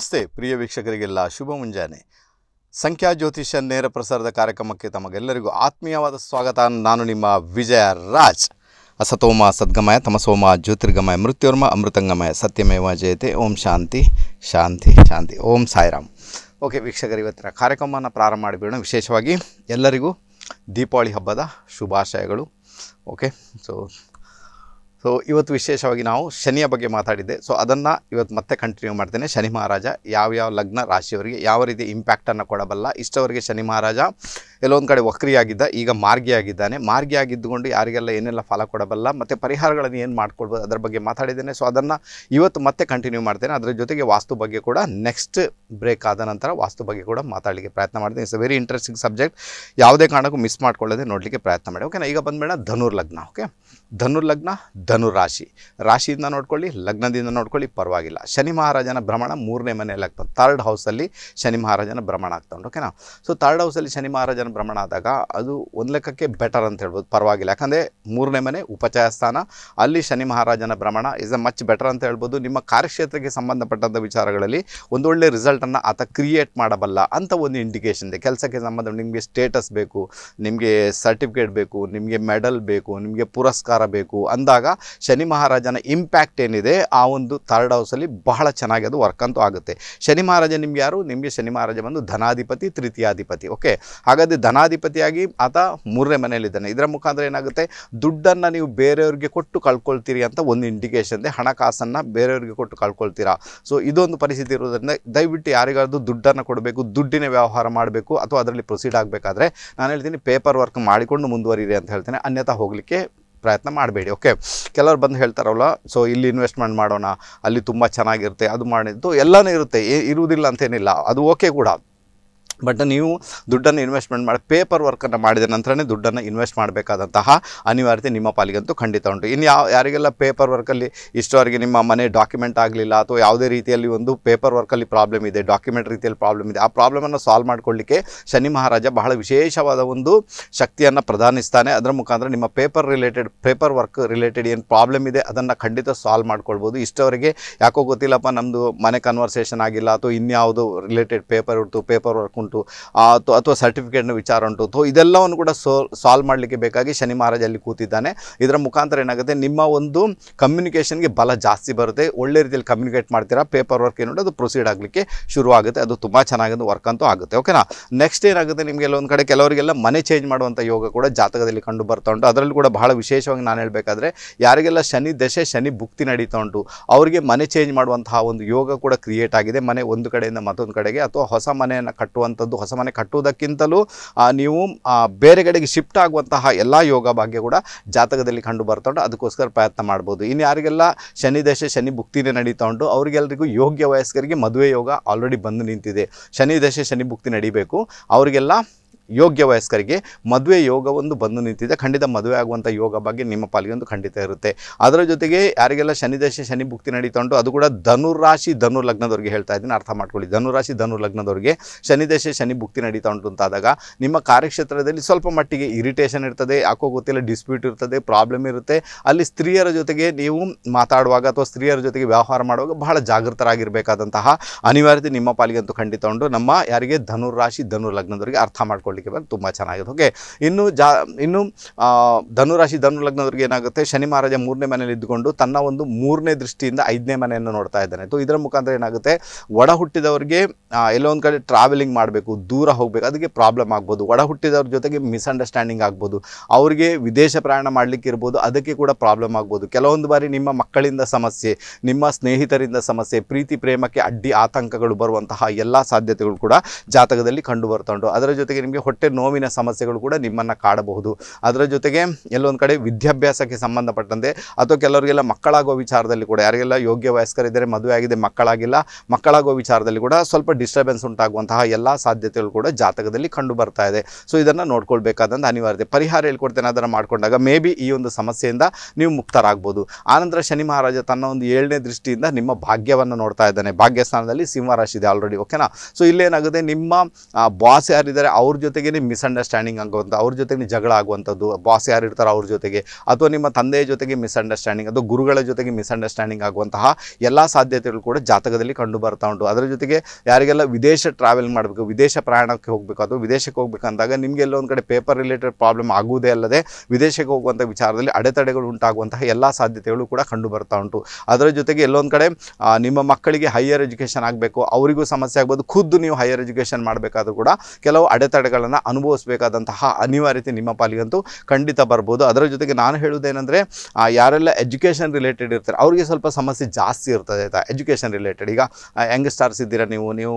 ನಮಸ್ತೆ ಪ್ರಿಯ ವೀಕ್ಷಕರಿಗೆಲ್ಲ ಶುಭ ಮುಂಜಾನೆ ಸಂಖ್ಯಾ ಜ್ಯೋತಿಷ್ಯ ನೇರ ಪ್ರಸಾರದ ಕಾರ್ಯಕ್ರಮಕ್ಕೆ ತಮಗೆಲ್ಲರಿಗೂ ಆತ್ಮೀಯವಾದ ಸ್ವಾಗತ ನಾನು ನಿಮ್ಮ ವಿಜಯ ರಾಜ್ ಅಸತೋಮ ಸದ್ಗಮಯ ತಮಸೋಮ ಜ್ಯೋತಿರ್ಗಮಯ ಮೃತ್ಯೋರ್ಮ ಅಮೃತಂಗಮಯ ಸತ್ಯಮೇವ ಜಯತೆ ಓಂ ಶಾಂತಿ ಶಾಂತಿ ಶಾಂತಿ ಓಂ ಸಾಯಿರಾಮ್ ಓಕೆ ವೀಕ್ಷಕರು ಇವತ್ತಿನ ಕಾರ್ಯಕ್ರಮವನ್ನು ಪ್ರಾರಂಭ ಮಾಡಿಬಿಡೋಣ ವಿಶೇಷವಾಗಿ ಎಲ್ಲರಿಗೂ ದೀಪಾವಳಿ ಹಬ್ಬದ ಶುಭಾಶಯಗಳು ಓಕೆ ಸೊ ಸೊ ಇವತ್ತು ವಿಶೇಷವಾಗಿ ನಾವು ಶನಿಯ ಬಗ್ಗೆ ಮಾತಾಡಿದ್ದೆ ಸೊ ಅದನ್ನು ಇವತ್ತು ಮತ್ತೆ ಕಂಟಿನ್ಯೂ ಮಾಡ್ತೇನೆ ಶನಿ ಮಹಾರಾಜ ಯಾವ್ಯಾವ ಲಗ್ನ ರಾಶಿಯವರಿಗೆ ಯಾವ ರೀತಿ ಇಂಪ್ಯಾಕ್ಟನ್ನು ಕೊಡಬಲ್ಲ ಇಷ್ಟವರಿಗೆ ಶನಿ ಮಹಾರಾಜ ಎಲ್ಲೊಂದು ಕಡೆ ವಕ್ರಿಯಾಗಿದ್ದ ಈಗ ಮಾರ್ಗಿಯಾಗಿದ್ದಾನೆ ಮಾರ್ಗಿಯಾಗಿದ್ದುಕೊಂಡು ಯಾರಿಗೆಲ್ಲ ಏನೆಲ್ಲ ಫಲ ಕೊಡಬಲ್ಲ ಮತ್ತು ಪರಿಹಾರಗಳನ್ನು ಏನು ಮಾಡ್ಕೊಳ್ಬೋದು ಅದರ ಬಗ್ಗೆ ಮಾತಾಡಿದ್ದೇನೆ ಸೊ ಅದನ್ನು ಇವತ್ತು ಮತ್ತೆ ಕಂಟಿನ್ಯೂ ಮಾಡ್ತೇನೆ ಅದರ ಜೊತೆಗೆ ವಾಸ್ತು ಬಗ್ಗೆ ಕೂಡ ನೆಕ್ಸ್ಟ್ ಬ್ರೇಕ್ ಆದ ನಂತರ ವಾಸ್ತು ಬಗ್ಗೆ ಕೂಡ ಮಾತಾಡಲಿಕ್ಕೆ ಪ್ರಯತ್ನ ಮಾಡಿದೆ ಇಟ್ಸ್ ವೆರಿ ಇಂಟ್ರೆಸ್ಟಿಂಗ್ ಸಬ್ಜೆಕ್ಟ್ ಯಾವುದೇ ಕಾರಣಕ್ಕೂ ಮಿಸ್ ಮಾಡ್ಕೊಳ್ಳದೆ ನೋಡಲಿಕ್ಕೆ ಪ್ರಯತ್ನ ಮಾಡಿ ಓಕೆನಾ ಈಗ ಬಂದ್ಬೇಡ ಧನುರ್ ಲಗ್ನ ಓಕೆ ಧನುರ್ಲಗ್ನ ರಾಶಿ ರಾಶಿಯಿಂದ ನೋಡ್ಕೊಳ್ಳಿ ಲಗ್ನದಿಂದ ನೋಡ್ಕೊಳ್ಳಿ ಪರವಾಗಿಲ್ಲ ಶನಿ ಮಹಾರಾಜನ ಭ್ರಮಣ ಮೂರನೇ ಮನೆಯಲ್ಲಿ ಆಗ್ತಾನೆ ತರ್ಡ್ ಹೌಸಲ್ಲಿ ಶನಿ ಮಹಾರಾಜನ ಭ್ರಮಣ ಆಗ್ತಾ ಉಂಟು ಓಕೆನಾ ಸೊ ತರ್ಡ್ ಹೌಸಲ್ಲಿ ಶನಿ ಮಹಾರಾಜನ ಭ್ರಮಣ ಆದಾಗ ಅದು ಒಂದು ಲೆಕ್ಕಕ್ಕೆ ಬೆಟರ್ ಅಂತ ಹೇಳ್ಬೋದು ಪರವಾಗಿಲ್ಲ ಯಾಕಂದರೆ ಮೂರನೇ ಮನೆ ಉಪಚಯ ಸ್ಥಾನ ಅಲ್ಲಿ ಶನಿ ಮಹಾರಾಜನ ಭ್ರಮಣ ಇಸ್ ಅ ಮಚ್ ಬೆಟರ್ ಅಂತ ಹೇಳ್ಬೋದು ನಿಮ್ಮ ಕಾರ್ಯಕ್ಷೇತ್ರಕ್ಕೆ ಸಂಬಂಧಪಟ್ಟಂಥ ವಿಚಾರಗಳಲ್ಲಿ ಒಂದೊಳ್ಳೆ ರಿಸಲ್ಟನ್ನು ಆತ ಕ್ರಿಯೇಟ್ ಮಾಡಬಲ್ಲ ಅಂತ ಒಂದು ಇಂಡಿಕೇಶನ್ ಇದೆ ಕೆಲಸಕ್ಕೆ ಸಂಬಂಧ ನಿಮಗೆ ಸ್ಟೇಟಸ್ ಬೇಕು ನಿಮಗೆ ಸರ್ಟಿಫಿಕೇಟ್ ಬೇಕು ನಿಮಗೆ ಮೆಡಲ್ ಬೇಕು ನಿಮಗೆ ಪುರಸ್ಕಾರ ಬೇಕು ಅಂದಾಗ ಶನಿ ಮಹಾರಾಜನ ಇಂಪ್ಯಾಕ್ಟ್ ಏನಿದೆ ಆ ಒಂದು ಥರ್ಡ್ ಹೌಸಲ್ಲಿ ಬಹಳ ಚೆನ್ನಾಗಿ ಅದು ವರ್ಕ್ ಅಂತೂ ಆಗುತ್ತೆ ಶನಿ ಮಹಾರಾಜ ನಿಮ್ಗೆ ಯಾರು ನಿಮಗೆ ಶನಿ ಮಹಾರಾಜ ಬಂದು ಧನಾಧಿಪತಿ ತೃತೀಯಾಧಿಪತಿ ಓಕೆ ಹಾಗಾದರೆ ಧನಾಧಿಪತಿಯಾಗಿ ಆತ ಮೂರನೇ ಮನೆಯಲ್ಲಿದ್ದಾನೆ ಇದರ ಮುಖಾಂತರ ಏನಾಗುತ್ತೆ ದುಡ್ಡನ್ನು ನೀವು ಬೇರೆಯವ್ರಿಗೆ ಕೊಟ್ಟು ಕಳ್ಕೊಳ್ತೀರಿ ಅಂತ ಒಂದು ಇಂಡಿಕೇಶನ್ ಇದೆ ಹಣಕಾಸನ್ನು ಬೇರೆಯವ್ರಿಗೆ ಕೊಟ್ಟು ಕಳ್ಕೊಳ್ತೀರಾ ಸೊ ಇದೊಂದು ಪರಿಸ್ಥಿತಿ ಇರೋದರಿಂದ ದಯವಿಟ್ಟು ಯಾರಿಗಾದ್ರೂ ದುಡ್ಡನ್ನು ಕೊಡಬೇಕು ದುಡ್ಡಿನ ವ್ಯವಹಾರ ಮಾಡಬೇಕು ಅಥವಾ ಅದರಲ್ಲಿ ಪ್ರೊಸೀಡ್ ಆಗಬೇಕಾದ್ರೆ ನಾನು ಹೇಳ್ತೀನಿ ಪೇಪರ್ ವರ್ಕ್ ಮಾಡಿಕೊಂಡು ಮುಂದುವರಿಯಿರಿ ಅಂತ ಹೇಳ್ತೇನೆ ಅನ್ಯಥಾ ಹೋಗಲಿಕ್ಕೆ ಪ್ರಯತ್ನ ಮಾಡಬೇಡಿ ಓಕೆ ಕೆಲವರು ಬಂದು ಹೇಳ್ತಾರಲ್ಲ ಸೊ ಇಲ್ಲಿ ಇನ್ವೆಸ್ಟ್ಮೆಂಟ್ ಮಾಡೋಣ ಅಲ್ಲಿ ತುಂಬ ಚೆನ್ನಾಗಿರುತ್ತೆ ಅದು ಮಾಡಿದ್ದು ಎಲ್ಲನೂ ಇರುತ್ತೆ ಇರುವುದಿಲ್ಲ ಅಂತೇನಿಲ್ಲ ಅದು ಓಕೆ ಕೂಡ ಬಟ್ ನೀವು ದುಡ್ಡನ್ನು ಇನ್ವೆಸ್ಟ್ಮೆಂಟ್ ಮಾಡಿ ಪೇಪರ್ ವರ್ಕನ್ನು ಮಾಡಿದ ನಂತರನೇ ದುಡ್ಡನ್ನು ಇನ್ವೆಸ್ಟ್ ಮಾಡಬೇಕಾದಂತಹ ಅನಿವಾರ್ಯತೆ ನಿಮ್ಮ ಪಾಲಿಗಂತೂ ಖಂಡಿತ ಉಂಟು ಇನ್ನು ಯಾವ ಯಾರಿಗೆಲ್ಲ ಪೇಪರ್ ವರ್ಕಲ್ಲಿ ಇಷ್ಟವರೆಗೆ ನಿಮ್ಮ ಮನೆ ಡಾಕ್ಯುಮೆಂಟ್ ಆಗಲಿಲ್ಲ ಅಥವಾ ಯಾವುದೇ ರೀತಿಯಲ್ಲಿ ಒಂದು ಪೇಪರ್ ವರ್ಕಲ್ಲಿ ಪ್ರಾಬ್ಲಮ್ ಇದೆ ಡಾಕ್ಯುಮೆಂಟ್ ರೀತಿಯಲ್ಲಿ ಪ್ರಾಬ್ಲಮ್ ಇದೆ ಆ ಪ್ರಾಬ್ಲಮನ್ನು ಸಾಲ್ವ್ ಮಾಡಿಕೊಳ್ಳಿಕ್ಕೆ ಶನಿ ಮಹಾರಾಜ ಬಹಳ ವಿಶೇಷವಾದ ಒಂದು ಶಕ್ತಿಯನ್ನು ಪ್ರದಾನಿಸ್ತಾನೆ ಅದರ ಮುಖಾಂತರ ನಿಮ್ಮ paper related paper work related ಏನು ಪ್ರಾಬ್ಲಮ್ ಇದೆ ಅದನ್ನು ಖಂಡಿತ ಸಾಲ್ವ್ ಮಾಡ್ಕೊಳ್ಬೋದು ಇಷ್ಟವರೆಗೆ ಯಾಕೋ ಗೊತ್ತಿಲ್ಲಪ್ಪ ನಮ್ಮದು ಮನೆ ಕನ್ವರ್ಸೇಷನ್ ಆಗಿಲ್ಲ ಅಥವಾ ಇನ್ಯಾವುದು ರಿಲೇಟೆಡ್ ಪೇಪರ್ ಉಂಟು ಪೇಪರ್ ವರ್ಕ್ ಉಂಟು ಉಂಟು ಅಥವಾ ಸರ್ಟಿಫಿಕೇಟ್ನ ವಿಚಾರ ಉಂಟು ಅಥವಾ ಇದೆಲ್ಲವನ್ನು ಕೂಡ ಸೋ ಸಾಲ್ವ್ ಮಾಡಲಿಕ್ಕೆ ಬೇಕಾಗಿ ಶನಿ ಮಹಾರಾಜ ಅಲ್ಲಿ ಕೂತಿದ್ದಾನೆ ಇದರ ಮುಖಾಂತರ ಏನಾಗುತ್ತೆ ನಿಮ್ಮ ಒಂದು ಕಮ್ಯುನಿಕೇಷನ್ಗೆ ಬಲ ಜಾಸ್ತಿ ಬರುತ್ತೆ ಒಳ್ಳೆ ರೀತಿಯಲ್ಲಿ ಕಮ್ಯುನಿಕೇಟ್ ಮಾಡ್ತೀರಾ ಪೇಪರ್ ವರ್ಕ್ ಏನು ಅದು ಪ್ರೊಸೀಡ್ ಆಗಲಿಕ್ಕೆ ಶುರು ಆಗುತ್ತೆ ಅದು ತುಂಬ ಚೆನ್ನಾಗಿ ವರ್ಕ್ ಅಂತೂ ಆಗುತ್ತೆ ಓಕೆನಾ ನೆಕ್ಸ್ಟ್ ಏನಾಗುತ್ತೆ ನಿಮಗೆ ಎಲ್ಲೊಂದು ಕಡೆ ಕೆಲವರಿಗೆಲ್ಲ ಮನೆ ಚೇಂಜ್ ಮಾಡುವಂಥ ಯೋಗ ಕೂಡ ಜಾತಕದಲ್ಲಿ ಕಂಡು ಬರ್ತಾ ಉಂಟು ಅದರಲ್ಲೂ ಕೂಡ ಬಹಳ ವಿಶೇಷವಾಗಿ ನಾನು ಹೇಳಬೇಕಾದ್ರೆ ಯಾರಿಗೆಲ್ಲ ಶನಿ ದಶೆ ಶನಿ ಭುಕ್ತಿ ನಡೀತಾ ಉಂಟು ಅವರಿಗೆ ಮನೆ ಚೇಂಜ್ ಮಾಡುವಂತಹ ಒಂದು ಯೋಗ ಕೂಡ ಕ್ರಿಯೇಟ್ ಆಗಿದೆ ಮನೆ ಒಂದು ಕಡೆಯಿಂದ ಮತ್ತೊಂದು ಕಡೆಗೆ ಅಥವಾ ಹೊಸ ಮನೆಯನ್ನು ಕಟ್ಟುವಂಥ ಮಾಡುವಂಥದ್ದು ಹೊಸ ಮನೆ ಕಟ್ಟುವುದಕ್ಕಿಂತಲೂ ನೀವು ಬೇರೆ ಕಡೆಗೆ ಶಿಫ್ಟ್ ಆಗುವಂತಹ ಎಲ್ಲ ಯೋಗ ಭಾಗ್ಯ ಕೂಡ ಜಾತಕದಲ್ಲಿ ಕಂಡು ಬರ್ತಾ ಅದಕ್ಕೋಸ್ಕರ ಪ್ರಯತ್ನ ಮಾಡ್ಬೋದು ಇನ್ನು ಯಾರಿಗೆಲ್ಲ ಶನಿ ದಶೆ ಶನಿ ಭುಕ್ತಿನೇ ನಡೀತಾ ಉಂಟು ಅವರಿಗೆಲ್ಲರಿಗೂ ಯೋಗ್ಯ ವಯಸ್ಕರಿಗೆ ಮದುವೆ ಯೋಗ ಆಲ್ರೆಡಿ ಬಂದು ನಿಂತಿದೆ ಶನಿ ದಶೆ ಶನಿ ಭುಕ್ತಿ ನಡಿಬೇಕು ಅವರಿಗೆಲ್ಲ ಯೋಗ್ಯ ವಯಸ್ಕರಿಗೆ ಮದುವೆ ಯೋಗ ಒಂದು ಬಂದು ನಿಂತಿದೆ ಖಂಡಿತ ಮದುವೆ ಆಗುವಂಥ ಯೋಗ ಬಗ್ಗೆ ನಿಮ್ಮ ಪಾಲಿಗೆ ಒಂದು ಖಂಡಿತ ಇರುತ್ತೆ ಅದರ ಜೊತೆಗೆ ಯಾರಿಗೆಲ್ಲ ಶನಿದೇಶ ಶನಿ ಭುಕ್ತಿ ನಡೀತಾ ಉಂಟು ಅದು ಕೂಡ ಧನುರಾಶಿ ಧನು ಲಗ್ನದವ್ರಿಗೆ ಹೇಳ್ತಾ ಇದ್ದೀನಿ ಅರ್ಥ ಮಾಡ್ಕೊಳ್ಳಿ ಧನುರಾಶಿ ಧನು ಲಗ್ನದವ್ರಿಗೆ ಶನಿದೇಶ ಶನಿ ಭುಕ್ತಿ ನಡೀತಾ ಉಂಟು ಅಂತಾದಾಗ ನಿಮ್ಮ ಕಾರ್ಯಕ್ಷೇತ್ರದಲ್ಲಿ ಸ್ವಲ್ಪ ಮಟ್ಟಿಗೆ ಇರಿಟೇಷನ್ ಇರ್ತದೆ ಯಾಕೋ ಗೊತ್ತಿಲ್ಲ ಡಿಸ್ಪ್ಯೂಟ್ ಇರ್ತದೆ ಪ್ರಾಬ್ಲಮ್ ಇರುತ್ತೆ ಅಲ್ಲಿ ಸ್ತ್ರೀಯರ ಜೊತೆಗೆ ನೀವು ಮಾತಾಡುವಾಗ ಅಥವಾ ಸ್ತ್ರೀಯರ ಜೊತೆಗೆ ವ್ಯವಹಾರ ಮಾಡುವಾಗ ಬಹಳ ಜಾಗೃತರಾಗಿರಬೇಕಾದಂತಹ ಅನಿವಾರ್ಯತೆ ನಿಮ್ಮ ಪಾಲಿಗಂತೂ ಖಂಡಿತ ಉಂಟು ನಮ್ಮ ಯಾರಿಗೆ ಧನುರಾಶಿ ಧನು ಲಗ್ನದವರಿಗೆ ಅರ್ಥ ಮಾಡ್ಕೊಳ್ಳಿ ತುಂಬಾ ಬಂದು ತುಂಬ ಚೆನ್ನಾಗಿದೆ ಓಕೆ ಇನ್ನು ಜಾ ಇನ್ನು ಧನುರಾಶಿ ಧನು ಲಗ್ನದವ್ರಿಗೆ ಏನಾಗುತ್ತೆ ಶನಿ ಮಹಾರಾಜ ಮೂರನೇ ಮನೇಲಿ ಇದ್ದುಕೊಂಡು ತನ್ನ ಒಂದು ಮೂರನೇ ದೃಷ್ಟಿಯಿಂದ ಐದನೇ ಮನೆಯನ್ನು ನೋಡ್ತಾ ಇದ್ದಾನೆ ಸೊ ಇದರ ಮುಖಾಂತರ ಏನಾಗುತ್ತೆ ಒಡ ಹುಟ್ಟಿದವರಿಗೆ ಎಲ್ಲೋ ಕಡೆ ಟ್ರಾವೆಲಿಂಗ್ ಮಾಡಬೇಕು ದೂರ ಹೋಗಬೇಕು ಅದಕ್ಕೆ ಪ್ರಾಬ್ಲಮ್ ಆಗ್ಬೋದು ಒಡ ಹುಟ್ಟಿದವ್ರ ಜೊತೆಗೆ ಮಿಸ್ಅಂಡರ್ಸ್ಟ್ಯಾಂಡಿಂಗ್ ಆಗ್ಬೋದು ಅವರಿಗೆ ವಿದೇಶ ಪ್ರಯಾಣ ಮಾಡಲಿಕ್ಕೆ ಇರ್ಬೋದು ಅದಕ್ಕೆ ಕೂಡ ಪ್ರಾಬ್ಲಮ್ ಆಗ್ಬೋದು ಕೆಲವೊಂದು ಬಾರಿ ನಿಮ್ಮ ಮಕ್ಕಳಿಂದ ಸಮಸ್ಯೆ ನಿಮ್ಮ ಸ್ನೇಹಿತರಿಂದ ಸಮಸ್ಯೆ ಪ್ರೀತಿ ಪ್ರೇಮಕ್ಕೆ ಅಡ್ಡಿ ಆತಂಕಗಳು ಬರುವಂತಹ ಎಲ್ಲ ಸಾಧ್ಯತೆಗಳು ಕೂಡ ಜಾತಕದಲ್ಲಿ ಕಂಡು ಬರ್ತಾ ಉಂಟು ಅದರ ಜೊತೆಗೆ ನಿಮಗೆ ಹೊಟ್ಟೆ ನೋವಿನ ಸಮಸ್ಯೆಗಳು ಕೂಡ ನಿಮ್ಮನ್ನು ಕಾಡಬಹುದು ಅದರ ಜೊತೆಗೆ ಎಲ್ಲೊಂದು ಕಡೆ ವಿದ್ಯಾಭ್ಯಾಸಕ್ಕೆ ಸಂಬಂಧಪಟ್ಟಂತೆ ಅಥವಾ ಕೆಲವರಿಗೆಲ್ಲ ಮಕ್ಕಳಾಗೋ ವಿಚಾರದಲ್ಲಿ ಕೂಡ ಯಾರಿಗೆಲ್ಲ ಯೋಗ್ಯ ವಯಸ್ಕರಿದ್ದರೆ ಮದುವೆ ಆಗಿದೆ ಮಕ್ಕಳಾಗಿಲ್ಲ ಮಕ್ಕಳಾಗೋ ವಿಚಾರದಲ್ಲಿ ಕೂಡ ಸ್ವಲ್ಪ ಡಿಸ್ಟರ್ಬೆನ್ಸ್ ಉಂಟಾಗುವಂತಹ ಎಲ್ಲ ಸಾಧ್ಯತೆಗಳು ಕೂಡ ಜಾತಕದಲ್ಲಿ ಕಂಡು ಬರ್ತಾ ಇದೆ ಸೊ ಇದನ್ನು ನೋಡ್ಕೊಳ್ಬೇಕಾದಂಥ ಅನಿವಾರ್ಯತೆ ಪರಿಹಾರ ಹೇಳ್ಕೊಡ್ತೇನೆ ಅದನ್ನು ಮಾಡಿಕೊಂಡಾಗ ಮೇ ಬಿ ಈ ಒಂದು ಸಮಸ್ಯೆಯಿಂದ ನೀವು ಮುಕ್ತರಾಗ್ಬೋದು ಆನಂತರ ಶನಿ ಮಹಾರಾಜ ತನ್ನ ಒಂದು ಏಳನೇ ದೃಷ್ಟಿಯಿಂದ ನಿಮ್ಮ ಭಾಗ್ಯವನ್ನು ನೋಡ್ತಾ ಇದ್ದಾನೆ ಭಾಗ್ಯಸ್ಥಾನದಲ್ಲಿ ಸ್ಥಾನದಲ್ಲಿ ಸಿಂಹರಾಶಿ ಇದೆ ಆಲ್ರೆಡಿ ಓಕೆನಾ ಸೊ ಇಲ್ಲೇನಾಗುತ್ತೆ ನಿಮ್ಮ ಬಾಸ್ ಯಾರಿದ್ದಾರೆ ಅವ್ರ ಜೊತೆ ಜೊತೆಗೆ ನೀ ಮಿಸ್ಅಂಡರ್ಸ್ಟ್ಯಾಂಡಿಂಗ್ ಆಗುವಂಥ ಅವ್ರ ಜೊತೆಗೆ ಜಗಳ ಆಗುವಂಥದ್ದು ಬಾಸ್ ಯಾರು ಇರ್ತಾರೋ ಅವ್ರ ಜೊತೆಗೆ ಅಥವಾ ನಿಮ್ಮ ತಂದೆಯ ಜೊತೆಗೆ ಮಿಸ್ಅಂಡರ್ಸ್ಟ್ಯಾಂಡಿಂಗ್ ಅಥವಾ ಗುರುಗಳ ಜೊತೆಗೆ ಮಿಸ್ಅಂಡರ್ಸ್ಟ್ಯಾಂಡಿಂಗ್ ಆಗುವಂತಹ ಎಲ್ಲ ಸಾಧ್ಯತೆಗಳು ಕೂಡ ಜಾತಕದಲ್ಲಿ ಕಂಡು ಬರ್ತಾ ಉಂಟು ಅದರ ಜೊತೆಗೆ ಯಾರಿಗೆಲ್ಲ ವಿದೇಶ ಟ್ರಾವೆಲ್ ಮಾಡಬೇಕು ವಿದೇಶ ಪ್ರಯಾಣಕ್ಕೆ ಹೋಗಬೇಕು ಅಥವಾ ವಿದೇಶಕ್ಕೆ ಹೋಗಬೇಕಂದಾಗ ನಿಮಗೆ ಎಲ್ಲೊಂದು ಕಡೆ ಪೇಪರ್ ರಿಲೇಟೆಡ್ ಪ್ರಾಬ್ಲಮ್ ಆಗುವುದೇ ಅಲ್ಲದೆ ವಿದೇಶಕ್ಕೆ ಹೋಗುವಂಥ ವಿಚಾರದಲ್ಲಿ ಅಡೆತಡೆಗಳು ಉಂಟಾಗುವಂತಹ ಎಲ್ಲ ಸಾಧ್ಯತೆಗಳು ಕೂಡ ಕಂಡು ಬರ್ತಾ ಉಂಟು ಅದರ ಜೊತೆಗೆ ಎಲ್ಲೊಂದು ಕಡೆ ನಿಮ್ಮ ಮಕ್ಕಳಿಗೆ ಹೈಯರ್ ಎಜುಕೇಷನ್ ಆಗಬೇಕು ಅವರಿಗೂ ಸಮಸ್ಯೆ ಆಗ್ಬೋದು ಖುದ್ದು ನೀವು ಹೈಯರ್ ಎಜುಕೇಷನ್ ಮಾಡಬೇಕಾದ್ರೂ ಕೂಡ ಕೆಲವು ಅಡೆತಡೆಗಳು ಸಮಸ್ಯೆಗಳನ್ನು ಅನುಭವಿಸಬೇಕಾದಂತಹ ಅನಿವಾರ್ಯತೆ ನಿಮ್ಮ ಪಾಲಿಗಂತೂ ಖಂಡಿತ ಬರ್ಬೋದು ಅದರ ಜೊತೆಗೆ ನಾನು ಹೇಳುವುದೇನೆಂದರೆ ಯಾರೆಲ್ಲ ಎಜುಕೇಷನ್ ರಿಲೇಟೆಡ್ ಇರ್ತಾರೆ ಅವರಿಗೆ ಸ್ವಲ್ಪ ಸಮಸ್ಯೆ ಜಾಸ್ತಿ ಇರ್ತದೆ ಆಯಿತಾ ಎಜುಕೇಷನ್ ರಿಲೇಟೆಡ್ ಈಗ ಸ್ಟಾರ್ಸ್ ಇದ್ದೀರಾ ನೀವು ನೀವು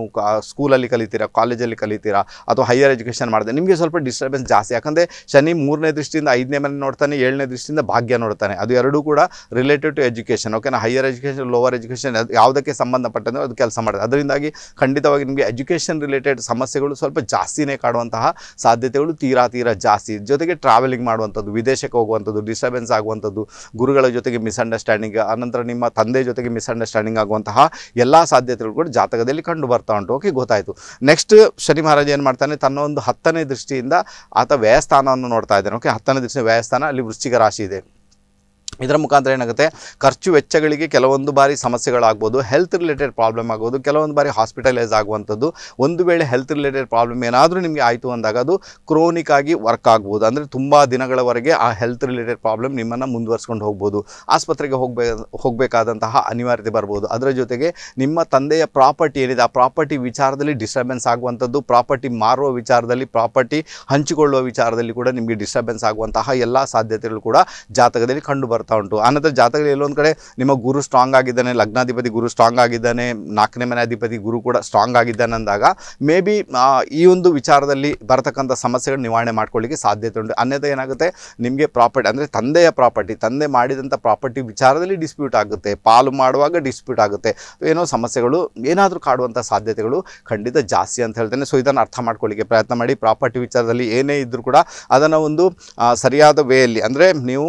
ಸ್ಕೂಲಲ್ಲಿ ಕಲಿತೀರಾ ಕಾಲೇಜಲ್ಲಿ ಕಲಿತೀರಾ ಅಥವಾ ಹೈಯರ್ ಎಜುಕೇಷನ್ ಮಾಡಿದೆ ನಿಮಗೆ ಸ್ವಲ್ಪ ಡಿಸ್ಟರ್ಬೆನ್ಸ್ ಜಾಸ್ತಿ ಯಾಕಂದರೆ ಶನಿ ಮೂರನೇ ದೃಷ್ಟಿಯಿಂದ ಐದನೇ ಮನೆ ನೋಡ್ತಾನೆ ಏಳನೇ ದೃಷ್ಟಿಯಿಂದ ಭಾಗ್ಯ ನೋಡ್ತಾನೆ ಅದು ಎರಡೂ ಕೂಡ ರಿಲೇಟೆಡ್ ಟು ಎಜುಕೇಷನ್ ಓಕೆನಾ ಹೈಯರ್ ಎಜುಕೇಷನ್ ಲೋವರ್ ಎಜುಕೇಷನ್ ಯಾವುದಕ್ಕೆ ಸಂಬಂಧಪಟ್ಟಂತೆ ಅದು ಕೆಲಸ ಮಾಡಿದೆ ಅದರಿಂದಾಗಿ ಖಂಡಿತವಾಗಿ ನಿಮಗೆ ಎಜುಕೇಷನ್ ರಿಲೇಟೆಡ್ ಸಮಸ್ಯೆಗಳು ಸ್ವಲ್ಪ ಜಾಸ್ತಿನೇ ಕಾಡುವಂಥ ಆಗುವಂತಹ ಸಾಧ್ಯತೆಗಳು ತೀರಾ ತೀರಾ ಜಾಸ್ತಿ ಜೊತೆಗೆ ಟ್ರಾವೆಲಿಂಗ್ ಮಾಡುವಂಥದ್ದು ವಿದೇಶಕ್ಕೆ ಹೋಗುವಂಥದ್ದು ಡಿಸ್ಟರ್ಬೆನ್ಸ್ ಆಗುವಂಥದ್ದು ಗುರುಗಳ ಜೊತೆಗೆ ಮಿಸ್ಅಂಡರ್ಸ್ಟ್ಯಾಂಡಿಂಗ್ ಆನಂತರ ನಿಮ್ಮ ತಂದೆ ಜೊತೆಗೆ ಮಿಸ್ಅಂಡರ್ಸ್ಟ್ಯಾಂಡಿಂಗ್ ಆಗುವಂತಹ ಎಲ್ಲ ಸಾಧ್ಯತೆಗಳು ಕೂಡ ಜಾತಕದಲ್ಲಿ ಕಂಡು ಬರ್ತಾ ಉಂಟು ಓಕೆ ಗೊತ್ತಾಯಿತು ನೆಕ್ಸ್ಟ್ ಶನಿ ಮಹಾರಾಜ ಏನು ಮಾಡ್ತಾನೆ ತನ್ನ ಒಂದು ಹತ್ತನೇ ದೃಷ್ಟಿಯಿಂದ ಆತ ವ್ಯಯಸ್ಥಾನವನ್ನು ನೋಡ್ತಾ ಇದ್ದಾನೆ ಓಕೆ ಹತ್ತನೇ ದೃಷ್ಟಿಯ ವ್ಯಯಸ್ಥಾನ ಅಲ್ಲಿ ವೃಶ್ಚಿಕ ರಾಶಿ ಇದೆ ಇದರ ಮುಖಾಂತರ ಏನಾಗುತ್ತೆ ಖರ್ಚು ವೆಚ್ಚಗಳಿಗೆ ಕೆಲವೊಂದು ಬಾರಿ ಸಮಸ್ಯೆಗಳಾಗ್ಬೋದು ಹೆಲ್ತ್ ರಿಲೇಟೆಡ್ ಪ್ರಾಬ್ಲಮ್ ಆಗ್ಬೋದು ಕೆಲವೊಂದು ಬಾರಿ ಹಾಸ್ಪಿಟಲೈಸ್ ಆಗುವಂಥದ್ದು ಒಂದು ವೇಳೆ ಹೆಲ್ತ್ ರಿಲೇಟೆಡ್ ಪ್ರಾಬ್ಲಮ್ ಏನಾದರೂ ನಿಮಗೆ ಆಯಿತು ಅಂದಾಗ ಅದು ಕ್ರೋನಿಕ್ ಆಗಿ ವರ್ಕ್ ಆಗ್ಬೋದು ಅಂದರೆ ತುಂಬ ದಿನಗಳವರೆಗೆ ಆ ಹೆಲ್ತ್ ರಿಲೇಟೆಡ್ ಪ್ರಾಬ್ಲಮ್ ನಿಮ್ಮನ್ನು ಮುಂದುವರ್ಸ್ಕೊಂಡು ಹೋಗ್ಬೋದು ಆಸ್ಪತ್ರೆಗೆ ಹೋಗಬೇ ಹೋಗಬೇಕಾದಂತಹ ಅನಿವಾರ್ಯತೆ ಬರ್ಬೋದು ಅದರ ಜೊತೆಗೆ ನಿಮ್ಮ ತಂದೆಯ ಪ್ರಾಪರ್ಟಿ ಏನಿದೆ ಆ ಪ್ರಾಪರ್ಟಿ ವಿಚಾರದಲ್ಲಿ ಡಿಸ್ಟರ್ಬೆನ್ಸ್ ಆಗುವಂಥದ್ದು ಪ್ರಾಪರ್ಟಿ ಮಾರುವ ವಿಚಾರದಲ್ಲಿ ಪ್ರಾಪರ್ಟಿ ಹಂಚಿಕೊಳ್ಳುವ ವಿಚಾರದಲ್ಲಿ ಕೂಡ ನಿಮಗೆ ಡಿಸ್ಟರ್ಬೆನ್ಸ್ ಆಗುವಂತಹ ಎಲ್ಲ ಸಾಧ್ಯತೆಗಳು ಕೂಡ ಜಾತಕದಲ್ಲಿ ಕಂಡು ಬರ್ತಾ ಉಂಟು ಆನಂತರ ಜಾತಕದಲ್ಲಿ ಎಲ್ಲೊಂದು ಕಡೆ ನಿಮ್ಮ ಗುರು ಸ್ಟ್ರಾಂಗ್ ಆಗಿದ್ದಾನೆ ಲಗ್ನಾಧಿಪತಿ ಗುರು ಸ್ಟ್ರಾಂಗ್ ಆಗಿದ್ದಾನೆ ನಾಲ್ಕನೇ ಮನೆ ಅಧಿಪತಿ ಗುರು ಕೂಡ ಸ್ಟ್ರಾಂಗ್ ಆಗಿದ್ದಾನೆ ಅಂದಾಗ ಮೇ ಬಿ ಈ ಒಂದು ವಿಚಾರದಲ್ಲಿ ಬರತಕ್ಕಂಥ ಸಮಸ್ಯೆಗಳು ನಿವಾರಣೆ ಮಾಡ್ಕೊಳ್ಳಿಕ್ಕೆ ಸಾಧ್ಯತೆ ಉಂಟು ಅನ್ಯತೆ ಏನಾಗುತ್ತೆ ನಿಮಗೆ ಪ್ರಾಪರ್ಟಿ ಅಂದರೆ ತಂದೆಯ ಪ್ರಾಪರ್ಟಿ ತಂದೆ ಮಾಡಿದಂಥ ಪ್ರಾಪರ್ಟಿ ವಿಚಾರದಲ್ಲಿ ಡಿಸ್ಪ್ಯೂಟ್ ಆಗುತ್ತೆ ಪಾಲು ಮಾಡುವಾಗ ಡಿಸ್ಪ್ಯೂಟ್ ಆಗುತ್ತೆ ಏನೋ ಸಮಸ್ಯೆಗಳು ಏನಾದರೂ ಕಾಡುವಂಥ ಸಾಧ್ಯತೆಗಳು ಖಂಡಿತ ಜಾಸ್ತಿ ಅಂತ ಹೇಳ್ತೇನೆ ಸೊ ಇದನ್ನು ಅರ್ಥ ಮಾಡ್ಕೊಳ್ಳಿಕ್ಕೆ ಪ್ರಯತ್ನ ಮಾಡಿ ಪ್ರಾಪರ್ಟಿ ವಿಚಾರದಲ್ಲಿ ಏನೇ ಇದ್ದರೂ ಕೂಡ ಅದನ್ನು ಒಂದು ಸರಿಯಾದ ವೇಯಲ್ಲಿ ಅಂದರೆ ನೀವು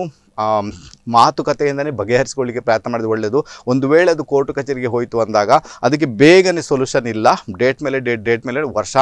ಮಾತುಕತೆಯಿಂದಲೇ ಬಗೆಹರಿಸ್ಕೊಳ್ಳಿಕ್ಕೆ ಪ್ರಯತ್ನ ಮಾಡಿದ ಒಳ್ಳೆಯದು ಒಂದು ವೇಳೆ ಅದು ಕೋರ್ಟ್ ಕಚೇರಿಗೆ ಹೋಯಿತು ಅಂದಾಗ ಅದಕ್ಕೆ ಬೇಗನೆ ಸೊಲ್ಯೂಷನ್ ಇಲ್ಲ ಡೇಟ್ ಮೇಲೆ ಡೇಟ್ ಡೇಟ್ ಮೇಲೆ ವರ್ಷ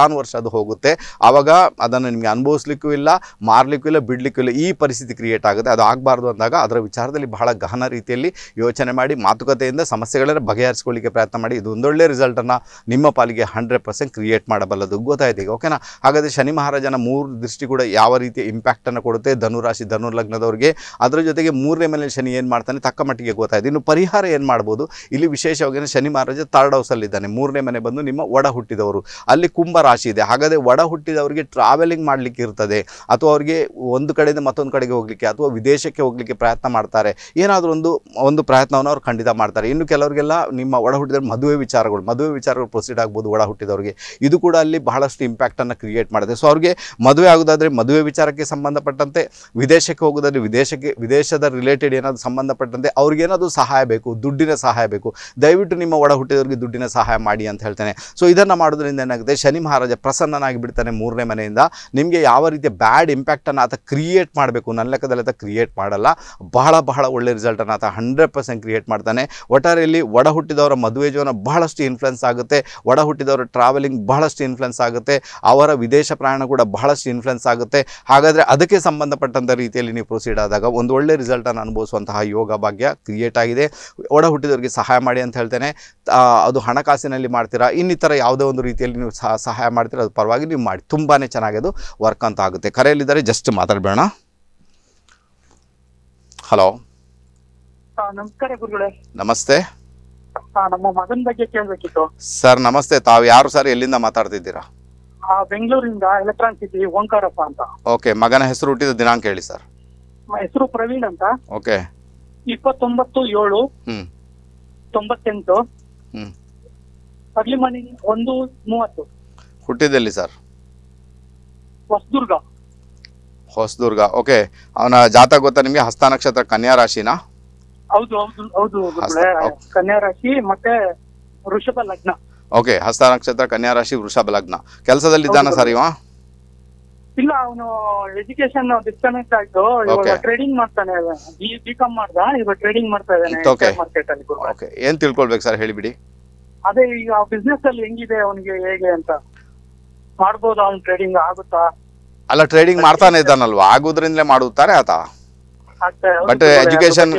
ಅದು ಹೋಗುತ್ತೆ ಆವಾಗ ಅದನ್ನು ನಿಮಗೆ ಅನುಭವಿಸ್ಲಿಕ್ಕೂ ಇಲ್ಲ ಮಾರಲಿಕ್ಕೂ ಇಲ್ಲ ಬಿಡ್ಲಿಕ್ಕೂ ಇಲ್ಲ ಈ ಪರಿಸ್ಥಿತಿ ಕ್ರಿಯೇಟ್ ಆಗುತ್ತೆ ಅದು ಆಗಬಾರ್ದು ಅಂದಾಗ ಅದರ ವಿಚಾರದಲ್ಲಿ ಬಹಳ ಗಹನ ರೀತಿಯಲ್ಲಿ ಯೋಚನೆ ಮಾಡಿ ಮಾತುಕತೆಯಿಂದ ಸಮಸ್ಯೆಗಳನ್ನು ಬಗೆಹರಿಸ್ಕೊಳ್ಳಿಕ್ಕೆ ಪ್ರಯತ್ನ ಮಾಡಿ ಇದು ಒಂದೊಳ್ಳೆ ರಿಸಲ್ಟನ್ನು ನಿಮ್ಮ ಪಾಲಿಗೆ ಹಂಡ್ರೆಡ್ ಪರ್ಸೆಂಟ್ ಕ್ರಿಯೇಟ್ ಮಾಡಬಲ್ಲದು ಗೊತ್ತಾಯ್ತು ಈಗ ಓಕೆನಾ ಹಾಗಾದರೆ ಶನಿ ಮಹಾರಾಜನ ಮೂರು ದೃಷ್ಟಿ ಕೂಡ ಯಾವ ರೀತಿಯ ಇಂಪ್ಯಾಕ್ಟನ್ನು ಕೊಡುತ್ತೆ ಧನುರಾಶಿ ಧನುರ್ಲಗ್ನದವರಿಗೆ ಅದರ ಜೊತೆಗೆ ಮೂರನೇ ಮನೆಯಲ್ಲಿ ಶನಿ ಏನು ಮಾಡ್ತಾನೆ ತಕ್ಕ ಮಟ್ಟಿಗೆ ಗೊತ್ತಾಯಿತು ಇನ್ನು ಪರಿಹಾರ ಏನು ಮಾಡ್ಬೋದು ಇಲ್ಲಿ ವಿಶೇಷವಾಗಿ ಶನಿ ಮಹಾರಾಜ ತರ್ಡ್ ಹೌಸಲ್ಲಿದ್ದಾನೆ ಮೂರನೇ ಮನೆ ಬಂದು ನಿಮ್ಮ ಒಡ ಹುಟ್ಟಿದವರು ಅಲ್ಲಿ ಕುಂಭ ರಾಶಿ ಇದೆ ಹಾಗಾದರೆ ಒಡ ಹುಟ್ಟಿದವರಿಗೆ ಟ್ರಾವೆಲಿಂಗ್ ಮಾಡಲಿಕ್ಕೆ ಇರ್ತದೆ ಅಥವಾ ಅವರಿಗೆ ಒಂದು ಕಡೆಯಿಂದ ಮತ್ತೊಂದು ಕಡೆಗೆ ಹೋಗಲಿಕ್ಕೆ ಅಥವಾ ವಿದೇಶಕ್ಕೆ ಹೋಗಲಿಕ್ಕೆ ಪ್ರಯತ್ನ ಮಾಡ್ತಾರೆ ಏನಾದರೂ ಒಂದು ಒಂದು ಪ್ರಯತ್ನವನ್ನು ಅವ್ರು ಖಂಡಿತ ಮಾಡ್ತಾರೆ ಇನ್ನು ಕೆಲವರಿಗೆಲ್ಲ ನಿಮ್ಮ ಒಡ ಹುಟ್ಟಿದ್ರೆ ಮದುವೆ ವಿಚಾರಗಳು ಮದುವೆ ವಿಚಾರಗಳು ಪ್ರೊಸೀಡ್ ಆಗ್ಬೋದು ಒಡ ಹುಟ್ಟಿದವರಿಗೆ ಇದು ಕೂಡ ಅಲ್ಲಿ ಬಹಳಷ್ಟು ಇಂಪ್ಯಾಕ್ಟನ್ನು ಕ್ರಿಯೇಟ್ ಮಾಡುತ್ತೆ ಸೊ ಅವ್ರಿಗೆ ಮದುವೆ ಆಗೋದಾದರೆ ಮದುವೆ ವಿಚಾರಕ್ಕೆ ಸಂಬಂಧಪಟ್ಟಂತೆ ವಿದೇಶಕ್ಕೆ ಹೋಗೋದಾದರೆ ವಿದೇಶಕ್ಕೆ ದೇಶದ ರಿಲೇಟೆಡ್ ಏನಾದರೂ ಸಂಬಂಧಪಟ್ಟಂತೆ ಏನಾದರೂ ಸಹಾಯ ಬೇಕು ದುಡ್ಡಿನ ಸಹಾಯ ಬೇಕು ದಯವಿಟ್ಟು ನಿಮ್ಮ ಒಡ ಹುಟ್ಟಿದವ್ರಿಗೆ ದುಡ್ಡಿನ ಸಹಾಯ ಮಾಡಿ ಅಂತ ಹೇಳ್ತೇನೆ ಸೊ ಇದನ್ನು ಮಾಡೋದ್ರಿಂದ ಏನಾಗುತ್ತೆ ಶನಿ ಮಹಾರಾಜ ಪ್ರಸನ್ನನಾಗಿ ಬಿಡ್ತಾನೆ ಮೂರನೇ ಮನೆಯಿಂದ ನಿಮಗೆ ಯಾವ ರೀತಿಯ ಬ್ಯಾಡ್ ಇಂಪ್ಯಾಕ್ಟನ್ನು ಆತ ಕ್ರಿಯೇಟ್ ಮಾಡಬೇಕು ನನ್ನ ಲೆಕ್ಕದಲ್ಲಿ ಆತ ಕ್ರಿಯೇಟ್ ಮಾಡಲ್ಲ ಬಹಳ ಬಹಳ ಒಳ್ಳೆ ರಿಸಲ್ಟನ್ನು ಆತ ಹಂಡ್ರೆಡ್ ಪರ್ಸೆಂಟ್ ಕ್ರಿಯೇಟ್ ಮಾಡ್ತಾನೆ ಒಟ್ಟಾರೆಯಲ್ಲಿ ಒಡ ಹುಟ್ಟಿದವರ ಮದುವೆ ಜೀವನ ಬಹಳಷ್ಟು ಇನ್ಫ್ಲುಯೆನ್ಸ್ ಆಗುತ್ತೆ ಒಡ ಹುಟ್ಟಿದವರ ಟ್ರಾವೆಲಿಂಗ್ ಬಹಳಷ್ಟು ಇನ್ಫ್ಲುಯೆನ್ಸ್ ಆಗುತ್ತೆ ಅವರ ವಿದೇಶ ಪ್ರಯಾಣ ಕೂಡ ಬಹಳಷ್ಟು ಇನ್ಫ್ಲುಯೆನ್ಸ್ ಆಗುತ್ತೆ ಹಾಗಾದರೆ ಅದಕ್ಕೆ ಸಂಬಂಧಪಟ್ಟಂಥ ರೀತಿಯಲ್ಲಿ ನೀವು ಪ್ರೊಸೀಡ್ ಆದಾಗ ಒಂದು ಒಳ್ಳೆ ರಿಸಲ್ಟನ್ನು ಅನುಭವಿಸುವಂತಹ ಯೋಗ ಭಾಗ್ಯ ಕ್ರಿಯೇಟ್ ಆಗಿದೆ ಒಡ ಹುಟ್ಟಿದವರಿಗೆ ಸಹಾಯ ಮಾಡಿ ಅಂತ ಹೇಳ್ತೇನೆ ಅದು ಹಣಕಾಸಿನಲ್ಲಿ ಮಾಡ್ತೀರಾ ಇನ್ನಿತರ ಯಾವುದೇ ಒಂದು ರೀತಿಯಲ್ಲಿ ನೀವು ಸಹಾಯ ಮಾಡ್ತೀರಾ ಅದು ಪರವಾಗಿ ನೀವು ಮಾಡಿ ತುಂಬಾ ಚೆನ್ನಾಗಿ ಅದು ವರ್ಕ್ ಅಂತ ಆಗುತ್ತೆ ಕರೆಯಲ್ಲಿದ್ದಾರೆ ಜಸ್ಟ್ ಮಾತಾಡಬೇಡ ಹಲೋ ನಮಸ್ಕಾರ ಗುರುಗಳೇ ನಮಸ್ತೆ ನಮ್ಮ ಮಗನ ಬಗ್ಗೆ ಕೇಳಬೇಕಿತ್ತು ಸರ್ ನಮಸ್ತೆ ತಾವು ಯಾರು ಸರ್ ಎಲ್ಲಿಂದ ಮಾತಾಡ್ತಿದ್ದೀರಾ ಬೆಂಗಳೂರಿಂದ ಎಲೆಕ್ಟ್ರಾನ್ ಸಿಟಿ ಓಂಕಾರಪ್ಪ ಅಂತ ಓಕೆ ಮಗನ ಹೆಸರು ಹುಟ್ಟಿದ ದಿನಾಂಕ ಹೇಳಿ ಸರ್ ಹೆಸರು ಪ್ರವೀಣ್ ಅಂತ ಓಕೆ ಇಪ್ಪತ್ತೊಂಬತ್ತು ಏಳು ಹ್ಮ್ ತೊಂಬತ್ತೆಂಟು ಹ್ಮ್ ಒಂದು ಮೂವತ್ತು ಹುಟ್ಟಿದಲ್ಲಿ ಸರ್ ಹೊಸದುರ್ಗ ಹೊಸದುರ್ಗ ಓಕೆ ಅವನ ಜಾತಕ ಗೊತ್ತಾ ನಿಮಗೆ ಹಸ್ತ ನಕ್ಷತ್ರ ಕನ್ಯಾ ರಾಶಿನಾ ಹೌದು ಹೌದು ಹೌದು ಕನ್ಯಾ ರಾಶಿ ಮತ್ತೆ ವೃಷಭ ಲಗ್ನ ಓಕೆ ಹಸ್ತ ನಕ್ಷತ್ರ ಕನ್ಯಾ ರಾಶಿ ವೃಷಭ ಲಗ್ನ ಕೆಲಸದಲ್ಲಿ ಇದ್ದಾನ ಸರ್ ಇವ ಇಲ್ಲ ಅವನು ಎಜುಕೇಶನ್ ಡಿಸ್ಕನೆಕ್ಟ್ ಆಯ್ತು ಇವಾಗ ಟ್ರೇಡಿಂಗ್ ಮಾಡ್ತಾನೆ ಬಿ ಕಾಮ್ ಮಾಡ್ದ ಇವಾಗ ಟ್ರೇಡಿಂಗ್ ಮಾಡ್ತಾ ಇದ್ದಾನೆ ಮಾರ್ಕೆಟ್ ಅಲ್ಲಿ ಓಕೆ ಏನ್ ತಿಳ್ಕೊಳ್ಬೇಕು ಸರ್ ಹೇಳಿಬಿಡಿ ಅದೇ ಈಗ ಬಿಸ್ನೆಸ್ ಅಲ್ಲಿ ಹೆಂಗಿದೆ ಅವನಿಗೆ ಹೇಗೆ ಅಂತ ಮಾಡ್ಬೋದು ಅವ್ನು ಟ್ರೇಡಿಂಗ್ ಆಗುತ್ತಾ ಅಲ್ಲ ಟ್ರೇಡಿಂಗ್ ಮಾಡ್ತಾನೆ ಇದ್ದಾನಲ್ವಾ ಆಗುದ್ರಿಂದಲೇ ಮಾಡುತ್ತಾರೆ ಆತ ಬಟ್ ಎಜುಕೇಶನ್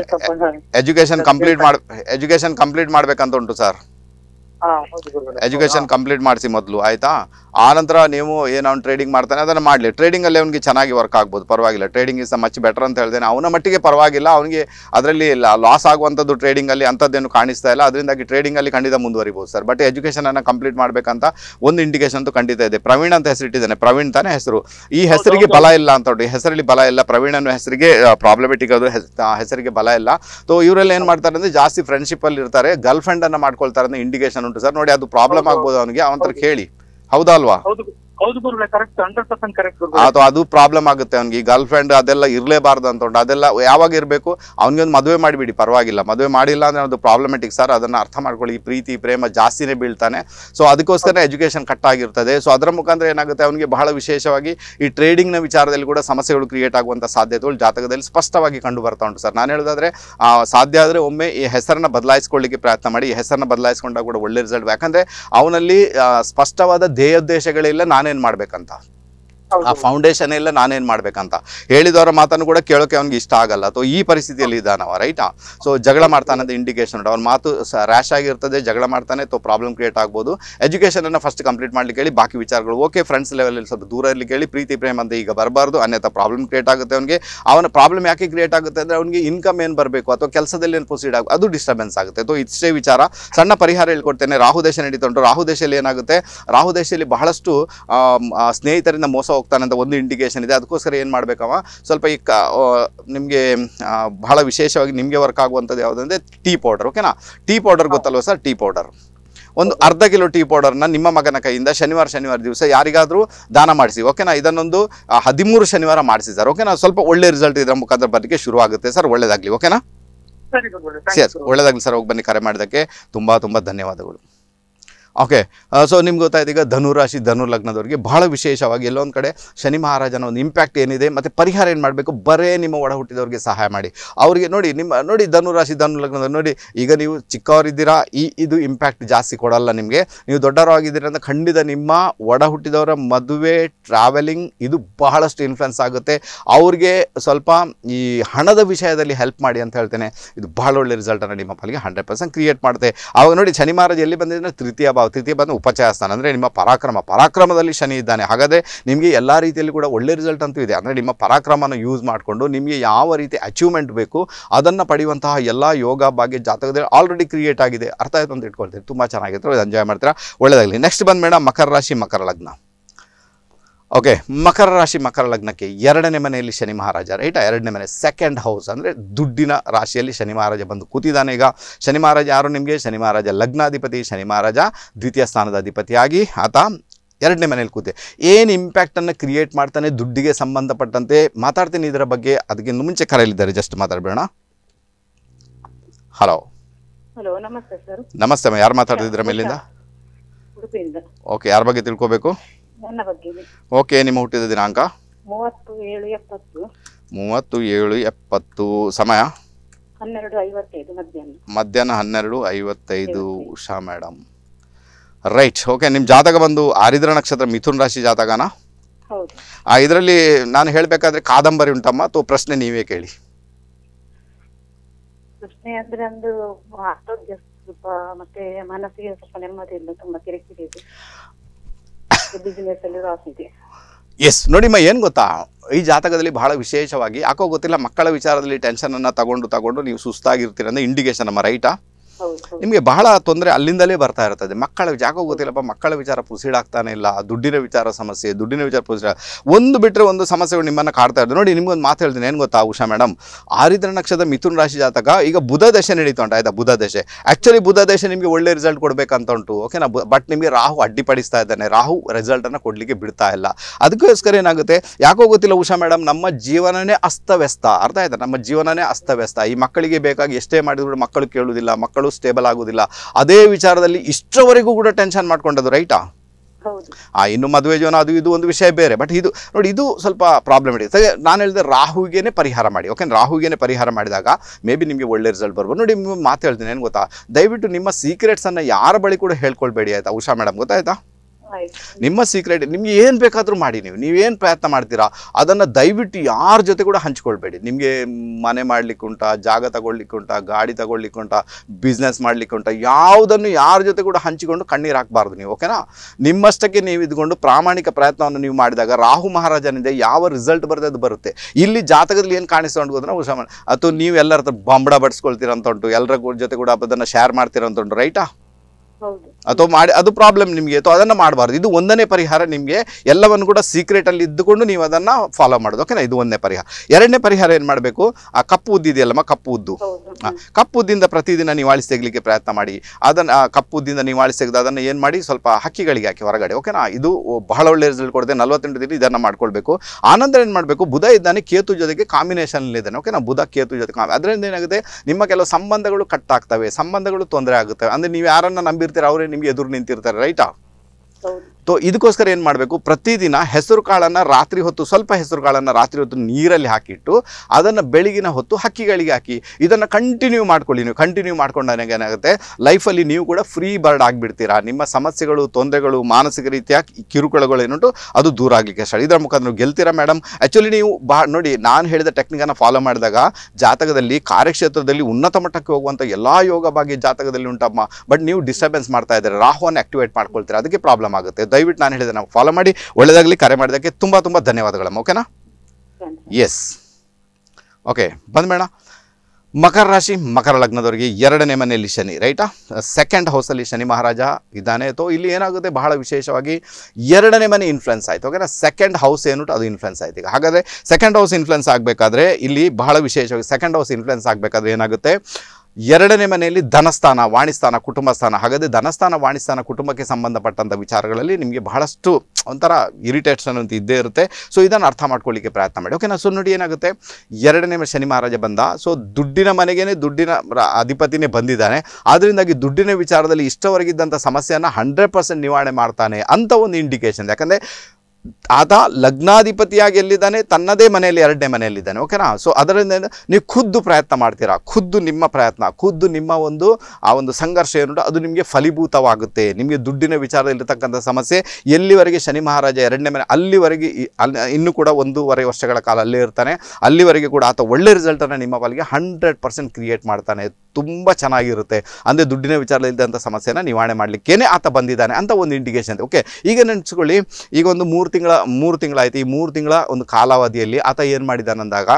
ಎಜುಕೇಶನ್ ಕಂಪ್ಲೀಟ್ ಮಾಡ್ ಎಜುಕೇಶನ್ ಕಂಪ್ಲೀಟ್ ಮಾಡ್ಬೇಕಂತ ಉಂಟು ಸರ್ ಎಜುಕೇಶನ್ ಕಂಪ್ಲೀಟ್ ಮಾಡಿಸಿ ಮೊದಲು ಆಯ್ತಾ ಆ ನಂತರ ನೀವು ಏನು ಅವ್ನು ಟ್ರೇಡಿಂಗ್ ಮಾಡ್ತಾನೆ ಅದನ್ನು ಮಾಡಲಿ ಟ್ರೇಡಿಂಗಲ್ಲಿ ಅವನಿಗೆ ಚೆನ್ನಾಗಿ ವರ್ಕ್ ಆಗ್ಬೋದು ಪರವಾಗಿಲ್ಲ ಟ್ರೇಡಿಂಗ್ ಇಸ್ ಮಚ್ ಬೆಟರ್ ಅಂತ ಹೇಳ್ತೇನೆ ಅವನ ಮಟ್ಟಿಗೆ ಪರವಾಗಿಲ್ಲ ಅವನಿಗೆ ಅದರಲ್ಲಿ ಲಾಸ್ ಆಗುವಂಥದ್ದು ಟ್ರೇಡಿಂಗಲ್ಲಿ ಅಂಥದ್ದೇನು ಕಾಣಿಸ್ತಾ ಇಲ್ಲ ಅದರಿಂದಾಗಿ ಟ್ರೇಡಿಂಗಲ್ಲಿ ಖಂಡಿತ ಮುಂದುವರಿಬೋದು ಸರ್ ಬಟ್ ಎಜುಕೇಷನನ್ನು ಕಂಪ್ಲೀಟ್ ಮಾಡಬೇಕಂತ ಒಂದು ಇಂಡಿಕೇಶನ್ ಅಂತೂ ಖಂಡಿತ ಇದೆ ಪ್ರವೀಣ್ ಅಂತ ಹೆಸರಿಟ್ಟಿದ್ದಾನೆ ಪ್ರವೀಣ್ ತಾನೇ ಹೆಸರು ಈ ಹೆಸರಿಗೆ ಬಲ ಇಲ್ಲ ಅಂತ ಉಂಟು ಹೆಸರಲ್ಲಿ ಬಲ ಇಲ್ಲ ಪ್ರವೀಣ್ ಅನ್ನೋ ಹೆಸರಿಗೆ ಪ್ರಾಬ್ಲಮೆಟಿಕ್ ಅದು ಹೆಸರಿಗೆ ಬಲ ಇಲ್ಲ ತೊ ಇವರೆಲ್ಲ ಏನು ಮಾಡ್ತಾರೆ ಅಂದರೆ ಜಾಸ್ತಿ ಫ್ರೆಂಡ್ಶಿಪ್ಪಲ್ಲಿ ಇರ್ತಾರೆ ಗರ್ಲ್ ಫ್ರೆಂಡನ್ನು ಮಾಡ್ಕೊಳ್ತಾರೆ ಅಂದ್ರೆ ಇಂಡಿಕೇಶನ್ ಉಂಟು ಸರ್ ನೋಡಿ ಅದು ಪ್ರಾಬ್ಲಮ್ ಆಗ್ಬೋದು ಅವನಿಗೆ ಅವಂತರ ಕೇಳಿ ಹೌದಾ ಅಲ್ವಾ ಹೌದು ಕರೆಕ್ಟ್ ಅದು ಅದು ಪ್ರಾಬ್ಲಮ್ ಆಗುತ್ತೆ ಅವ್ನಿಗೆ ಗರ್ಲ್ ಫ್ರೆಂಡ್ ಅದೆಲ್ಲ ಇರಲೇಬಾರ್ದು ಅಂತ ಅದೆಲ್ಲ ಯಾವಾಗ ಇರಬೇಕು ಅವ್ನಿಗೆ ಒಂದು ಮದುವೆ ಮಾಡಿಬಿಡಿ ಪರವಾಗಿಲ್ಲ ಮದುವೆ ಮಾಡಿಲ್ಲ ಅಂದರೆ ಅದು ಪ್ರಾಬ್ಲಮೆಟಿಕ್ ಸರ್ ಅದನ್ನು ಅರ್ಥ ಮಾಡ್ಕೊಳ್ಳಿ ಈ ಪ್ರೀತಿ ಪ್ರೇಮ ಜಾಸ್ತಿನೇ ಬೀಳ್ತಾನೆ ಸೊ ಅದಕ್ಕೋಸ್ಕರ ಎಜುಕೇಷನ್ ಕಟ್ ಆಗಿರ್ತದೆ ಸೊ ಅದರ ಮುಖಾಂತರ ಏನಾಗುತ್ತೆ ಅವನಿಗೆ ಬಹಳ ವಿಶೇಷವಾಗಿ ಈ ಟ್ರೇಡಿಂಗ್ನ ವಿಚಾರದಲ್ಲಿ ಕೂಡ ಸಮಸ್ಯೆಗಳು ಕ್ರಿಯೇಟ್ ಆಗುವಂಥ ಸಾಧ್ಯತೆಗಳು ಜಾತಕದಲ್ಲಿ ಸ್ಪಷ್ಟವಾಗಿ ಕಂಡು ಬರ್ತಾ ಉಂಟು ಸರ್ ನಾನು ಹೇಳೋದಾದರೆ ಸಾಧ್ಯ ಆದರೆ ಒಮ್ಮೆ ಈ ಹೆಸರನ್ನು ಬದಲಾಯಿಸ್ಕೊಳ್ಳಿಕ್ಕೆ ಪ್ರಯತ್ನ ಮಾಡಿ ಈ ಹೆಸರನ್ನ ಬದಲಾಯಿಸ್ಕೊಂಡಾಗ ಕೂಡ ಒಳ್ಳೆ ರಿಸಲ್ಟ್ ಯಾಕಂದರೆ ಅವನಲ್ಲಿ ಸ್ಪಷ್ಟವಾದ ಧ್ಯೇಯೋದ್ದೇಶಗಳಿಲ್ಲ ನಾನು ನಾನೇನು ಮಾಡಬೇಕಂತ ಆ ಫೌಂಡೇಶನ್ ಎಲ್ಲ ನಾನೇನು ಮಾಡ್ಬೇಕಂತ ಹೇಳಿದವರ ಮಾತನ್ನು ಕೂಡ ಕೇಳೋಕೆ ಅವ್ನಿಗೆ ಇಷ್ಟ ಆಗಲ್ಲ ಅಥವಾ ಈ ಪರಿಸ್ಥಿತಿಯಲ್ಲಿ ಇದ್ದಾನವ ರೈಟಾ ಸೊ ಜಗಳ ಮಾಡ್ತಾನೆ ಇಂಡಿಕೇಶನ್ ಅವ್ನ ಮಾತು ರ್ಯಾಶ್ ಆಗಿರ್ತದೆ ಜಗಳ ಮಾಡ್ತಾನೆ ಅಥವಾ ಪ್ರಾಬ್ಲಮ್ ಕ್ರಿಯೇಟ್ ಆಗ್ಬೋದು ಎಜುಕೇಷನನ್ನು ಫಸ್ಟ್ ಕಂಪ್ಲೀಟ್ ಮಾಡ್ಲಿಕ್ಕೆ ಹೇಳಿ ಬಾಕಿ ವಿಚಾರಗಳು ಓಕೆ ಫ್ರೆಂಡ್ಸ್ ಲೆವೆಲಲ್ಲಿ ಸ್ವಲ್ಪ ದೂರ ಇರಲಿಕ್ಕೆ ಹೇಳಿ ಪ್ರೀತಿ ಪ್ರೇಮ ಅಂತ ಈಗ ಬರಬಾರ್ದು ಅನ್ಯಥ ಪ್ರಾಬ್ಲಮ್ ಕ್ರಿಯೇಟ್ ಆಗುತ್ತೆ ಅವನಿಗೆ ಅವನ ಪ್ರಾಬ್ಲಮ್ ಯಾಕೆ ಕ್ರಿಯೇಟ್ ಆಗುತ್ತೆ ಅಂದರೆ ಅವನಿಗೆ ಇನ್ಕಮ್ ಏನು ಬರಬೇಕು ಅಥವಾ ಕೆಲಸದಲ್ಲಿ ಏನು ಪ್ರೊಸೀಡ್ ಆಗ ಅದು ಡಿಸ್ಟರ್ಬೆನ್ಸ್ ಆಗುತ್ತೆ ಅಥವಾ ಇಷ್ಟೇ ವಿಚಾರ ಸಣ್ಣ ಪರಿಹಾರ ಹೇಳ್ಕೊಡ್ತೇನೆ ರಾಹು ದೇಶ ನಡೀತಾ ಉಂಟು ರಾಹು ದೇಶದಲ್ಲಿ ಏನಾಗುತ್ತೆ ರಾಹು ದೇಶದಲ್ಲಿ ಬಹಳಷ್ಟು ಸ್ನೇಹಿತರಿಂದ ಮೋಸ ಹೋಗ್ತಾನೆ ಅಂತ ಒಂದು ಇಂಡಿಕೇಶನ್ ಇದೆ ಅದಕ್ಕೋಸ್ಕರ ಏನು ಮಾಡಬೇಕವ ಸ್ವಲ್ಪ ಈ ನಿಮಗೆ ಬಹಳ ವಿಶೇಷವಾಗಿ ನಿಮಗೆ ವರ್ಕ್ ಆಗುವಂಥದ್ದು ಯಾವುದಂದರೆ ಟೀ ಪೌಡರ್ ಓಕೆನಾ ಟೀ ಪೌಡರ್ ಗೊತ್ತಲ್ವ ಸರ್ ಟೀ ಪೌಡರ್ ಒಂದು ಅರ್ಧ ಕಿಲೋ ಟೀ ಪೌಡರ್ನ ನಿಮ್ಮ ಮಗನ ಕೈಯಿಂದ ಶನಿವಾರ ಶನಿವಾರ ದಿವಸ ಯಾರಿಗಾದರೂ ದಾನ ಮಾಡಿಸಿ ಓಕೆನಾ ಇದನ್ನೊಂದು ಹದಿಮೂರು ಶನಿವಾರ ಮಾಡಿಸಿ ಸರ್ ಓಕೆನಾ ಸ್ವಲ್ಪ ಒಳ್ಳೆ ರಿಸಲ್ಟ್ ಇದರ ಮುಖಾಂತರ ಬರಲಿಕ್ಕೆ ಶುರುವಾಗುತ್ತೆ ಸರ್ ಒಳ್ಳೇದಾಗಲಿ ಓಕೆನಾ ಸರಿ ಒಳ್ಳೇದಾಗಲಿ ಸರ್ ಹೋಗಿ ಬನ್ನಿ ಕರೆ ಮಾಡೋದಕ್ಕೆ ತುಂಬ ತುಂಬ ಧನ್ಯವಾದಗಳು ಓಕೆ ಸೊ uh, ನಿಮ್ಗೆ ಗೊತ್ತಾಯ್ತು ಈಗ ಧನುರಾಶಿ ಧನು ಲಗ್ನದವ್ರಿಗೆ ಬಹಳ ವಿಶೇಷವಾಗಿ ಎಲ್ಲೊಂದು ಕಡೆ ಶನಿ ಮಹಾರಾಜನ ಒಂದು ಇಂಪ್ಯಾಕ್ಟ್ ಏನಿದೆ ಮತ್ತು ಪರಿಹಾರ ಏನು ಮಾಡಬೇಕು ಬರೇ ನಿಮ್ಮ ಒಡ ಹುಟ್ಟಿದವ್ರಿಗೆ ಸಹಾಯ ಮಾಡಿ ಅವರಿಗೆ ನೋಡಿ ನಿಮ್ಮ ನೋಡಿ ಧನುರಾಶಿ ಧನು ಲಗ್ನದ ನೋಡಿ ಈಗ ನೀವು ಚಿಕ್ಕವರಿದ್ದೀರಾ ಈ ಇದು ಇಂಪ್ಯಾಕ್ಟ್ ಜಾಸ್ತಿ ಕೊಡಲ್ಲ ನಿಮಗೆ ನೀವು ದೊಡ್ಡವರಾಗಿದ್ದೀರಾ ಅಂತ ಖಂಡಿತ ನಿಮ್ಮ ಒಡ ಹುಟ್ಟಿದವರ ಮದುವೆ ಟ್ರಾವೆಲಿಂಗ್ ಇದು ಬಹಳಷ್ಟು ಇನ್ಫ್ಲುಯೆನ್ಸ್ ಆಗುತ್ತೆ ಅವ್ರಿಗೆ ಸ್ವಲ್ಪ ಈ ಹಣದ ವಿಷಯದಲ್ಲಿ ಹೆಲ್ಪ್ ಮಾಡಿ ಅಂತ ಹೇಳ್ತೇನೆ ಇದು ಬಹಳ ಒಳ್ಳೆ ರಿಸಲ್ಟನ್ನು ನಿಮ್ಮ ಪಾಲಿಗೆ ಹಂಡ್ರೆಡ್ ಪರ್ಸೆಂಟ್ ಕ್ರಿಯೇಟ್ ಮಾಡುತ್ತೆ ಆವಾಗ ನೋಡಿ ಶನಿ ಮಹಾರಾಜ್ ಎಲ್ಲಿ ಬಂದಿದ್ರೆ ತೃತೀಯ ತಿಥಿ ಬಂದು ಉಪಚಯ ಸ್ಥಾನ ಅಂದರೆ ನಿಮ್ಮ ಪರಾಕ್ರಮ ಪರಾಕ್ರಮದಲ್ಲಿ ಶನಿ ಇದ್ದಾನೆ ಹಾಗಾದರೆ ನಿಮಗೆ ಎಲ್ಲ ರೀತಿಯಲ್ಲಿ ಕೂಡ ಒಳ್ಳೆ ರಿಸಲ್ಟ್ ಅಂತೂ ಇದೆ ಅಂದರೆ ನಿಮ್ಮ ಪರಾಕ್ರಮನ ಯೂಸ್ ಮಾಡಿಕೊಂಡು ನಿಮಗೆ ಯಾವ ರೀತಿ ಅಚೀವ್ಮೆಂಟ್ ಬೇಕು ಅದನ್ನು ಪಡೆಯುವಂತಹ ಎಲ್ಲ ಯೋಗ ಭಾಗ್ಯ ಜಾತಕದಲ್ಲಿ ಆಲ್ರೆಡಿ ಕ್ರಿಯೇಟ್ ಆಗಿದೆ ಅರ್ಥ ಆಯ್ತು ಅಂತ ಇಟ್ಕೊಳ್ತೀರಿ ತುಂಬ ಚೆನ್ನಾಗಿತ್ತು ಎಂಜಾಯ್ ಮಾಡ್ತೀರಾ ಒಳ್ಳೆಯದಾಗಲಿ ನೆಕ್ಸ್ಟ್ ಬಂದ ಮೇಡಮ್ ಮಕರ ರಾಶಿ ಮಕರ ಲಗ್ನ ಓಕೆ ಮಕರ ರಾಶಿ ಮಕರ ಲಗ್ನಕ್ಕೆ ಎರಡನೇ ಮನೆಯಲ್ಲಿ ಶನಿ ಮಹಾರಾಜ ರೈಟ್ ಎರಡನೇ ಮನೆ ಸೆಕೆಂಡ್ ಹೌಸ್ ಅಂದರೆ ದುಡ್ಡಿನ ರಾಶಿಯಲ್ಲಿ ಶನಿ ಮಹಾರಾಜ ಬಂದು ಕೂತಿದ್ದಾನೆ ಈಗ ಶನಿ ಮಹಾರಾಜ ಯಾರು ನಿಮಗೆ ಶನಿ ಮಹಾರಾಜ ಲಗ್ನಾಧಿಪತಿ ಶನಿ ಮಹಾರಾಜ ದ್ವಿತೀಯ ಸ್ಥಾನದ ಅಧಿಪತಿಯಾಗಿ ಆತ ಎರಡನೇ ಮನೇಲಿ ಕೂತೆ ಏನು ಇಂಪ್ಯಾಕ್ಟನ್ನು ಕ್ರಿಯೇಟ್ ಮಾಡ್ತಾನೆ ದುಡ್ಡಿಗೆ ಸಂಬಂಧಪಟ್ಟಂತೆ ಮಾತಾಡ್ತೀನಿ ಇದರ ಬಗ್ಗೆ ಅದಕ್ಕಿಂತ ಮುಂಚೆ ಕರೆಯಲಿದ್ದಾರೆ ಜಸ್ಟ್ ಮಾತಾಡಬೇಡ ಹಲೋ ಹಲೋ ನಮಸ್ತೆ ಸರ್ ನಮಸ್ತೆ ಯಾರು ಮಾತಾಡ್ತಿದ್ರ ಮೇಲಿಂದ ಓಕೆ ಯಾರ ಬಗ್ಗೆ ತಿಳ್ಕೋಬೇಕು ನನ್ನ ಬಗ್ಗೆ ಓಕೆ ನಿಮ್ಮ ಹುಟ್ಟಿದ ದಿನಾಂಕ ಮೂವತ್ತು ಏಳು ಎಪ್ಪತ್ತು ಮೂವತ್ತು ಏಳು ಎಪ್ಪತ್ತು ಸಮಯ ಹನ್ನೆರಡು ಐವತ್ತೈದು ಮಧ್ಯಾಹ್ನ ಮಧ್ಯಾಹ್ನ ಹನ್ನೆರಡು ಐವತ್ತೈದು ಉಷಾ ಮೇಡಮ್ ರೈಟ್ ಓಕೆ ನಿಮ್ಮ ಜಾತಕ ಬಂದು ಆರಿದ್ರ ನಕ್ಷತ್ರ ಮಿಥುನ್ ರಾಶಿ ಜಾತಕನ ಇದರಲ್ಲಿ ನಾನು ಹೇಳಬೇಕಾದ್ರೆ ಕಾದಂಬರಿ ಉಂಟಮ್ಮ ಅಥವಾ ಪ್ರಶ್ನೆ ನೀವೇ ಕೇಳಿ ಪ್ರಶ್ನೆ ಅಂದ್ರೆ ಒಂದು ಆರೋಗ್ಯ ಸ್ವಲ್ಪ ಮತ್ತೆ ಮನಸ್ಸಿಗೆ ಸ್ವಲ್ಪ ನೆಮ್ಮದಿ ತುಂಬಾ ಕಿರಿಕಿರಿ ಇದೆ ಎಸ್ ನೋಡಿಮ್ಮ ಏನು ಗೊತ್ತಾ ಈ ಜಾತಕದಲ್ಲಿ ಬಹಳ ವಿಶೇಷವಾಗಿ ಯಾಕೋ ಗೊತ್ತಿಲ್ಲ ಮಕ್ಕಳ ವಿಚಾರದಲ್ಲಿ ಅನ್ನ ತಗೊಂಡು ತಗೊಂಡು ನೀವು ಸುಸ್ತಾಗಿರ್ತೀರ ಅಂದರೆ ಇಂಡಿಕೇಶನ್ ಅಮ್ಮ ರೈಟಾ ನಿಮಗೆ ಬಹಳ ತೊಂದರೆ ಅಲ್ಲಿಂದಲೇ ಬರ್ತಾ ಇರ್ತದೆ ಮಕ್ಕಳ ಜಾಗ ಗೊತ್ತಿಲ್ಲಪ್ಪ ಮಕ್ಕಳ ವಿಚಾರ ಪುಸಿಡಾಗ್ತಾನೆ ಇಲ್ಲ ದುಡ್ಡಿನ ವಿಚಾರ ಸಮಸ್ಯೆ ದುಡ್ಡಿನ ವಿಚಾರ ಪುಸಿಡ ಒಂದು ಬಿಟ್ಟರೆ ಒಂದು ಸಮಸ್ಯೆಗಳು ನಿಮ್ಮನ್ನು ಕಾಡ್ತಾ ಇರ್ತದೆ ನೋಡಿ ನಿಮ್ಗೊಂದು ಮಾತು ಹೇಳ್ತೀನಿ ಏನು ಗೊತ್ತಾ ಉಷಾ ಮೇಡಮ್ ಆರಿದ್ರ ನಕ್ಷತ್ರದ ಮಿಥುನ್ ರಾಶಿ ಜಾತಕ ಈಗ ಬುಧ ದಶೆ ನಡೀತು ಉಂಟು ಆಯ್ತಾ ಬುಧ ದಶೆ ಆ್ಯಕ್ಚುಲಿ ಬುಧ ದಶೆ ನಿಮಗೆ ಒಳ್ಳೆ ರಿಸಲ್ಟ್ ಕೊಡಬೇಕಂತ ಉಂಟು ಓಕೆನಾ ಬಟ್ ನಿಮಗೆ ರಾಹು ಅಡ್ಡಿಪಡಿಸ್ತಾ ಇದ್ದಾನೆ ರಾಹು ರಿಸಲ್ಟನ್ನು ಕೊಡಲಿಕ್ಕೆ ಬಿಡ್ತಾ ಇಲ್ಲ ಅದಕ್ಕೋಸ್ಕರ ಏನಾಗುತ್ತೆ ಯಾಕೋ ಗೊತ್ತಿಲ್ಲ ಉಷಾ ಮೇಡಮ್ ನಮ್ಮ ಜೀವನನೇ ಅಸ್ತವ್ಯಸ್ತ ಅರ್ಥ ಆಯ್ತಾ ನಮ್ಮ ಜೀವನನೇ ಅಸ್ತವ್ಯಸ್ತ ಈ ಮಕ್ಕಳಿಗೆ ಬೇಕಾಗಿ ಎಷ್ಟೇ ಮಾಡಿದ್ರು ಮಕ್ಕಳು ಕೇಳುವುದಿಲ್ಲ ಮಕ್ಕಳು ಮಕ್ಕಳು ಸ್ಟೇಬಲ್ ಆಗೋದಿಲ್ಲ ಅದೇ ವಿಚಾರದಲ್ಲಿ ಇಷ್ಟರವರೆಗೂ ಕೂಡ ಟೆನ್ಷನ್ ಮಾಡ್ಕೊಂಡದ್ದು ರೈಟಾ ಆ ಇನ್ನು ಮದುವೆ ಜೀವನ ಅದು ಇದು ಒಂದು ವಿಷಯ ಬೇರೆ ಬಟ್ ಇದು ನೋಡಿ ಇದು ಸ್ವಲ್ಪ ಪ್ರಾಬ್ಲಮ್ ಇದೆ ನಾನು ಹೇಳಿದೆ ರಾಹುಗೇನೆ ಪರಿಹಾರ ಮಾಡಿ ಓಕೆ ರಾಹುಗೇನೆ ಪರಿಹಾರ ಮಾಡಿದಾಗ ಮೇ ಬಿ ನಿಮಗೆ ಒಳ್ಳೆ ರಿಸಲ್ಟ್ ಬರ್ಬೋದು ನೋಡಿ ನಿಮ್ಗೆ ಮಾತು ಹೇಳ್ತೀನಿ ಏನು ಗೊತ್ತಾ ದಯವಿಟ್ಟು ನಿಮ್ಮ ಸೀಕ್ರೆಟ್ಸನ್ನು ಯಾರ ಬಳಿ ಕೂಡ ಹೇಳ್ಕೊಳ್ಬೇಡಿ ಆಯಿತಾ ಉಷಾ ಮೇಡಮ್ ಗೊತ್ತಾಯ್ತಾ ನಿಮ್ಮ ಸೀಕ್ರೆಟ್ ನಿಮ್ಗೆ ಏನ್ ಬೇಕಾದ್ರೂ ಮಾಡಿ ನೀವು ನೀವೇನ್ ಪ್ರಯತ್ನ ಮಾಡ್ತೀರಾ ಅದನ್ನ ದಯವಿಟ್ಟು ಯಾರ ಜೊತೆ ಕೂಡ ಹಂಚ್ಕೊಳ್ಬೇಡಿ ನಿಮ್ಗೆ ಮನೆ ಮಾಡ್ಲಿಕ್ಕುಂಟ ಜಾಗ ತಗೊಳ್ಲಿಕ್ಕುಂಟ ಗಾಡಿ ತಗೊಳ್ಲಿಕ್ಕುಂಟ ಬಿಸ್ನೆಸ್ ಮಾಡ್ಲಿಕ್ಕುಂಟ ಯಾವುದನ್ನು ಯಾರ ಜೊತೆ ಕೂಡ ಹಂಚಿಕೊಂಡು ಕಣ್ಣೀರ್ ಹಾಕಬಾರ್ದು ನೀವು ಓಕೆನಾ ನಿಮ್ಮಷ್ಟಕ್ಕೆ ನೀವು ಇದ್ಕೊಂಡು ಪ್ರಾಮಾಣಿಕ ಪ್ರಯತ್ನವನ್ನು ನೀವು ಮಾಡಿದಾಗ ರಾಹು ಮಹಾರಾಜನಿಂದ ಯಾವ ರಿಸಲ್ಟ್ ಬರುತ್ತೆ ಅದು ಬರುತ್ತೆ ಇಲ್ಲಿ ಜಾತಕದಲ್ಲಿ ಏನು ಕಾಣಿಸ್ತಾ ಉಂಟು ಅಥವಾ ನೀವು ಎಲ್ಲರ ಹತ್ರ ಬೊಂಬಡ ಬಡಿಸ್ಕೊಳ್ತೀರಂತ ಉಂಟು ಎಲ್ಲರ ಜೊತೆ ಕೂಡ ಅದನ್ನ ಶೇರ್ ಮಾಡ್ತೀರಂತ ಉಂಟು ರೈಟಾ ಅಥವಾ ಮಾಡಿ ಅದು ಪ್ರಾಬ್ಲಮ್ ನಿಮಗೆ ಅಥವಾ ಅದನ್ನು ಮಾಡಬಾರ್ದು ಇದು ಒಂದನೇ ಪರಿಹಾರ ನಿಮಗೆ ಎಲ್ಲವನ್ನು ಕೂಡ ಸೀಕ್ರೆಟಲ್ಲಿ ಇದ್ದುಕೊಂಡು ನೀವು ಅದನ್ನು ಫಾಲೋ ಮಾಡೋದು ಓಕೆನಾ ಇದು ಒಂದನೇ ಪರಿಹಾರ ಎರಡನೇ ಪರಿಹಾರ ಏನು ಮಾಡಬೇಕು ಆ ಕಪ್ಪು ಉದ್ದಿದೆಯಲ್ಲಮ್ಮ ಕಪ್ಪು ಉದ್ದು ಕಪ್ಪು ಉದ್ದಿಂದ ಪ್ರತಿದಿನ ನಿವಾಳಿಸಿ ತೆಗಲಿಕ್ಕೆ ಪ್ರಯತ್ನ ಮಾಡಿ ಅದನ್ನು ಕಪ್ಪು ಉದ್ದಿಂದ ನಿವಾಳಿಸಿ ತೆಗೆದು ಅದನ್ನು ಏನು ಮಾಡಿ ಸ್ವಲ್ಪ ಹಕ್ಕಿಗಳಿಗೆ ಹಾಕಿ ಹೊರಗಡೆ ಓಕೆನಾ ಇದು ಬಹಳ ಒಳ್ಳೆ ರಿಸಲ್ಟ್ ಕೊಡದೆ ನಲ್ವತ್ತೆಂಟು ದಿನ ಇದನ್ನು ಮಾಡ್ಕೊಳ್ಬೇಕು ಆನಂತರ ಏನು ಮಾಡಬೇಕು ಬುಧ ಇದ್ದಾನೆ ಕೇತು ಜೊತೆಗೆ ಕಾಂಬಿನೇಷನ್ ಇದ್ದಾನೆ ಓಕೆನಾ ಬುಧ ಕೇತು ಜೊತೆ ಅದರಿಂದ ಏನಾಗುತ್ತೆ ನಿಮ್ಮ ಕೆಲವು ಸಂಬಂಧಗಳು ಕಟ್ ಸಂಬಂಧಗಳು ತೊಂದರೆ ಆಗುತ್ತವೆ ಅಂದರೆ ನೀವು ಯಾರನ್ನ ನಂಬಿ ನಂಬಿರ್ತೀರ ಅವರೇ ನಿಮ್ಗೆ ಎದುರು ನಿಂತಿರ್ತಾರೆ ರೈಟಾ ತೊ ಇದಕ್ಕೋಸ್ಕರ ಏನು ಮಾಡಬೇಕು ಪ್ರತಿದಿನ ಹೆಸರು ಕಾಳನ್ನು ರಾತ್ರಿ ಹೊತ್ತು ಸ್ವಲ್ಪ ಹೆಸರು ಕಾಳನ್ನು ರಾತ್ರಿ ಹೊತ್ತು ನೀರಲ್ಲಿ ಹಾಕಿಟ್ಟು ಅದನ್ನು ಬೆಳಗಿನ ಹೊತ್ತು ಹಕ್ಕಿಗಳಿಗೆ ಹಾಕಿ ಇದನ್ನು ಕಂಟಿನ್ಯೂ ಮಾಡ್ಕೊಳ್ಳಿ ನೀವು ಕಂಟಿನ್ಯೂ ನನಗೆ ಏನಾಗುತ್ತೆ ಲೈಫಲ್ಲಿ ನೀವು ಕೂಡ ಫ್ರೀ ಬರ್ಡ್ ಆಗಿಬಿಡ್ತೀರಾ ನಿಮ್ಮ ಸಮಸ್ಯೆಗಳು ತೊಂದರೆಗಳು ಮಾನಸಿಕ ರೀತಿಯ ಕಿರುಕುಳಗಳು ಏನುಂಟು ಅದು ದೂರ ಆಗಲಿಕ್ಕೆ ಸ್ಟಾರ್ಟ್ ಇದರ ಮುಖಾಂತರ ಗೆಲ್ತೀರಾ ಮೇಡಮ್ ಆ್ಯಕ್ಚುಲಿ ನೀವು ಬಾ ನೋಡಿ ನಾನು ಹೇಳಿದ ಟೆಕ್ನಿಕನ್ನು ಫಾಲೋ ಮಾಡಿದಾಗ ಜಾತಕದಲ್ಲಿ ಕಾರ್ಯಕ್ಷೇತ್ರದಲ್ಲಿ ಉನ್ನತ ಮಟ್ಟಕ್ಕೆ ಹೋಗುವಂಥ ಎಲ್ಲ ಯೋಗ ಭಾಗ್ಯ ಜಾತಕದಲ್ಲಿ ಉಂಟಮ್ಮ ಬಟ್ ನೀವು ಡಿಸ್ಟರ್ಬೆನ್ಸ್ ಮಾಡ್ತಾ ಇದ್ದಾರೆ ರಾಹುವನ್ನು ಆಕ್ಟಿವೇಟ್ ಮಾಡ್ಕೊಳ್ತೀರಾ ಅದಕ್ಕೆ ಪ್ರಾಬ್ಲಮ್ ಆಗುತ್ತೆ ದಯವಿಟ್ಟು ನಾನು ಹೇಳಿದೆ ನಾವು ಫಾಲೋ ಮಾಡಿ ಒಳ್ಳೆಯದಾಗಲಿ ಕರೆ ಮಾಡಿದ್ದಕ್ಕೆ ತುಂಬ ತುಂಬ ಧನ್ಯವಾದಗಳು ಓಕೆನಾ ಎಸ್ ಓಕೆ ಬಂದ ಮೇಡಮ್ ಮಕರ ರಾಶಿ ಮಕರ ಲಗ್ನದವರಿಗೆ ಎರಡನೇ ಮನೆಯಲ್ಲಿ ಶನಿ ರೈಟಾ ಸೆಕೆಂಡ್ ಹೌಸಲ್ಲಿ ಶನಿ ಮಹಾರಾಜ ಇದ್ದಾನೆ ತೋ ಇಲ್ಲಿ ಏನಾಗುತ್ತೆ ಬಹಳ ವಿಶೇಷವಾಗಿ ಎರಡನೇ ಮನೆ ಇನ್ಫ್ಲುಯೆನ್ಸ್ ಆಯಿತು ಓಕೆನಾ ಸೆಕೆಂಡ್ ಹೌಸ್ ಏನು ಅದು ಇನ್ಫ್ಲುಯೆನ್ಸ್ ಆಯಿತು ಈಗ ಹಾಗಾದರೆ ಸೆಕೆಂಡ್ ಹೌಸ್ ಇನ್ಫ್ಲುಯೆನ್ಸ್ ಆಗಬೇಕಾದ್ರೆ ಇಲ್ಲಿ ಬಹಳ ವಿಶೇಷವಾಗಿ ಸೆಕೆಂಡ್ ಹೌಸ್ ಇನ್ಫ್ಲುಯೆನ್ಸ್ ಆಗಬೇಕಾದ್ರೆ ಏನಾಗುತ್ತೆ ಎರಡನೇ ಮನೆಯಲ್ಲಿ ಧನಸ್ಥಾನ ವಾಣಿಸ್ಥಾನ ಕುಟುಂಬ ಸ್ಥಾನ ಹಾಗಾದರೆ ಧನಸ್ಥಾನ ವಾಣಿಸ್ಥಾನ ಕುಟುಂಬಕ್ಕೆ ಸಂಬಂಧಪಟ್ಟಂಥ ವಿಚಾರಗಳಲ್ಲಿ ನಿಮಗೆ ಬಹಳಷ್ಟು ಒಂಥರ ಇರಿಟೇಷನ್ ಅಂತ ಇದ್ದೇ ಇರುತ್ತೆ ಸೊ ಇದನ್ನು ಅರ್ಥ ಮಾಡ್ಕೊಳ್ಳಿಕ್ಕೆ ಪ್ರಯತ್ನ ಮಾಡಿ ಓಕೆನಾ ಸೊ ನೋಡಿ ಏನಾಗುತ್ತೆ ಎರಡನೇ ಶನಿ ಮಹಾರಾಜ ಬಂದ ಸೊ ದುಡ್ಡಿನ ಮನೆಗೇ ದುಡ್ಡಿನ ಅಧಿಪತಿನೇ ಬಂದಿದ್ದಾನೆ ಆದ್ದರಿಂದಾಗಿ ದುಡ್ಡಿನ ವಿಚಾರದಲ್ಲಿ ಇಷ್ಟವರೆಗಿದ್ದಂಥ ಸಮಸ್ಯೆಯನ್ನು ಹಂಡ್ರೆಡ್ ಪರ್ಸೆಂಟ್ ನಿವಾರಣೆ ಮಾಡ್ತಾನೆ ಅಂತ ಒಂದು ಇಂಡಿಕೇಶನ್ ಯಾಕಂದರೆ ಆತ ಲಗ್ನಾಧಿಪತಿಯಾಗಿ ಎಲ್ಲಿದ್ದಾನೆ ತನ್ನದೇ ಮನೆಯಲ್ಲಿ ಎರಡನೇ ಮನೆಯಲ್ಲಿದ್ದಾನೆ ಓಕೆನಾ ಸೊ ಅದರಿಂದ ನೀವು ಖುದ್ದು ಪ್ರಯತ್ನ ಮಾಡ್ತೀರಾ ಖುದ್ದು ನಿಮ್ಮ ಪ್ರಯತ್ನ ಖುದ್ದು ನಿಮ್ಮ ಒಂದು ಆ ಒಂದು ಸಂಘರ್ಷ ಏನು ಅದು ನಿಮಗೆ ಫಲೀಭೂತವಾಗುತ್ತೆ ನಿಮಗೆ ದುಡ್ಡಿನ ವಿಚಾರದಲ್ಲಿರ್ತಕ್ಕಂಥ ಸಮಸ್ಯೆ ಎಲ್ಲಿವರೆಗೆ ಶನಿ ಮಹಾರಾಜ ಎರಡನೇ ಮನೆ ಅಲ್ಲಿವರೆಗೆ ಇನ್ನೂ ಕೂಡ ಒಂದೂವರೆ ವರ್ಷಗಳ ಕಾಲ ಅಲ್ಲೇ ಇರ್ತಾನೆ ಅಲ್ಲಿವರೆಗೆ ಕೂಡ ಆತ ಒಳ್ಳೆ ರಿಸಲ್ಟನ್ನು ನಿಮ್ಮ ಪಾಲಿಗೆ ಹಂಡ್ರೆಡ್ ಪರ್ಸೆಂಟ್ ಕ್ರಿಯೇಟ್ ಮಾಡ್ತಾನೆ ತುಂಬ ಚೆನ್ನಾಗಿರುತ್ತೆ ಅಂದರೆ ದುಡ್ಡಿನ ವಿಚಾರ ಇದ್ದಂಥ ಸಮಸ್ಯೆನ ನಿವಾರಣೆ ಮಾಡಲಿಕ್ಕೇನೆ ಆತ ಬಂದಿದ್ದಾನೆ ಅಂತ ಒಂದು ಇಂಡಿಕೇಶನ್ ಓಕೆ ಈಗ ನೆನೆಸ್ಕೊಳ್ಳಿ ಈಗ ಒಂದು ಮೂರು ತಿಂಗಳ ಮೂರು ತಿಂಗಳಾಯ್ತು ಈ ಮೂರು ತಿಂಗಳ ಒಂದು ಕಾಲಾವಧಿಯಲ್ಲಿ ಆತ ಏನು ಮಾಡಿದ್ದಾನೆ ಅಂದಾಗ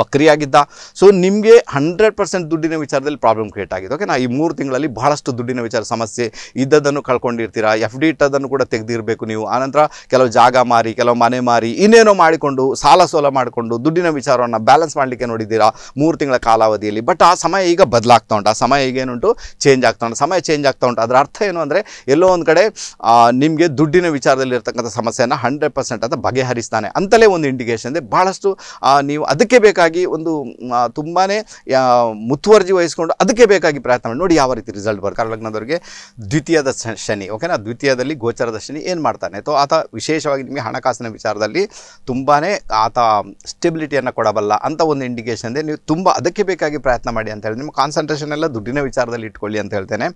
ವಕ್ರಿಯಾಗಿದ್ದ ಸೊ ನಿಮಗೆ ಹಂಡ್ರೆಡ್ ಪರ್ಸೆಂಟ್ ದುಡ್ಡಿನ ವಿಚಾರದಲ್ಲಿ ಪ್ರಾಬ್ಲಮ್ ಕ್ರಿಯೇಟ್ ಆಗಿದೆ ಓಕೆನಾ ಈ ಮೂರು ತಿಂಗಳಲ್ಲಿ ಬಹಳಷ್ಟು ದುಡ್ಡಿನ ವಿಚಾರ ಸಮಸ್ಯೆ ಇದ್ದದನ್ನು ಕಳ್ಕೊಂಡಿರ್ತೀರಾ ಎಫ್ ಡಿ ಇಟ್ಟದನ್ನು ಕೂಡ ತೆಗೆದಿರಬೇಕು ನೀವು ಆನಂತರ ಕೆಲವು ಜಾಗ ಮಾರಿ ಕೆಲವು ಮನೆ ಮಾರಿ ಇನ್ನೇನೋ ಮಾಡಿಕೊಂಡು ಸಾಲ ಸೋಲ ಮಾಡಿಕೊಂಡು ದುಡ್ಡಿನ ವಿಚಾರವನ್ನು ಬ್ಯಾಲೆನ್ಸ್ ಮಾಡಲಿಕ್ಕೆ ನೋಡಿದ್ದೀರಾ ಮೂರು ತಿಂಗಳ ಕಾಲಾವಧಿಯಲ್ಲಿ ಬಟ್ ಆ ಸಮಯ ಈಗ ಬದಲಾಗ್ತಾ ಉಂಟು ಆ ಸಮಯ ಈಗ ಏನುಂಟು ಚೇಂಜ್ ಆಗ್ತಾ ಉಂಟು ಸಮಯ ಚೇಂಜ್ ಆಗ್ತಾ ಉಂಟು ಅದರ ಅರ್ಥ ಏನು ಅಂದರೆ ಎಲ್ಲೋ ಒಂದು ಕಡೆ ನಿಮಗೆ ದುಡ್ಡಿನ ವಿಚಾರದಲ್ಲಿ ಇರ್ತಕ್ಕಂಥ ಸಮಸ್ಯೆಯನ್ನು ಹಂಡ್ರೆಡ್ ಪರ್ಸೆಂಟ್ ಅಂತ ಬಗೆಹರಿಸ್ತಾನೆ ಅಂತಲೇ ಒಂದು ಇಂಡಿಕೇಶನ್ ಇದೆ ಬಹಳಷ್ಟು ನೀವು ಅದಕ್ಕೆ ಬೇಕಾದ ಅದಕ್ಕಾಗಿ ಒಂದು ತುಂಬಾ ಮುತುವರ್ಜಿ ವಹಿಸ್ಕೊಂಡು ಅದಕ್ಕೆ ಬೇಕಾಗಿ ಪ್ರಯತ್ನ ಮಾಡಿ ನೋಡಿ ಯಾವ ರೀತಿ ರಿಸಲ್ಟ್ ಬರ್ತಾರೆ ಲಗ್ನದವರಿಗೆ ದ್ವಿತೀಯದ ಶನಿ ಓಕೆನಾ ದ್ವಿತೀಯದಲ್ಲಿ ಗೋಚರದ ಶನಿ ಏನು ಮಾಡ್ತಾನೆ ಅಥವಾ ಆತ ವಿಶೇಷವಾಗಿ ನಿಮಗೆ ಹಣಕಾಸಿನ ವಿಚಾರದಲ್ಲಿ ತುಂಬಾ ಆತ ಸ್ಟೆಬಿಲಿಟಿಯನ್ನು ಕೊಡಬಲ್ಲ ಅಂತ ಒಂದು ಇಂಡಿಕೇಶನ್ ಇದೆ ನೀವು ತುಂಬ ಅದಕ್ಕೆ ಬೇಕಾಗಿ ಪ್ರಯತ್ನ ಮಾಡಿ ಅಂತ ಹೇಳಿ ನಿಮ್ಮ ಕಾನ್ಸಂಟ್ರೇಷನ್ ಎಲ್ಲ ದುಡ್ಡಿನ ವಿಚಾರದಲ್ಲಿ ಇಟ್ಕೊಳ್ಳಿ ಅಂತ ಹೇಳ್ತೇನೆ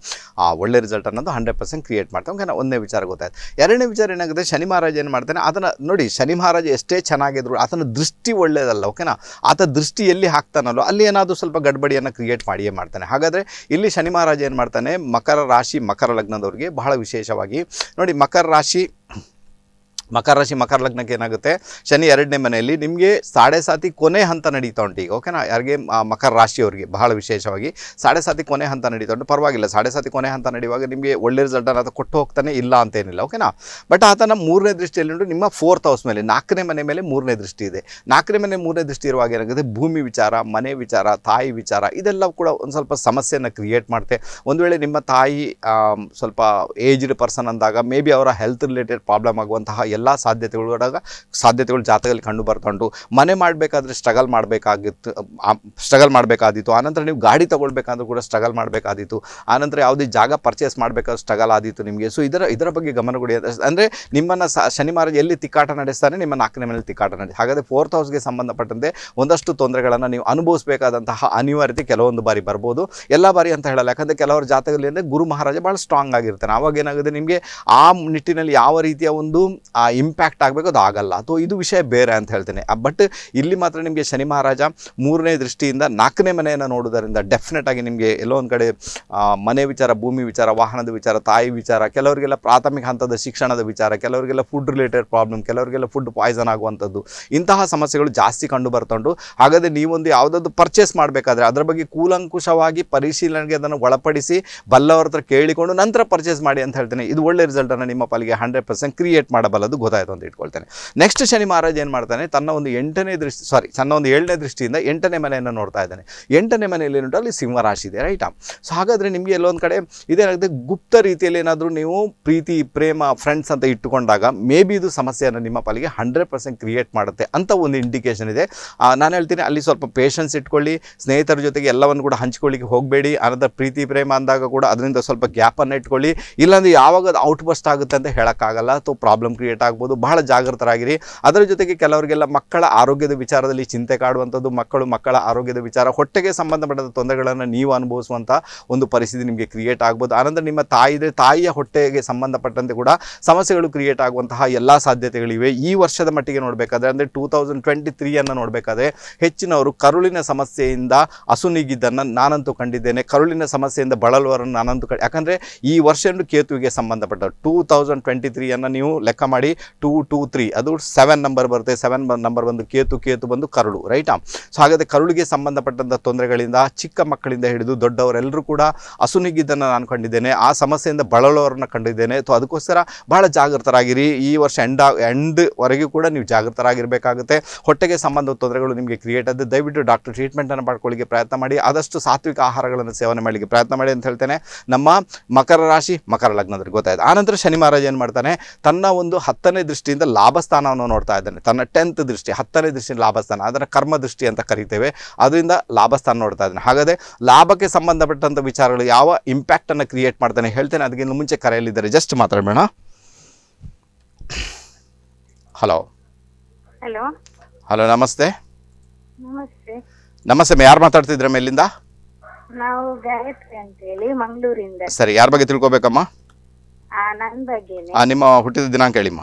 ಆ ಒಳ್ಳೆ ರಿಸಲ್ಟ್ ಅನ್ನೋದು ಹಂಡ್ರೆಡ್ ಪರ್ಸೆಂಟ್ ಕ್ರಿಯೇಟ್ ಮಾಡ್ತಾರೆ ಓಕೆನಾ ಒಂದೇ ವಿಚಾರ ಗೊತ್ತಾಯ್ತು ಎರಡನೇ ವಿಚಾರ ಏನಾಗುತ್ತೆ ಶನಿ ಮಹಾರಾಜ ಏನು ಮಾಡ್ತಾನೆ ಅದನ್ನು ನೋಡಿ ಶನಿ ಮಹಾರಾಜ ಎಷ್ಟೇ ಚೆನ್ನಾಗಿದ್ರು ಆತನ ದೃಷ್ಟಿ ಒಳ್ಳೆಯದಲ್ಲ ಓಕೆನಾ ಆತ ದೃಷ್ಟಿ ಎಲ್ಲಿ ಹಾಕ್ತಾನಲ್ಲೋ ಅಲ್ಲಿ ಏನಾದರೂ ಸ್ವಲ್ಪ ಗಡ್ಬಡಿಯನ್ನು ಕ್ರಿಯೇಟ್ ಮಾಡಿಯೇ ಮಾಡ್ತಾನೆ ಹಾಗಾದರೆ ಇಲ್ಲಿ ಶನಿ ಮಹಾರಾಜ ಏನು ಮಾಡ್ತಾನೆ ಮಕರ ರಾಶಿ ಮಕರ ಲಗ್ನದವ್ರಿಗೆ ಬಹಳ ವಿಶೇಷವಾಗಿ ನೋಡಿ ಮಕರ ರಾಶಿ ಮಕರ ರಾಶಿ ಮಕರ ಲಗ್ನಕ್ಕೆ ಏನಾಗುತ್ತೆ ಶನಿ ಎರಡನೇ ಮನೆಯಲ್ಲಿ ನಿಮಗೆ ಸಾಡೆ ಸಾತಿ ಕೊನೆ ಹಂತ ನಡೀತಾ ಉಂಟು ಈಗ ಓಕೆನಾ ಯಾರಿಗೆ ಮಕರ ರಾಶಿಯವರಿಗೆ ಬಹಳ ವಿಶೇಷವಾಗಿ ಸಾಡೆ ಸಾತಿ ಕೊನೆ ಹಂತ ನಡೀತಾ ಉಂಟು ಪರವಾಗಿಲ್ಲ ಸಾಡೆ ಸಾತಿ ಕೊನೆ ಹಂತ ನಡೆಯುವಾಗ ನಿಮಗೆ ಒಳ್ಳೆ ರಿಸಲ್ಟ್ ಅನ್ನೋದು ಕೊಟ್ಟು ಹೋಗ್ತಾನೆ ಇಲ್ಲ ಅಂತೇನಿಲ್ಲ ಓಕೆನಾ ಬಟ್ ಆತನ ಮೂರನೇ ದೃಷ್ಟಿಯಲ್ಲಿ ಉಂಟು ನಿಮ್ಮ ಫೋರ್ತ್ ಹೌಸ್ ಮೇಲೆ ನಾಲ್ಕನೇ ಮನೆ ಮೇಲೆ ಮೂರನೇ ದೃಷ್ಟಿ ಇದೆ ನಾಲ್ಕನೇ ಮನೆ ಮೂರನೇ ದೃಷ್ಟಿ ಇರುವಾಗ ಏನಾಗುತ್ತೆ ಭೂಮಿ ವಿಚಾರ ಮನೆ ವಿಚಾರ ತಾಯಿ ವಿಚಾರ ಇದೆಲ್ಲ ಕೂಡ ಒಂದು ಸ್ವಲ್ಪ ಸಮಸ್ಯೆಯನ್ನು ಕ್ರಿಯೇಟ್ ಮಾಡುತ್ತೆ ಒಂದು ವೇಳೆ ನಿಮ್ಮ ತಾಯಿ ಸ್ವಲ್ಪ ಏಜ್ಡ್ ಪರ್ಸನ್ ಅಂದಾಗ ಮೇ ಬಿ ಅವರ ಹೆಲ್ತ್ ರಿಲೇಟೆಡ್ ಪ್ರಾಬ್ಲಮ್ ಆಗುವಂತಹ ಎಲ್ಲ ಸಾಧ್ಯತೆಗಳು ಸಾಧ್ಯತೆಗಳು ಜಾತಕದಲ್ಲಿ ಕಂಡು ಉಂಟು ಮನೆ ಮಾಡಬೇಕಾದ್ರೆ ಸ್ಟ್ರಗಲ್ ಮಾಡಬೇಕಾಗಿತ್ತು ಸ್ಟ್ರಗಲ್ ಮಾಡಬೇಕಾದಿತ್ತು ಆನಂತರ ನೀವು ಗಾಡಿ ತೊಗೊಳ್ಬೇಕಾದ್ರೂ ಕೂಡ ಸ್ಟ್ರಗಲ್ ಮಾಡಬೇಕಾದಿತ್ತು ಆನಂತರ ಯಾವುದೇ ಜಾಗ ಪರ್ಚೇಸ್ ಮಾಡಬೇಕಾದ್ರೂ ಸ್ಟ್ರಗಲ್ ಆದಿತ್ತು ನಿಮಗೆ ಸೊ ಇದರ ಇದರ ಬಗ್ಗೆ ಗಮನ ಕೊಡಿ ಅಂದರೆ ನಿಮ್ಮನ್ನು ಶನಿವಾರ ಎಲ್ಲಿ ತಿಕ್ಕಾಟ ನಡೆಸ್ತಾನೆ ನಿಮ್ಮ ನಾಲ್ಕನೇ ಮನೇಲಿ ತಿಕ್ಕಾಟ ನಡೆಸಿ ಹಾಗಾದರೆ ಫೋರ್ತ್ ಹೌಸ್ಗೆ ಸಂಬಂಧಪಟ್ಟಂತೆ ಒಂದಷ್ಟು ತೊಂದರೆಗಳನ್ನು ನೀವು ಅನುಭವಿಸಬೇಕಾದಂತಹ ಅನಿವಾರ್ಯತೆ ಕೆಲವೊಂದು ಬಾರಿ ಬರ್ಬೋದು ಎಲ್ಲ ಬಾರಿ ಅಂತ ಹೇಳಲ್ಲ ಯಾಕಂದರೆ ಕೆಲವರ ಜಾತಕದಲ್ಲಿ ಅಂದರೆ ಗುರು ಮಹಾರಾಜ ಭಾಳ ಸ್ಟ್ರಾಂಗ್ ಆಗಿರ್ತಾನೆ ಆವಾಗ ಏನಾಗುತ್ತೆ ನಿಮಗೆ ಆ ನಿಟ್ಟಿನಲ್ಲಿ ಯಾವ ರೀತಿಯ ಒಂದು ಇಂಪ್ಯಾಕ್ಟ್ ಆಗಬೇಕು ಅದು ಆಗಲ್ಲ ಅಥವಾ ಇದು ವಿಷಯ ಬೇರೆ ಅಂತ ಹೇಳ್ತೇನೆ ಬಟ್ ಇಲ್ಲಿ ಮಾತ್ರ ನಿಮಗೆ ಶನಿ ಮಹಾರಾಜ ಮೂರನೇ ದೃಷ್ಟಿಯಿಂದ ನಾಲ್ಕನೇ ಮನೆಯನ್ನು ನೋಡೋದರಿಂದ ಡೆಫಿನೆಟ್ ಆಗಿ ನಿಮಗೆ ಎಲ್ಲೋ ಒಂದು ಕಡೆ ಮನೆ ವಿಚಾರ ಭೂಮಿ ವಿಚಾರ ವಾಹನದ ವಿಚಾರ ತಾಯಿ ವಿಚಾರ ಕೆಲವರಿಗೆಲ್ಲ ಪ್ರಾಥಮಿಕ ಹಂತದ ಶಿಕ್ಷಣದ ವಿಚಾರ ಕೆಲವರಿಗೆಲ್ಲ ಫುಡ್ ರಿಲೇಟೆಡ್ ಪ್ರಾಬ್ಲಮ್ ಕೆಲವರಿಗೆಲ್ಲ ಫುಡ್ ಪಾಯ್ಸನ್ ಆಗುವಂಥದ್ದು ಇಂತಹ ಸಮಸ್ಯೆಗಳು ಜಾಸ್ತಿ ಕಂಡು ಬರ್ತಂಡು ಹಾಗಾದರೆ ನೀವೊಂದು ಯಾವುದಾದ್ರು ಪರ್ಚೇಸ್ ಮಾಡಬೇಕಾದ್ರೆ ಅದರ ಬಗ್ಗೆ ಕೂಲಂಕುಷವಾಗಿ ಪರಿಶೀಲನೆಗೆ ಅದನ್ನು ಒಳಪಡಿಸಿ ಬಲ್ಲವರ ಹತ್ರ ಕೇಳಿಕೊಂಡು ನಂತರ ಪರ್ಚೇಸ್ ಮಾಡಿ ಅಂತ ಹೇಳ್ತೇನೆ ಇದು ಒಳ್ಳೆ ರಿಸಲ್ಟನ್ನು ನಿಮ್ಮ ಪಾಲಿಗೆ ಹಂಡ್ರೆಡ್ ಪರ್ಸೆಂಟ್ ಕ್ರಿಯೇಟ್ ಮಾಡಬಲ್ಲದು ಅನ್ನೋದು ಅಂತ ಇಟ್ಕೊಳ್ತಾನೆ ನೆಕ್ಸ್ಟ್ ಶನಿ ಮಹಾರಾಜ್ ಏನು ಮಾಡ್ತಾನೆ ತನ್ನ ಒಂದು ಎಂಟನೇ ದೃಷ್ಟಿ ಸಾರಿ ತನ್ನ ಒಂದು ಏಳನೇ ದೃಷ್ಟಿಯಿಂದ ಎಂಟನೇ ಮನೆಯನ್ನು ನೋಡ್ತಾ ಇದ್ದಾನೆ ಎಂಟನೇ ಮನೆಯಲ್ಲಿ ಏನುಂಟು ಅಲ್ಲಿ ಸಿಂಹರಾಶಿ ಇದೆ ರೈಟಾ ಸೊ ಹಾಗಾದರೆ ನಿಮಗೆ ಎಲ್ಲೊಂದು ಕಡೆ ಇದೇನಾಗುತ್ತೆ ಗುಪ್ತ ರೀತಿಯಲ್ಲಿ ಏನಾದರೂ ನೀವು ಪ್ರೀತಿ ಪ್ರೇಮ ಫ್ರೆಂಡ್ಸ್ ಅಂತ ಇಟ್ಟುಕೊಂಡಾಗ ಮೇ ಬಿ ಇದು ಸಮಸ್ಯೆಯನ್ನು ನಿಮ್ಮ ಪಾಲಿಗೆ ಹಂಡ್ರೆಡ್ ಪರ್ಸೆಂಟ್ ಕ್ರಿಯೇಟ್ ಮಾಡುತ್ತೆ ಅಂತ ಒಂದು ಇಂಡಿಕೇಶನ್ ಇದೆ ನಾನು ಹೇಳ್ತೀನಿ ಅಲ್ಲಿ ಸ್ವಲ್ಪ ಪೇಷನ್ಸ್ ಇಟ್ಕೊಳ್ಳಿ ಸ್ನೇಹಿತರ ಜೊತೆಗೆ ಎಲ್ಲವನ್ನು ಕೂಡ ಹಂಚ್ಕೊಳ್ಳಿಕ್ಕೆ ಹೋಗಬೇಡಿ ಅನಂತರ ಪ್ರೀತಿ ಪ್ರೇಮ ಅಂದಾಗ ಕೂಡ ಅದರಿಂದ ಸ್ವಲ್ಪ ಗ್ಯಾಪನ್ನು ಇಟ್ಕೊಳ್ಳಿ ಇಲ್ಲಾಂದರೆ ಯಾವಾಗ ಔಟ್ ಬಸ್ಟ್ ಆಗುತ್ತೆ ಅಂತ ಹೇಳೋಕ್ಕಾಗಲ್ಲ ಅಥವಾ ಪ್ರಾಬ್ಲಮ್ ಕ್ರಿಯೇಟ್ ಆಗ್ಬೋದು ಬಹಳ ಜಾಗೃತರಾಗಿರಿ ಅದರ ಜೊತೆಗೆ ಕೆಲವರಿಗೆಲ್ಲ ಮಕ್ಕಳ ಆರೋಗ್ಯದ ವಿಚಾರದಲ್ಲಿ ಚಿಂತೆ ಕಾಡುವಂಥದ್ದು ಮಕ್ಕಳು ಮಕ್ಕಳ ಆರೋಗ್ಯದ ವಿಚಾರ ಹೊಟ್ಟೆಗೆ ಸಂಬಂಧಪಟ್ಟ ತೊಂದರೆಗಳನ್ನು ನೀವು ಅನುಭವಿಸುವಂಥ ಒಂದು ಪರಿಸ್ಥಿತಿ ನಿಮಗೆ ಕ್ರಿಯೇಟ್ ಆಗ್ಬೋದು ಆನಂತರ ನಿಮ್ಮ ತಾಯಿ ತಾಯಿಯ ಹೊಟ್ಟೆಗೆ ಸಂಬಂಧಪಟ್ಟಂತೆ ಕೂಡ ಸಮಸ್ಯೆಗಳು ಕ್ರಿಯೇಟ್ ಆಗುವಂತಹ ಎಲ್ಲ ಸಾಧ್ಯತೆಗಳಿವೆ ಈ ವರ್ಷದ ಮಟ್ಟಿಗೆ ನೋಡಬೇಕಾದ್ರೆ ಅಂದರೆ ಟೂ ತೌಸಂಡ್ ಟ್ವೆಂಟಿ ತ್ರೀಯನ್ನು ನೋಡಬೇಕಾದ್ರೆ ಹೆಚ್ಚಿನವರು ಕರುಳಿನ ಸಮಸ್ಯೆಯಿಂದ ಅಸುನೀಗಿದ್ದನ್ನು ನಾನಂತೂ ಕಂಡಿದ್ದೇನೆ ಕರುಳಿನ ಸಮಸ್ಯೆಯಿಂದ ಬಳಲುವರನ್ನು ನಾನಂತೂ ಕಂಡು ಯಾಕಂದರೆ ಈ ವರ್ಷ ಕೇತುವಿಗೆ ಸಂಬಂಧಪಟ್ಟ ಟೂ ತೌಸಂಡ್ ಟ್ವೆಂಟಿ ತ್ರೀಯನ್ನು ನೀವು ಲೆಕ್ಕ ಮಾಡಿ ಟೂ ಟೂ ತ್ರೀ ಅದು ಸೆವೆನ್ ನಂಬರ್ ಬರುತ್ತೆ ಸೆವೆನ್ ನಂಬರ್ ಬಂದು ಕೇತು ಕೇತು ಬಂದು ಕರುಳು ರೈಟಾ ಸೊ ಹಾಗಾದರೆ ಕರುಳಿಗೆ ಸಂಬಂಧಪಟ್ಟಂಥ ತೊಂದರೆಗಳಿಂದ ಚಿಕ್ಕ ಮಕ್ಕಳಿಂದ ಹಿಡಿದು ದೊಡ್ಡವರೆಲ್ಲರೂ ಕೂಡ ಹಸುನಿಗಿದ್ದನ್ನು ನಾನು ಕಂಡಿದ್ದೇನೆ ಆ ಸಮಸ್ಯೆಯಿಂದ ಬಳಲುವವರನ್ನು ಕಂಡಿದ್ದೇನೆ ಸೊ ಅದಕ್ಕೋಸ್ಕರ ಬಹಳ ಜಾಗೃತರಾಗಿರಿ ಈ ವರ್ಷ ಎಂಡ್ ಎಂಡ್ವರೆಗೂ ಕೂಡ ನೀವು ಜಾಗೃತರಾಗಿರಬೇಕಾಗುತ್ತೆ ಹೊಟ್ಟೆಗೆ ಸಂಬಂಧ ತೊಂದರೆಗಳು ನಿಮಗೆ ಕ್ರಿಯೇಟ್ ಆದ ದಯವಿಟ್ಟು ಡಾಕ್ಟರ್ ಟ್ರೀಟ್ಮೆಂಟನ್ನು ಮಾಡ್ಕೊಳ್ಳಿಕ್ಕೆ ಪ್ರಯತ್ನ ಮಾಡಿ ಆದಷ್ಟು ಸಾತ್ವಿಕ ಆಹಾರಗಳನ್ನು ಸೇವನೆ ಮಾಡಲಿಕ್ಕೆ ಪ್ರಯತ್ನ ಮಾಡಿ ಅಂತ ಹೇಳ್ತೇನೆ ನಮ್ಮ ಮಕರ ರಾಶಿ ಮಕರ ಲಗ್ನದಲ್ಲಿ ಗೊತ್ತಾಯ್ತು ಆನಂತರ ಶನಿ ಮಹಾರಾಜ ಏನು ಮಾಡ್ತಾನೆ ತನ್ನ ಒಂದು ಹತ್ತು ಹತ್ತನೇ ದೃಷ್ಟಿಯಿಂದ ಲಾಭಸ್ಥಾನವನ್ನು ನೋಡ್ತಾ ಇದ್ದಾನೆ ತನ್ನ ಟೆಂತ್ ದೃಷ್ಟಿ ಹತ್ತನೇ ದೃಷ್ಟಿಯಿಂದ ಲಾಭಸ್ಥಾನ ಅದರ ಕರ್ಮ ದೃಷ್ಟಿ ಅಂತ ಕರಿತೇವೆ ಅದರಿಂದ ಲಾಭಸ್ಥಾನ ನೋಡ್ತಾ ಇದ್ದಾನೆ ಹಾಗಾದರೆ ಲಾಭಕ್ಕೆ ಸಂಬಂಧಪಟ್ಟಂಥ ವಿಚಾರಗಳು ಯಾವ ಇಂಪ್ಯಾಕ್ಟನ್ನು ಕ್ರಿಯೇಟ್ ಮಾಡ್ತಾನೆ ಹೇಳ್ತೇನೆ ಅದಕ್ಕಿಂತ ಮುಂಚೆ ಕರೆಯಲಿದ್ದಾರೆ ಜಸ್ಟ್ ಮಾತಾಡಬೇಡ ಹಲೋ ಹಲೋ ಹಲೋ ನಮಸ್ತೆ ನಮಸ್ತೆ ಯಾರು ಮಾತಾಡ್ತಿದ್ರಮ್ಮ ಎಲ್ಲಿಂದ ನಾವು ಗಾಯತ್ರಿ ಸರಿ ಯಾರ ಬಗ್ಗೆ ತಿಳ್ಕೊಬೇಕಮ್ಮ ನನ್ನ ನಿಮ್ಮ ಹುಟ್ಟಿದ ದಿನಾಂಕ ಹೇಳಿಮ್ಮ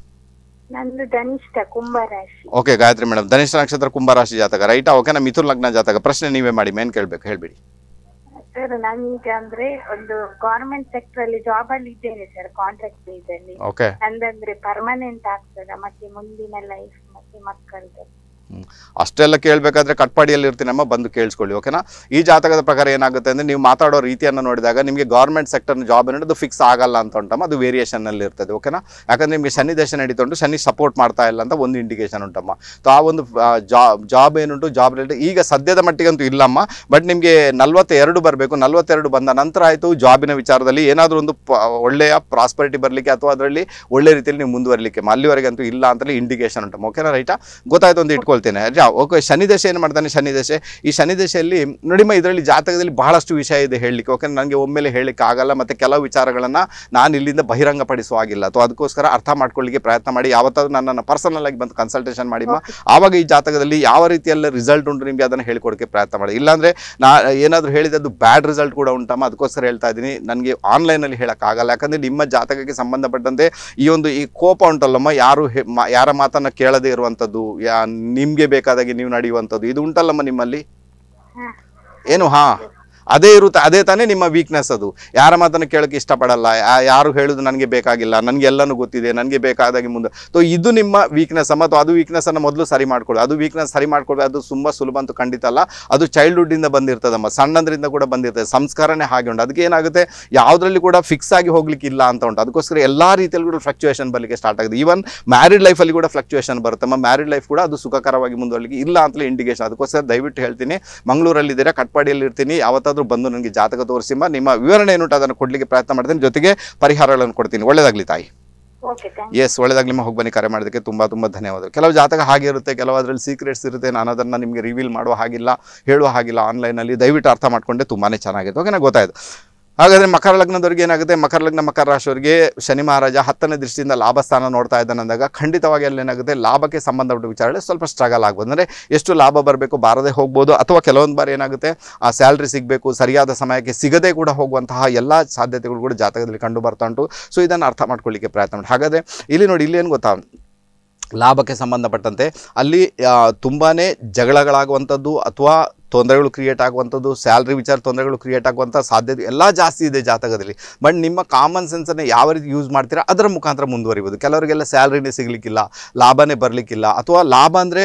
ನಂದು ಓಕೆ ಗಾಯತ್ರಿ ಮೇಡಮ್ ಧನಿಷ್ಠ ನಕ್ಷತ್ರ ಕುಂಭರಾಶಿ ಜಾತಕ ಓಕೆ ಓಕೆನಾ ಮಿಥುನ್ ಲಗ್ನ ಜಾತಕ ಪ್ರಶ್ನೆ ನೀವೇ ಮಾಡಿ ಮೇನ್ ಕೇಳ್ಬೇಕು ಹೇಳ್ಬಿಡಿ ಸರ್ ನಾನೀಗ ಅಂದ್ರೆ ಒಂದು ಗವರ್ಮೆಂಟ್ ಸೆಕ್ಟರ್ ಅಲ್ಲಿ ಜಾಬ್ ಅಲ್ಲಿ ಇದ್ದೇನೆ ಸರ್ ಕಾಂಟ್ರಾಕ್ಟ್ ಬೇಸ್ ಅಲ್ಲಿ ಓಕೆ ಪರ್ಮನೆಂಟ್ ಆಗ್ತದ ಮತ್ತೆ ಮುಂದಿನ ಲೈಫ್ ಮತ್ತೆ ಮಕ್ಕಳಿಗೆ ಅಷ್ಟೆಲ್ಲ ಕೇಳಬೇಕಾದ್ರೆ ಕಟ್ಪಾಡಿಯಲ್ಲಿ ಇರ್ತೀನಮ್ಮ ಬಂದು ಕೇಳಿಸ್ಕೊಳ್ಳಿ ಓಕೆನಾ ಈ ಜಾತಕದ ಪ್ರಕಾರ ಏನಾಗುತ್ತೆ ಅಂದರೆ ನೀವು ಮಾತಾಡೋ ರೀತಿಯನ್ನು ನೋಡಿದಾಗ ನಿಮಗೆ ಗೌರ್ಮೆಂಟ್ ಸೆಕ್ಟರ್ನ ಜಾಬ್ ಅನ್ನೋದು ಫಿಕ್ಸ್ ಆಗಲ್ಲ ಅಂತ ಉಂಟಮ್ಮ ಅದು ಅಲ್ಲಿ ಇರ್ತದೆ ಓಕೆನಾ ಯಾಕಂದರೆ ನಿಮಗೆ ಶನಿ ದೇಶ ಸನ್ನಿ ಉಂಟು ಶನಿ ಸಪೋರ್ಟ್ ಮಾಡ್ತಾ ಇಲ್ಲ ಅಂತ ಒಂದು ಇಂಡಿಕೇಷನ್ ಉಂಟಮ್ಮ ಸೊ ಆ ಒಂದು ಜಾಬ್ ಜಾಬ್ ಏನುಂಟು ಜಾಬ್ ರಿಲೇಟೆಡ್ ಈಗ ಸದ್ಯದ ಮಟ್ಟಿಗಂತೂ ಇಲ್ಲಮ್ಮ ಬಟ್ ನಿಮಗೆ ನಲ್ವತ್ತೆರಡು ಬರಬೇಕು ನಲ್ವತ್ತೆರಡು ಬಂದ ನಂತರ ಆಯಿತು ಜಾಬಿನ ವಿಚಾರದಲ್ಲಿ ಏನಾದರೂ ಒಂದು ಒಳ್ಳೆಯ ಪ್ರಾಸ್ಪರಿಟಿ ಬರಲಿಕ್ಕೆ ಅಥವಾ ಅದರಲ್ಲಿ ಒಳ್ಳೆ ರೀತಿಯಲ್ಲಿ ನೀವು ಮುಂದುವರಲಿಕ್ಕೆ ಅಂತೂ ಇಲ್ಲ ಅಂತಲೇ ಇಂಡಿಕೇಷನ್ ಉಂಟಮ್ಮ ಓಕೆನಾ ರೈಟಾ ಗೊತ್ತಾಯ್ತು ಒಂದು ಇಟ್ಕೊಳ್ತೀನಿ ಓಕೆ ಶನಿದಶೆ ಏನು ಮಾಡ್ತಾನೆ ಶನಿದಶೆ ಈ ಶನಿದಶೆಯಲ್ಲಿ ನೋಡಿಮ್ಮ ಇದರಲ್ಲಿ ಜಾತಕದಲ್ಲಿ ಬಹಳಷ್ಟು ವಿಷಯ ಇದೆ ಹೇಳಲಿಕ್ಕೆ ಓಕೆ ನನಗೆ ಒಮ್ಮೆಲೆ ಹೇಳಲಿಕ್ಕೆ ಆಗಲ್ಲ ಮತ್ತು ಕೆಲವು ವಿಚಾರಗಳನ್ನು ನಾನು ಇಲ್ಲಿಂದ ಬಹಿರಂಗಪಡಿಸುವ ಆಗಿಲ್ಲ ಅಥವಾ ಅದಕ್ಕೋಸ್ಕರ ಅರ್ಥ ಮಾಡ್ಕೊಳ್ಳಿಕ್ಕೆ ಪ್ರಯತ್ನ ಮಾಡಿ ಯಾವತ್ತಾದ್ರೂ ನನ್ನನ್ನು ಪರ್ಸನಲ್ ಆಗಿ ಬಂದು ಕನ್ಸಲ್ಟೇಷನ್ ಮಾಡಿಮ್ಮ ಆವಾಗ ಈ ಜಾತಕದಲ್ಲಿ ಯಾವ ರೀತಿಯಲ್ಲಿ ರಿಸಲ್ಟ್ ಉಂಟು ನಿಮಗೆ ಅದನ್ನು ಹೇಳಿಕೊಡೋಕ್ಕೆ ಪ್ರಯತ್ನ ಮಾಡಿ ಇಲ್ಲಾಂದರೆ ನಾ ಏನಾದರೂ ಹೇಳಿದದ್ದು ಬ್ಯಾಡ್ ರಿಸಲ್ಟ್ ಕೂಡ ಉಂಟಮ್ಮ ಅದಕ್ಕೋಸ್ಕರ ಹೇಳ್ತಾ ಇದ್ದೀನಿ ನನಗೆ ಆನ್ಲೈನಲ್ಲಿ ಹೇಳೋಕ್ಕಾಗಲ್ಲ ಯಾಕಂದರೆ ನಿಮ್ಮ ಜಾತಕಕ್ಕೆ ಸಂಬಂಧಪಟ್ಟಂತೆ ಈ ಒಂದು ಈ ಕೋಪ ಉಂಟಲ್ಲಮ್ಮ ಯಾರು ಯಾರ ಮಾತನ್ನು ಕೇಳದೇ ಇರುವಂಥದ್ದು ಯಾ ನಿಮ್ಮ ನಿಮ್ಗೆ ಬೇಕಾದಾಗೆ ನೀವು ನಡೆಯುವಂತದ್ದು ಇದು ಉಂಟಲ್ಲಮ್ಮ ನಿಮ್ಮಲ್ಲಿ ಏನು ಹಾ ಅದೇ ಇರುತ್ತೆ ಅದೇ ತಾನೇ ನಿಮ್ಮ ವೀಕ್ನೆಸ್ ಅದು ಯಾರ ಮಾತನ್ನು ಕೇಳೋಕ್ಕೆ ಇಷ್ಟಪಡಲ್ಲ ಯಾರು ಹೇಳೋದು ನನಗೆ ಬೇಕಾಗಿಲ್ಲ ನನಗೆ ಎಲ್ಲನೂ ಗೊತ್ತಿದೆ ನನಗೆ ಹಾಗೆ ಮುಂದೆ ಸೊ ಇದು ನಿಮ್ಮ ವೀಕ್ನೆಸ್ ಮತ್ತು ಅದು ವೀಕ್ನೆಸ್ಸನ್ನು ಮೊದಲು ಸರಿ ಮಾಡ್ಕೊಳ್ಳಿ ಅದು ವೀಕ್ನೆಸ್ ಸರಿ ಮಾಡ್ಕೊಳ್ಳಿ ಅದು ತುಂಬ ಸುಲಭ ಅಂತೂ ಖಂಡಿತ ಅಲ್ಲ ಅದು ಚೈಲ್ಡ್ಹುಡ್ಡಿಂದ ಬಂದಿರ್ತದಮ್ಮ ಸಣ್ಣದ್ರಿಂದ ಕೂಡ ಬಂದಿರ್ತದೆ ಸಂಸ್ಕಾರನೇ ಹಾಗೆ ಉಂಟು ಅದಕ್ಕೆ ಏನಾಗುತ್ತೆ ಯಾವುದರಲ್ಲಿ ಕೂಡ ಫಿಕ್ಸ್ ಆಗಿ ಹೋಗ್ಲಿಕ್ಕಿಲ್ಲ ಇಲ್ಲ ಅಂತ ಉಂಟು ಅದಕ್ಕೋಸ್ಕರ ಎಲ್ಲ ರೀತಿಯಲ್ಲಿ ಕೂಡ ಫ್ಲಕ್ಚುಯೇಷನ್ ಬರಲಿಕ್ಕೆ ಸ್ಟಾರ್ಟ್ ಆಗಿದೆ ಈವನ್ ಮ್ಯಾರಿಡ್ ಲೈಫಲ್ಲಿ ಕೂಡ ಫ್ಲಕ್ಚುಯೇಷನ್ ಬರುತ್ತಮ್ಮ ಮ್ಯಾರಿಡ್ ಲೈಫ್ ಕೂಡ ಅದು ಸುಖಕರವಾಗಿ ಮುಂದುವರಲಿಕ್ಕೆ ಇಲ್ಲ ಅಂತಲೇ ಇಂಡಿಕೇಶನ್ ಅದಕ್ಕೋಸ್ಕರ ದಯವಿಟ್ಟು ಹೇಳ್ತೀನಿ ಮಂಗಳೂರಲ್ಲಿದ್ದೀರಾ ಕಟ್ಪಾಡಿಯಲ್ಲಿ ಇರ್ತೀನಿ ಯಾವತ್ತ ಯಾವತ್ತಾದರೂ ಬಂದು ನನಗೆ ಜಾತಕ ತೋರಿಸಿಮ್ಮ ನಿಮ್ಮ ವಿವರಣೆ ಏನುಂಟು ಅದನ್ನು ಕೊಡ್ಲಿಕ್ಕೆ ಪ್ರಯತ್ನ ಮಾಡ್ತೀನಿ ಜೊತೆಗೆ ಪರಿಹಾರಗಳನ್ನು ಕೊಡ್ತೀನಿ ಒಳ್ಳೇದಾಗಲಿ ತಾಯಿ ಎಸ್ ಒಳ್ಳೇದಾಗ್ಲಿಮ್ಮ ಹೋಗಿ ಬನ್ನಿ ಕರೆ ಮಾಡೋದಕ್ಕೆ ತುಂಬಾ ತುಂಬಾ ಧನ್ಯವಾದಗಳು ಕೆಲವು ಜಾತಕ ಹಾಗೆ ಇರುತ್ತೆ ಕೆಲವು ಅದರಲ್ಲಿ ಸೀಕ್ರೆಟ್ಸ್ ಇರುತ್ತೆ ನಾನು ಅದನ್ನ ನಿಮಗೆ ರಿವೀಲ್ ಮಾಡುವ ಹಾಗಿಲ್ಲ ಹೇಳುವ ಹಾಗಿಲ್ಲ ಆನ್ಲೈನ್ ಅಲ್ಲಿ ದಯವಿಟ್ಟು ಅರ್ಥ ಮಾಡ್ಕೊಂಡೆ ತುಂಬಾನೇ ಚೆನ್ನಾಗಿತ್ತು ಓಕೆ ಗೊತ್ತಾಯಿತು ಹಾಗಾದರೆ ಮಕರ ಲಗ್ನದವ್ರಿಗೆ ಏನಾಗುತ್ತೆ ಮಕರ ಲಗ್ನ ಮಕರ ರಾಶಿಯವರಿಗೆ ಶನಿ ಮಹಾರಾಜ ಹತ್ತನೇ ದೃಷ್ಟಿಯಿಂದ ಲಾಭ ಸ್ಥಾನ ನೋಡ್ತಾ ಇದ್ದಾನೆ ಅಂದಾಗ ಖಂಡಿತವಾಗಿ ಅಲ್ಲಿ ಏನಾಗುತ್ತೆ ಲಾಭಕ್ಕೆ ಸಂಬಂಧಪಟ್ಟ ವಿಚಾರಗಳು ಸ್ವಲ್ಪ ಸ್ಟ್ರಗಲ್ ಆಗ್ಬೋದು ಅಂದರೆ ಎಷ್ಟು ಲಾಭ ಬರಬೇಕು ಬಾರದೇ ಹೋಗ್ಬೋದು ಅಥವಾ ಕೆಲವೊಂದು ಬಾರಿ ಏನಾಗುತ್ತೆ ಆ ಸ್ಯಾಲ್ರಿ ಸಿಗಬೇಕು ಸರಿಯಾದ ಸಮಯಕ್ಕೆ ಸಿಗದೆ ಕೂಡ ಹೋಗುವಂತಹ ಎಲ್ಲ ಸಾಧ್ಯತೆಗಳು ಕೂಡ ಜಾತಕದಲ್ಲಿ ಕಂಡು ಬರ್ತಾ ಉಂಟು ಸೊ ಇದನ್ನು ಅರ್ಥ ಮಾಡ್ಕೊಳ್ಳಿಕ್ಕೆ ಪ್ರಯತ್ನ ಮಾಡಿ ಹಾಗಾದರೆ ಇಲ್ಲಿ ನೋಡಿ ಇಲ್ಲಿ ಏನು ಗೊತ್ತಾ ಲಾಭಕ್ಕೆ ಸಂಬಂಧಪಟ್ಟಂತೆ ಅಲ್ಲಿ ತುಂಬಾ ಜಗಳಗಳಾಗುವಂಥದ್ದು ಅಥವಾ ತೊಂದರೆಗಳು ಕ್ರಿಯೇಟ್ ಆಗುವಂಥದ್ದು ಸ್ಯಾಲ್ರಿ ವಿಚಾರ ತೊಂದರೆಗಳು ಕ್ರಿಯೇಟ್ ಆಗುವಂಥ ಸಾಧ್ಯತೆ ಎಲ್ಲ ಜಾಸ್ತಿ ಇದೆ ಜಾತಕದಲ್ಲಿ ಬಟ್ ನಿಮ್ಮ ಕಾಮನ್ ಸೆನ್ಸನ್ನು ಯಾವ ರೀತಿ ಯೂಸ್ ಮಾಡ್ತೀರಾ ಅದರ ಮುಖಾಂತರ ಮುಂದುವರಿಬೋದು ಕೆಲವರಿಗೆಲ್ಲ ಸ್ಯಾಲ್ರಿನೇ ಸಿಗಲಿಕ್ಕಿಲ್ಲ ಲಾಭನೇ ಬರಲಿಕ್ಕಿಲ್ಲ ಅಥವಾ ಲಾಭ ಅಂದರೆ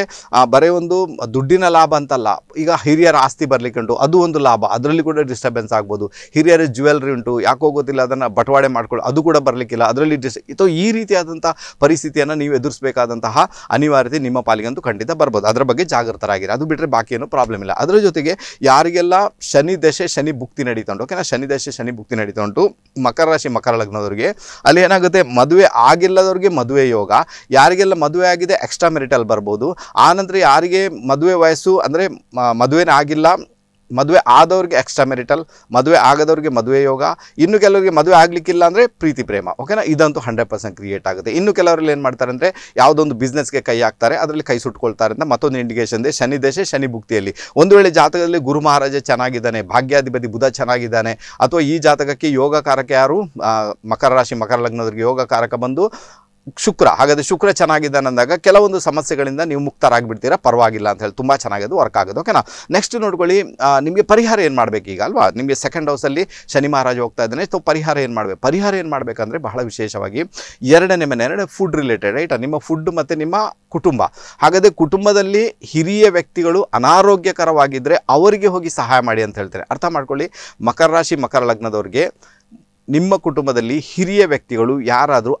ಬರೀ ಒಂದು ದುಡ್ಡಿನ ಲಾಭ ಅಂತಲ್ಲ ಈಗ ಹಿರಿಯರ ಆಸ್ತಿ ಬರಲಿಕ್ಕೆ ಉಂಟು ಅದು ಒಂದು ಲಾಭ ಅದರಲ್ಲಿ ಕೂಡ ಡಿಸ್ಟರ್ಬೆನ್ಸ್ ಆಗ್ಬೋದು ಹಿರಿಯರ ಜ್ಯುವೆಲ್ರಿ ಉಂಟು ಯಾಕೋ ಗೊತ್ತಿಲ್ಲ ಅದನ್ನು ಬಟವಾಡೆ ಮಾಡ್ಕೊಳ್ಳೋ ಅದು ಕೂಡ ಬರಲಿಕ್ಕಿಲ್ಲ ಅದರಲ್ಲಿ ಡಿಸ್ ಅಥವಾ ಈ ರೀತಿಯಾದಂಥ ಪರಿಸ್ಥಿತಿಯನ್ನು ನೀವು ಎದುರಿಸಬೇಕಾದಂತಹ ಅನಿವಾರ್ಯತೆ ನಿಮ್ಮ ಪಾಲಿಗಂತೂ ಖಂಡಿತ ಬರ್ಬೋದು ಅದರ ಬಗ್ಗೆ ಜಾಗೃತರಾಗಿರಿ ಅದು ಬಿಟ್ಟರೆ ಬಾಕಿ ಏನೂ ಪ್ರಾಬ್ಲಮ್ ಇಲ್ಲ ಅದರ ಜೊತೆಗೆ ಯಾರಿಗೆಲ್ಲ ಶನಿ ದಶೆ ಶನಿ ಭುಕ್ತಿ ನಡೀತಾ ಉಂಟು ಓಕೆನಾ ಶನಿ ದಶೆ ಶನಿ ಭುಕ್ತಿ ನಡೀತಾ ಉಂಟು ಮಕರ ರಾಶಿ ಮಕರ ಲಗ್ನದವ್ರಿಗೆ ಅಲ್ಲಿ ಏನಾಗುತ್ತೆ ಮದುವೆ ಆಗಿಲ್ಲದವ್ರಿಗೆ ಮದುವೆ ಯೋಗ ಯಾರಿಗೆಲ್ಲ ಮದುವೆ ಆಗಿದೆ ಎಕ್ಸ್ಟ್ರಾ ಮೆರಿಟಲ್ ಬರ್ಬೋದು ಆನಂತರ ಯಾರಿಗೆ ಮದುವೆ ವಯಸ್ಸು ಅಂದರೆ ಮದುವೆನೇ ಆಗಿಲ್ಲ ಮದುವೆ ಆದವ್ರಿಗೆ ಎಕ್ಸ್ಟ್ರಾ ಮೆರಿಟಲ್ ಮದುವೆ ಆಗದವ್ರಿಗೆ ಮದುವೆ ಯೋಗ ಇನ್ನು ಕೆಲವರಿಗೆ ಮದುವೆ ಆಗಲಿಕ್ಕಿಲ್ಲ ಅಂದರೆ ಪ್ರೀತಿ ಪ್ರೇಮ ಓಕೆನಾ ಇದಂತೂ ಹಂಡ್ರೆಡ್ ಪರ್ಸೆಂಟ್ ಕ್ರಿಯೇಟ್ ಆಗುತ್ತೆ ಇನ್ನು ಕೆಲವರಲ್ಲಿ ಏನು ಮಾಡ್ತಾರೆ ಅಂದರೆ ಯಾವುದೊಂದು ಬಿಸ್ನೆಸ್ಗೆ ಕೈ ಹಾಕ್ತಾರೆ ಅದರಲ್ಲಿ ಕೈ ಸುಟ್ಕೊಳ್ತಾರೆ ಅಂತ ಮತ್ತೊಂದು ಇಂಡಿಕೇಶನ್ ಇದೆ ಶನಿ ದೇಶ ಶನಿ ಭುಕ್ತಿಯಲ್ಲಿ ಒಂದು ವೇಳೆ ಜಾತಕದಲ್ಲಿ ಗುರು ಮಹಾರಾಜ ಚೆನ್ನಾಗಿದ್ದಾನೆ ಭಾಗ್ಯಾಧಿಪತಿ ಬುಧ ಚೆನ್ನಾಗಿದ್ದಾನೆ ಅಥವಾ ಈ ಜಾತಕಕ್ಕೆ ಯೋಗಕಾರಕ ಯಾರು ಮಕರ ರಾಶಿ ಮಕರ ಯೋಗ ಯೋಗಕಾರಕ ಬಂದು ಶುಕ್ರ ಹಾಗಾದರೆ ಶುಕ್ರ ಚೆನ್ನಾಗಿದ್ದಾನಂದಾಗ ಅಂದಾಗ ಕೆಲವೊಂದು ಸಮಸ್ಯೆಗಳಿಂದ ನೀವು ಮುಕ್ತರಾಗಿಬಿಡ್ತೀರಾ ಪರವಾಗಿಲ್ಲ ಅಂತ ಹೇಳಿ ತುಂಬ ಚೆನ್ನಾಗದು ವರ್ಕ್ ಆಗೋದು ಓಕೆನಾ ನೆಕ್ಸ್ಟ್ ನೋಡ್ಕೊಳ್ಳಿ ನಿಮಗೆ ಪರಿಹಾರ ಏನು ಮಾಡಬೇಕು ಈಗ ಅಲ್ವಾ ನಿಮಗೆ ಸೆಕೆಂಡ್ ಹೌಸಲ್ಲಿ ಶನಿ ಮಹಾರಾಜ ಹೋಗ್ತಾ ಇದ್ದಾನೆ ಸೊ ಪರಿಹಾರ ಏನು ಮಾಡಬೇಕು ಪರಿಹಾರ ಏನು ಮಾಡಬೇಕಂದ್ರೆ ಬಹಳ ವಿಶೇಷವಾಗಿ ಎರಡನೇ ಮನೆ ಎರಡನೇ ಫುಡ್ ರಿಲೇಟೆಡ್ ರೈಟ್ ನಿಮ್ಮ ಫುಡ್ ಮತ್ತು ನಿಮ್ಮ ಕುಟುಂಬ ಹಾಗಾದರೆ ಕುಟುಂಬದಲ್ಲಿ ಹಿರಿಯ ವ್ಯಕ್ತಿಗಳು ಅನಾರೋಗ್ಯಕರವಾಗಿದ್ದರೆ ಅವರಿಗೆ ಹೋಗಿ ಸಹಾಯ ಮಾಡಿ ಅಂತ ಹೇಳ್ತಾರೆ ಅರ್ಥ ಮಾಡ್ಕೊಳ್ಳಿ ಮಕರ ರಾಶಿ ಮಕರ ಲಗ್ನದವ್ರಿಗೆ ನಿಮ್ಮ ಕುಟುಂಬದಲ್ಲಿ ಹಿರಿಯ ವ್ಯಕ್ತಿಗಳು ಯಾರಾದರೂ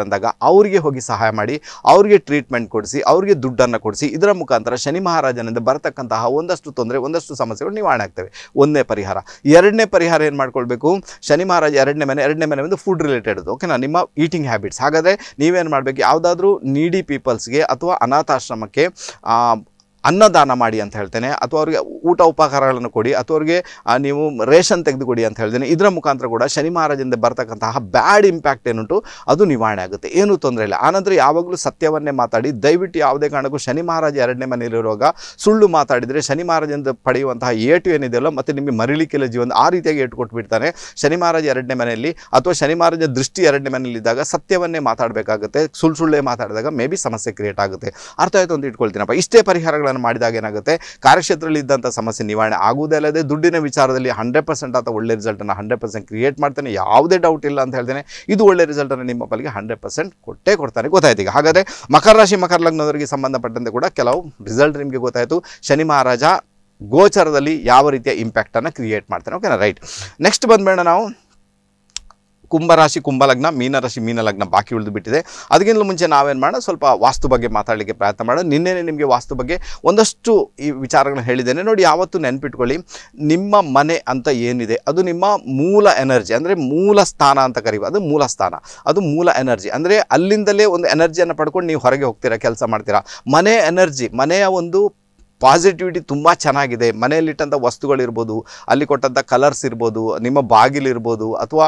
ಅಂದಾಗ ಅವರಿಗೆ ಹೋಗಿ ಸಹಾಯ ಮಾಡಿ ಅವರಿಗೆ ಟ್ರೀಟ್ಮೆಂಟ್ ಕೊಡಿಸಿ ಅವರಿಗೆ ದುಡ್ಡನ್ನು ಕೊಡಿಸಿ ಇದರ ಮುಖಾಂತರ ಶನಿ ಮಹಾರಾಜನಿಂದ ಬರತಕ್ಕಂತಹ ಒಂದಷ್ಟು ತೊಂದರೆ ಒಂದಷ್ಟು ಸಮಸ್ಯೆಗಳು ನಿವಾರಣೆ ಆಗ್ತವೆ ಒಂದನೇ ಪರಿಹಾರ ಎರಡನೇ ಪರಿಹಾರ ಏನು ಮಾಡ್ಕೊಳ್ಬೇಕು ಶನಿ ಮಹಾರಾಜ ಎರಡನೇ ಮನೆ ಎರಡನೇ ಮನೆ ಒಂದು ಫುಡ್ ರಿಲೇಟೆಡ್ ಓಕೆನಾ ನಿಮ್ಮ ಈಟಿಂಗ್ ಹ್ಯಾಬಿಟ್ಸ್ ಹಾಗಾದರೆ ನೀವೇನು ಮಾಡಬೇಕು ಯಾವುದಾದ್ರೂ ನೀಡಿ ಪೀಪಲ್ಸ್ಗೆ ಅಥವಾ ಅನಾಥಾಶ್ರಮಕ್ಕೆ ಅನ್ನದಾನ ಮಾಡಿ ಅಂತ ಹೇಳ್ತೇನೆ ಅಥವಾ ಅವರಿಗೆ ಊಟ ಉಪಕಾರಗಳನ್ನು ಕೊಡಿ ಅಥವಾ ಅವರಿಗೆ ನೀವು ರೇಷನ್ ತೆಗೆದುಕೊಡಿ ಅಂತ ಹೇಳ್ತೇನೆ ಇದರ ಮುಖಾಂತರ ಕೂಡ ಶನಿ ಮಹಾರಾಜಿಂದ ಬರ್ತಕ್ಕಂತಹ ಬ್ಯಾಡ್ ಇಂಪ್ಯಾಕ್ಟ್ ಏನುಂಟು ಅದು ನಿವಾರಣೆ ಆಗುತ್ತೆ ಏನೂ ತೊಂದರೆ ಇಲ್ಲ ಆನಂತರ ಯಾವಾಗಲೂ ಸತ್ಯವನ್ನೇ ಮಾತಾಡಿ ದಯವಿಟ್ಟು ಯಾವುದೇ ಕಾರಣಕ್ಕೂ ಶನಿ ಮಹಾರಾಜ ಎರಡನೇ ಮನೆಯಲ್ಲಿರುವಾಗ ಸುಳ್ಳು ಮಾತಾಡಿದರೆ ಶನಿ ಮಹಾರಾಜಿಂದ ಪಡೆಯುವಂತಹ ಏಟು ಏನಿದೆಯಲ್ಲ ಮತ್ತು ನಿಮಗೆ ಮರಿಲಿಕ್ಕಿಲ್ಲ ಜೀವನ ಆ ರೀತಿಯಾಗಿ ಏಟು ಕೊಟ್ಬಿಡ್ತಾನೆ ಶನಿ ಮಹಾರಾಜ ಎರಡನೇ ಮನೆಯಲ್ಲಿ ಅಥವಾ ಶನಿ ಮಹಾರಾಜ ದೃಷ್ಟಿ ಎರಡನೇ ಮನೆಯಲ್ಲಿದ್ದಾಗ ಸತ್ಯವನ್ನೇ ಮಾತಾಡಬೇಕಾಗುತ್ತೆ ಸುಳ್ಳು ಸುಳ್ಳೇ ಮಾತಾಡಿದಾಗ ಮೇ ಬಿ ಸಮಸ್ಯೆ ಕ್ರಿಯೇಟ್ ಆಗುತ್ತೆ ಅರ್ಥ ಆಯಿತು ಅಂತ ಇಟ್ಕೊಳ್ತೀನಪ್ಪ ಇಷ್ಟೇ ಪರಿಹಾರಗಳು ಕೆಲಸಗಳನ್ನು ಮಾಡಿದಾಗ ಏನಾಗುತ್ತೆ ಕಾರ್ಯಕ್ಷೇತ್ರದಲ್ಲಿ ಇದ್ದಂಥ ಸಮಸ್ಯೆ ನಿವಾರಣೆ ಆಗುವುದೇ ಅಲ್ಲದೆ ದುಡ್ಡಿನ ವಿಚಾರದಲ್ಲಿ ಹಂಡ್ರೆಡ್ ಪರ್ಸೆಂಟ್ ಅಥವಾ ಒಳ್ಳೆ ರಿಸಲ್ಟನ್ನು ಹಂಡ್ರೆಡ್ ಪರ್ಸೆಂಟ್ ಕ್ರಿಯೇಟ್ ಮಾಡ್ತಾನೆ ಯಾವುದೇ ಡೌಟ್ ಇಲ್ಲ ಅಂತ ಹೇಳ್ತೇನೆ ಇದು ಒಳ್ಳೆ ರಿಸಲ್ಟನ್ನು ನಿಮ್ಮ ಪಾಲಿಗೆ ಹಂಡ್ರೆಡ್ ಪರ್ಸೆಂಟ್ ಕೊಟ್ಟೇ ಕೊಡ್ತಾನೆ ಗೊತ್ತಾಯ್ತು ಈಗ ಹಾಗಾದರೆ ಮಕರ ರಾಶಿ ಮಕರ ಲಗ್ನದವರಿಗೆ ಸಂಬಂಧಪಟ್ಟಂತೆ ಕೂಡ ಕೆಲವು ರಿಸಲ್ಟ್ ನಿಮಗೆ ಗೊತ್ತಾಯಿತು ಶನಿ ಮಹಾರಾಜ ಗೋಚರದಲ್ಲಿ ಯಾವ ರೀತಿಯ ಇಂಪ್ಯಾಕ್ಟನ್ನು ಕ್ರಿಯೇಟ್ ಮಾಡ್ತಾನೆ ಓಕೆನಾ ರೈಟ್ ನೆಕ್ಸ್ಟ್ ಬಂದ್ಬೇಡ ನಾವು ಕುಂಭರಾಶಿ ಕುಂಭಲಗ್ನ ಮೀನರಾಶಿ ಮೀನಲಗ್ನ ಬಾಕಿ ಉಳಿದು ಬಿಟ್ಟಿದೆ ಅದಕ್ಕಿಂತ ಮುಂಚೆ ನಾವೇನು ಮಾಡೋಣ ಸ್ವಲ್ಪ ವಾಸ್ತು ಬಗ್ಗೆ ಮಾತಾಡಲಿಕ್ಕೆ ಪ್ರಯತ್ನ ಮಾಡೋಣ ನಿನ್ನೆನೇ ನಿಮಗೆ ವಾಸ್ತು ಬಗ್ಗೆ ಒಂದಷ್ಟು ಈ ವಿಚಾರಗಳನ್ನ ಹೇಳಿದ್ದೇನೆ ನೋಡಿ ಯಾವತ್ತೂ ನೆನಪಿಟ್ಕೊಳ್ಳಿ ನಿಮ್ಮ ಮನೆ ಅಂತ ಏನಿದೆ ಅದು ನಿಮ್ಮ ಮೂಲ ಎನರ್ಜಿ ಅಂದರೆ ಮೂಲ ಸ್ಥಾನ ಅಂತ ಕರೀವಿ ಅದು ಮೂಲ ಸ್ಥಾನ ಅದು ಮೂಲ ಎನರ್ಜಿ ಅಂದರೆ ಅಲ್ಲಿಂದಲೇ ಒಂದು ಎನರ್ಜಿಯನ್ನು ಪಡ್ಕೊಂಡು ನೀವು ಹೊರಗೆ ಹೋಗ್ತೀರಾ ಕೆಲಸ ಮಾಡ್ತೀರಾ ಮನೆ ಎನರ್ಜಿ ಮನೆಯ ಒಂದು ಪಾಸಿಟಿವಿಟಿ ತುಂಬ ಚೆನ್ನಾಗಿದೆ ಮನೆಯಲ್ಲಿಟ್ಟಂಥ ವಸ್ತುಗಳಿರ್ಬೋದು ಅಲ್ಲಿ ಕೊಟ್ಟಂಥ ಕಲರ್ಸ್ ಇರ್ಬೋದು ನಿಮ್ಮ ಬಾಗಿಲಿರ್ಬೋದು ಅಥವಾ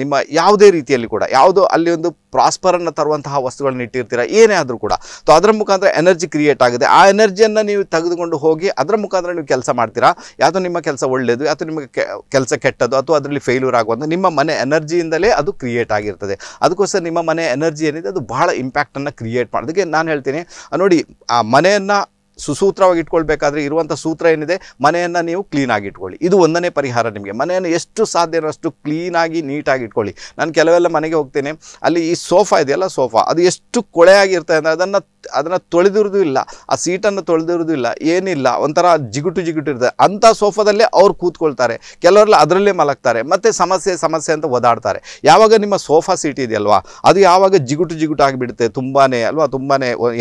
ನಿಮ್ಮ ಯಾವುದೇ ರೀತಿಯಲ್ಲಿ ಕೂಡ ಯಾವುದೋ ಅಲ್ಲಿ ಒಂದು ಪ್ರಾಸ್ಪರನ್ನು ತರುವಂತಹ ವಸ್ತುಗಳನ್ನ ಇಟ್ಟಿರ್ತೀರ ಏನೇ ಆದರೂ ಕೂಡ ಸೊ ಅದರ ಮುಖಾಂತರ ಎನರ್ಜಿ ಕ್ರಿಯೇಟ್ ಆಗಿದೆ ಆ ಎನರ್ಜಿಯನ್ನು ನೀವು ತೆಗೆದುಕೊಂಡು ಹೋಗಿ ಅದರ ಮುಖಾಂತರ ನೀವು ಕೆಲಸ ಮಾಡ್ತೀರಾ ಯಾವುದೋ ನಿಮ್ಮ ಕೆಲಸ ಒಳ್ಳೆಯದು ಅಥವಾ ನಿಮಗೆ ಕೆಲಸ ಕೆಟ್ಟದ್ದು ಅಥವಾ ಅದರಲ್ಲಿ ಫೇಲ್ಯೂರ್ ಆಗುವಂಥ ನಿಮ್ಮ ಮನೆ ಎನರ್ಜಿಯಿಂದಲೇ ಅದು ಕ್ರಿಯೇಟ್ ಆಗಿರ್ತದೆ ಅದಕ್ಕೋಸ್ಕರ ನಿಮ್ಮ ಮನೆ ಎನರ್ಜಿ ಏನಿದೆ ಅದು ಬಹಳ ಇಂಪ್ಯಾಕ್ಟನ್ನು ಕ್ರಿಯೇಟ್ ಮಾಡೋದಕ್ಕೆ ನಾನು ಹೇಳ್ತೀನಿ ನೋಡಿ ಆ ಮನೆಯನ್ನು ಸುಸೂತ್ರವಾಗಿ ಇಟ್ಕೊಳ್ಬೇಕಾದ್ರೆ ಇರುವಂಥ ಸೂತ್ರ ಏನಿದೆ ಮನೆಯನ್ನು ನೀವು ಕ್ಲೀನಾಗಿ ಇಟ್ಕೊಳ್ಳಿ ಇದು ಒಂದನೇ ಪರಿಹಾರ ನಿಮಗೆ ಮನೆಯನ್ನು ಎಷ್ಟು ಸಾಧ್ಯ ಅಷ್ಟು ಕ್ಲೀನಾಗಿ ನೀಟಾಗಿ ಇಟ್ಕೊಳ್ಳಿ ನಾನು ಕೆಲವೆಲ್ಲ ಮನೆಗೆ ಹೋಗ್ತೇನೆ ಅಲ್ಲಿ ಈ ಸೋಫಾ ಇದೆಯಲ್ಲ ಸೋಫಾ ಅದು ಎಷ್ಟು ಕೊಳೆಯಾಗಿರ್ತದೆ ಅಂದರೆ ಅದನ್ನು ಅದನ್ನು ತೊಳೆದಿರೋದು ಇಲ್ಲ ಆ ಸೀಟನ್ನು ತೊಳೆದಿರೋದು ಇಲ್ಲ ಏನಿಲ್ಲ ಒಂಥರ ಜಿಗುಟು ಜಿಗುಟು ಇರ್ತದೆ ಅಂಥ ಸೋಫಾದಲ್ಲೇ ಅವ್ರು ಕೂತ್ಕೊಳ್ತಾರೆ ಕೆಲವರೆಲ್ಲ ಅದರಲ್ಲೇ ಮಲಗ್ತಾರೆ ಮತ್ತು ಸಮಸ್ಯೆ ಸಮಸ್ಯೆ ಅಂತ ಓದಾಡ್ತಾರೆ ಯಾವಾಗ ನಿಮ್ಮ ಸೋಫಾ ಸೀಟ್ ಇದೆಯಲ್ವಾ ಅದು ಯಾವಾಗ ಜಿಗುಟು ಜಿಗುಟು ಆಗಿಬಿಡುತ್ತೆ ತುಂಬಾ ಅಲ್ವಾ ತುಂಬಾ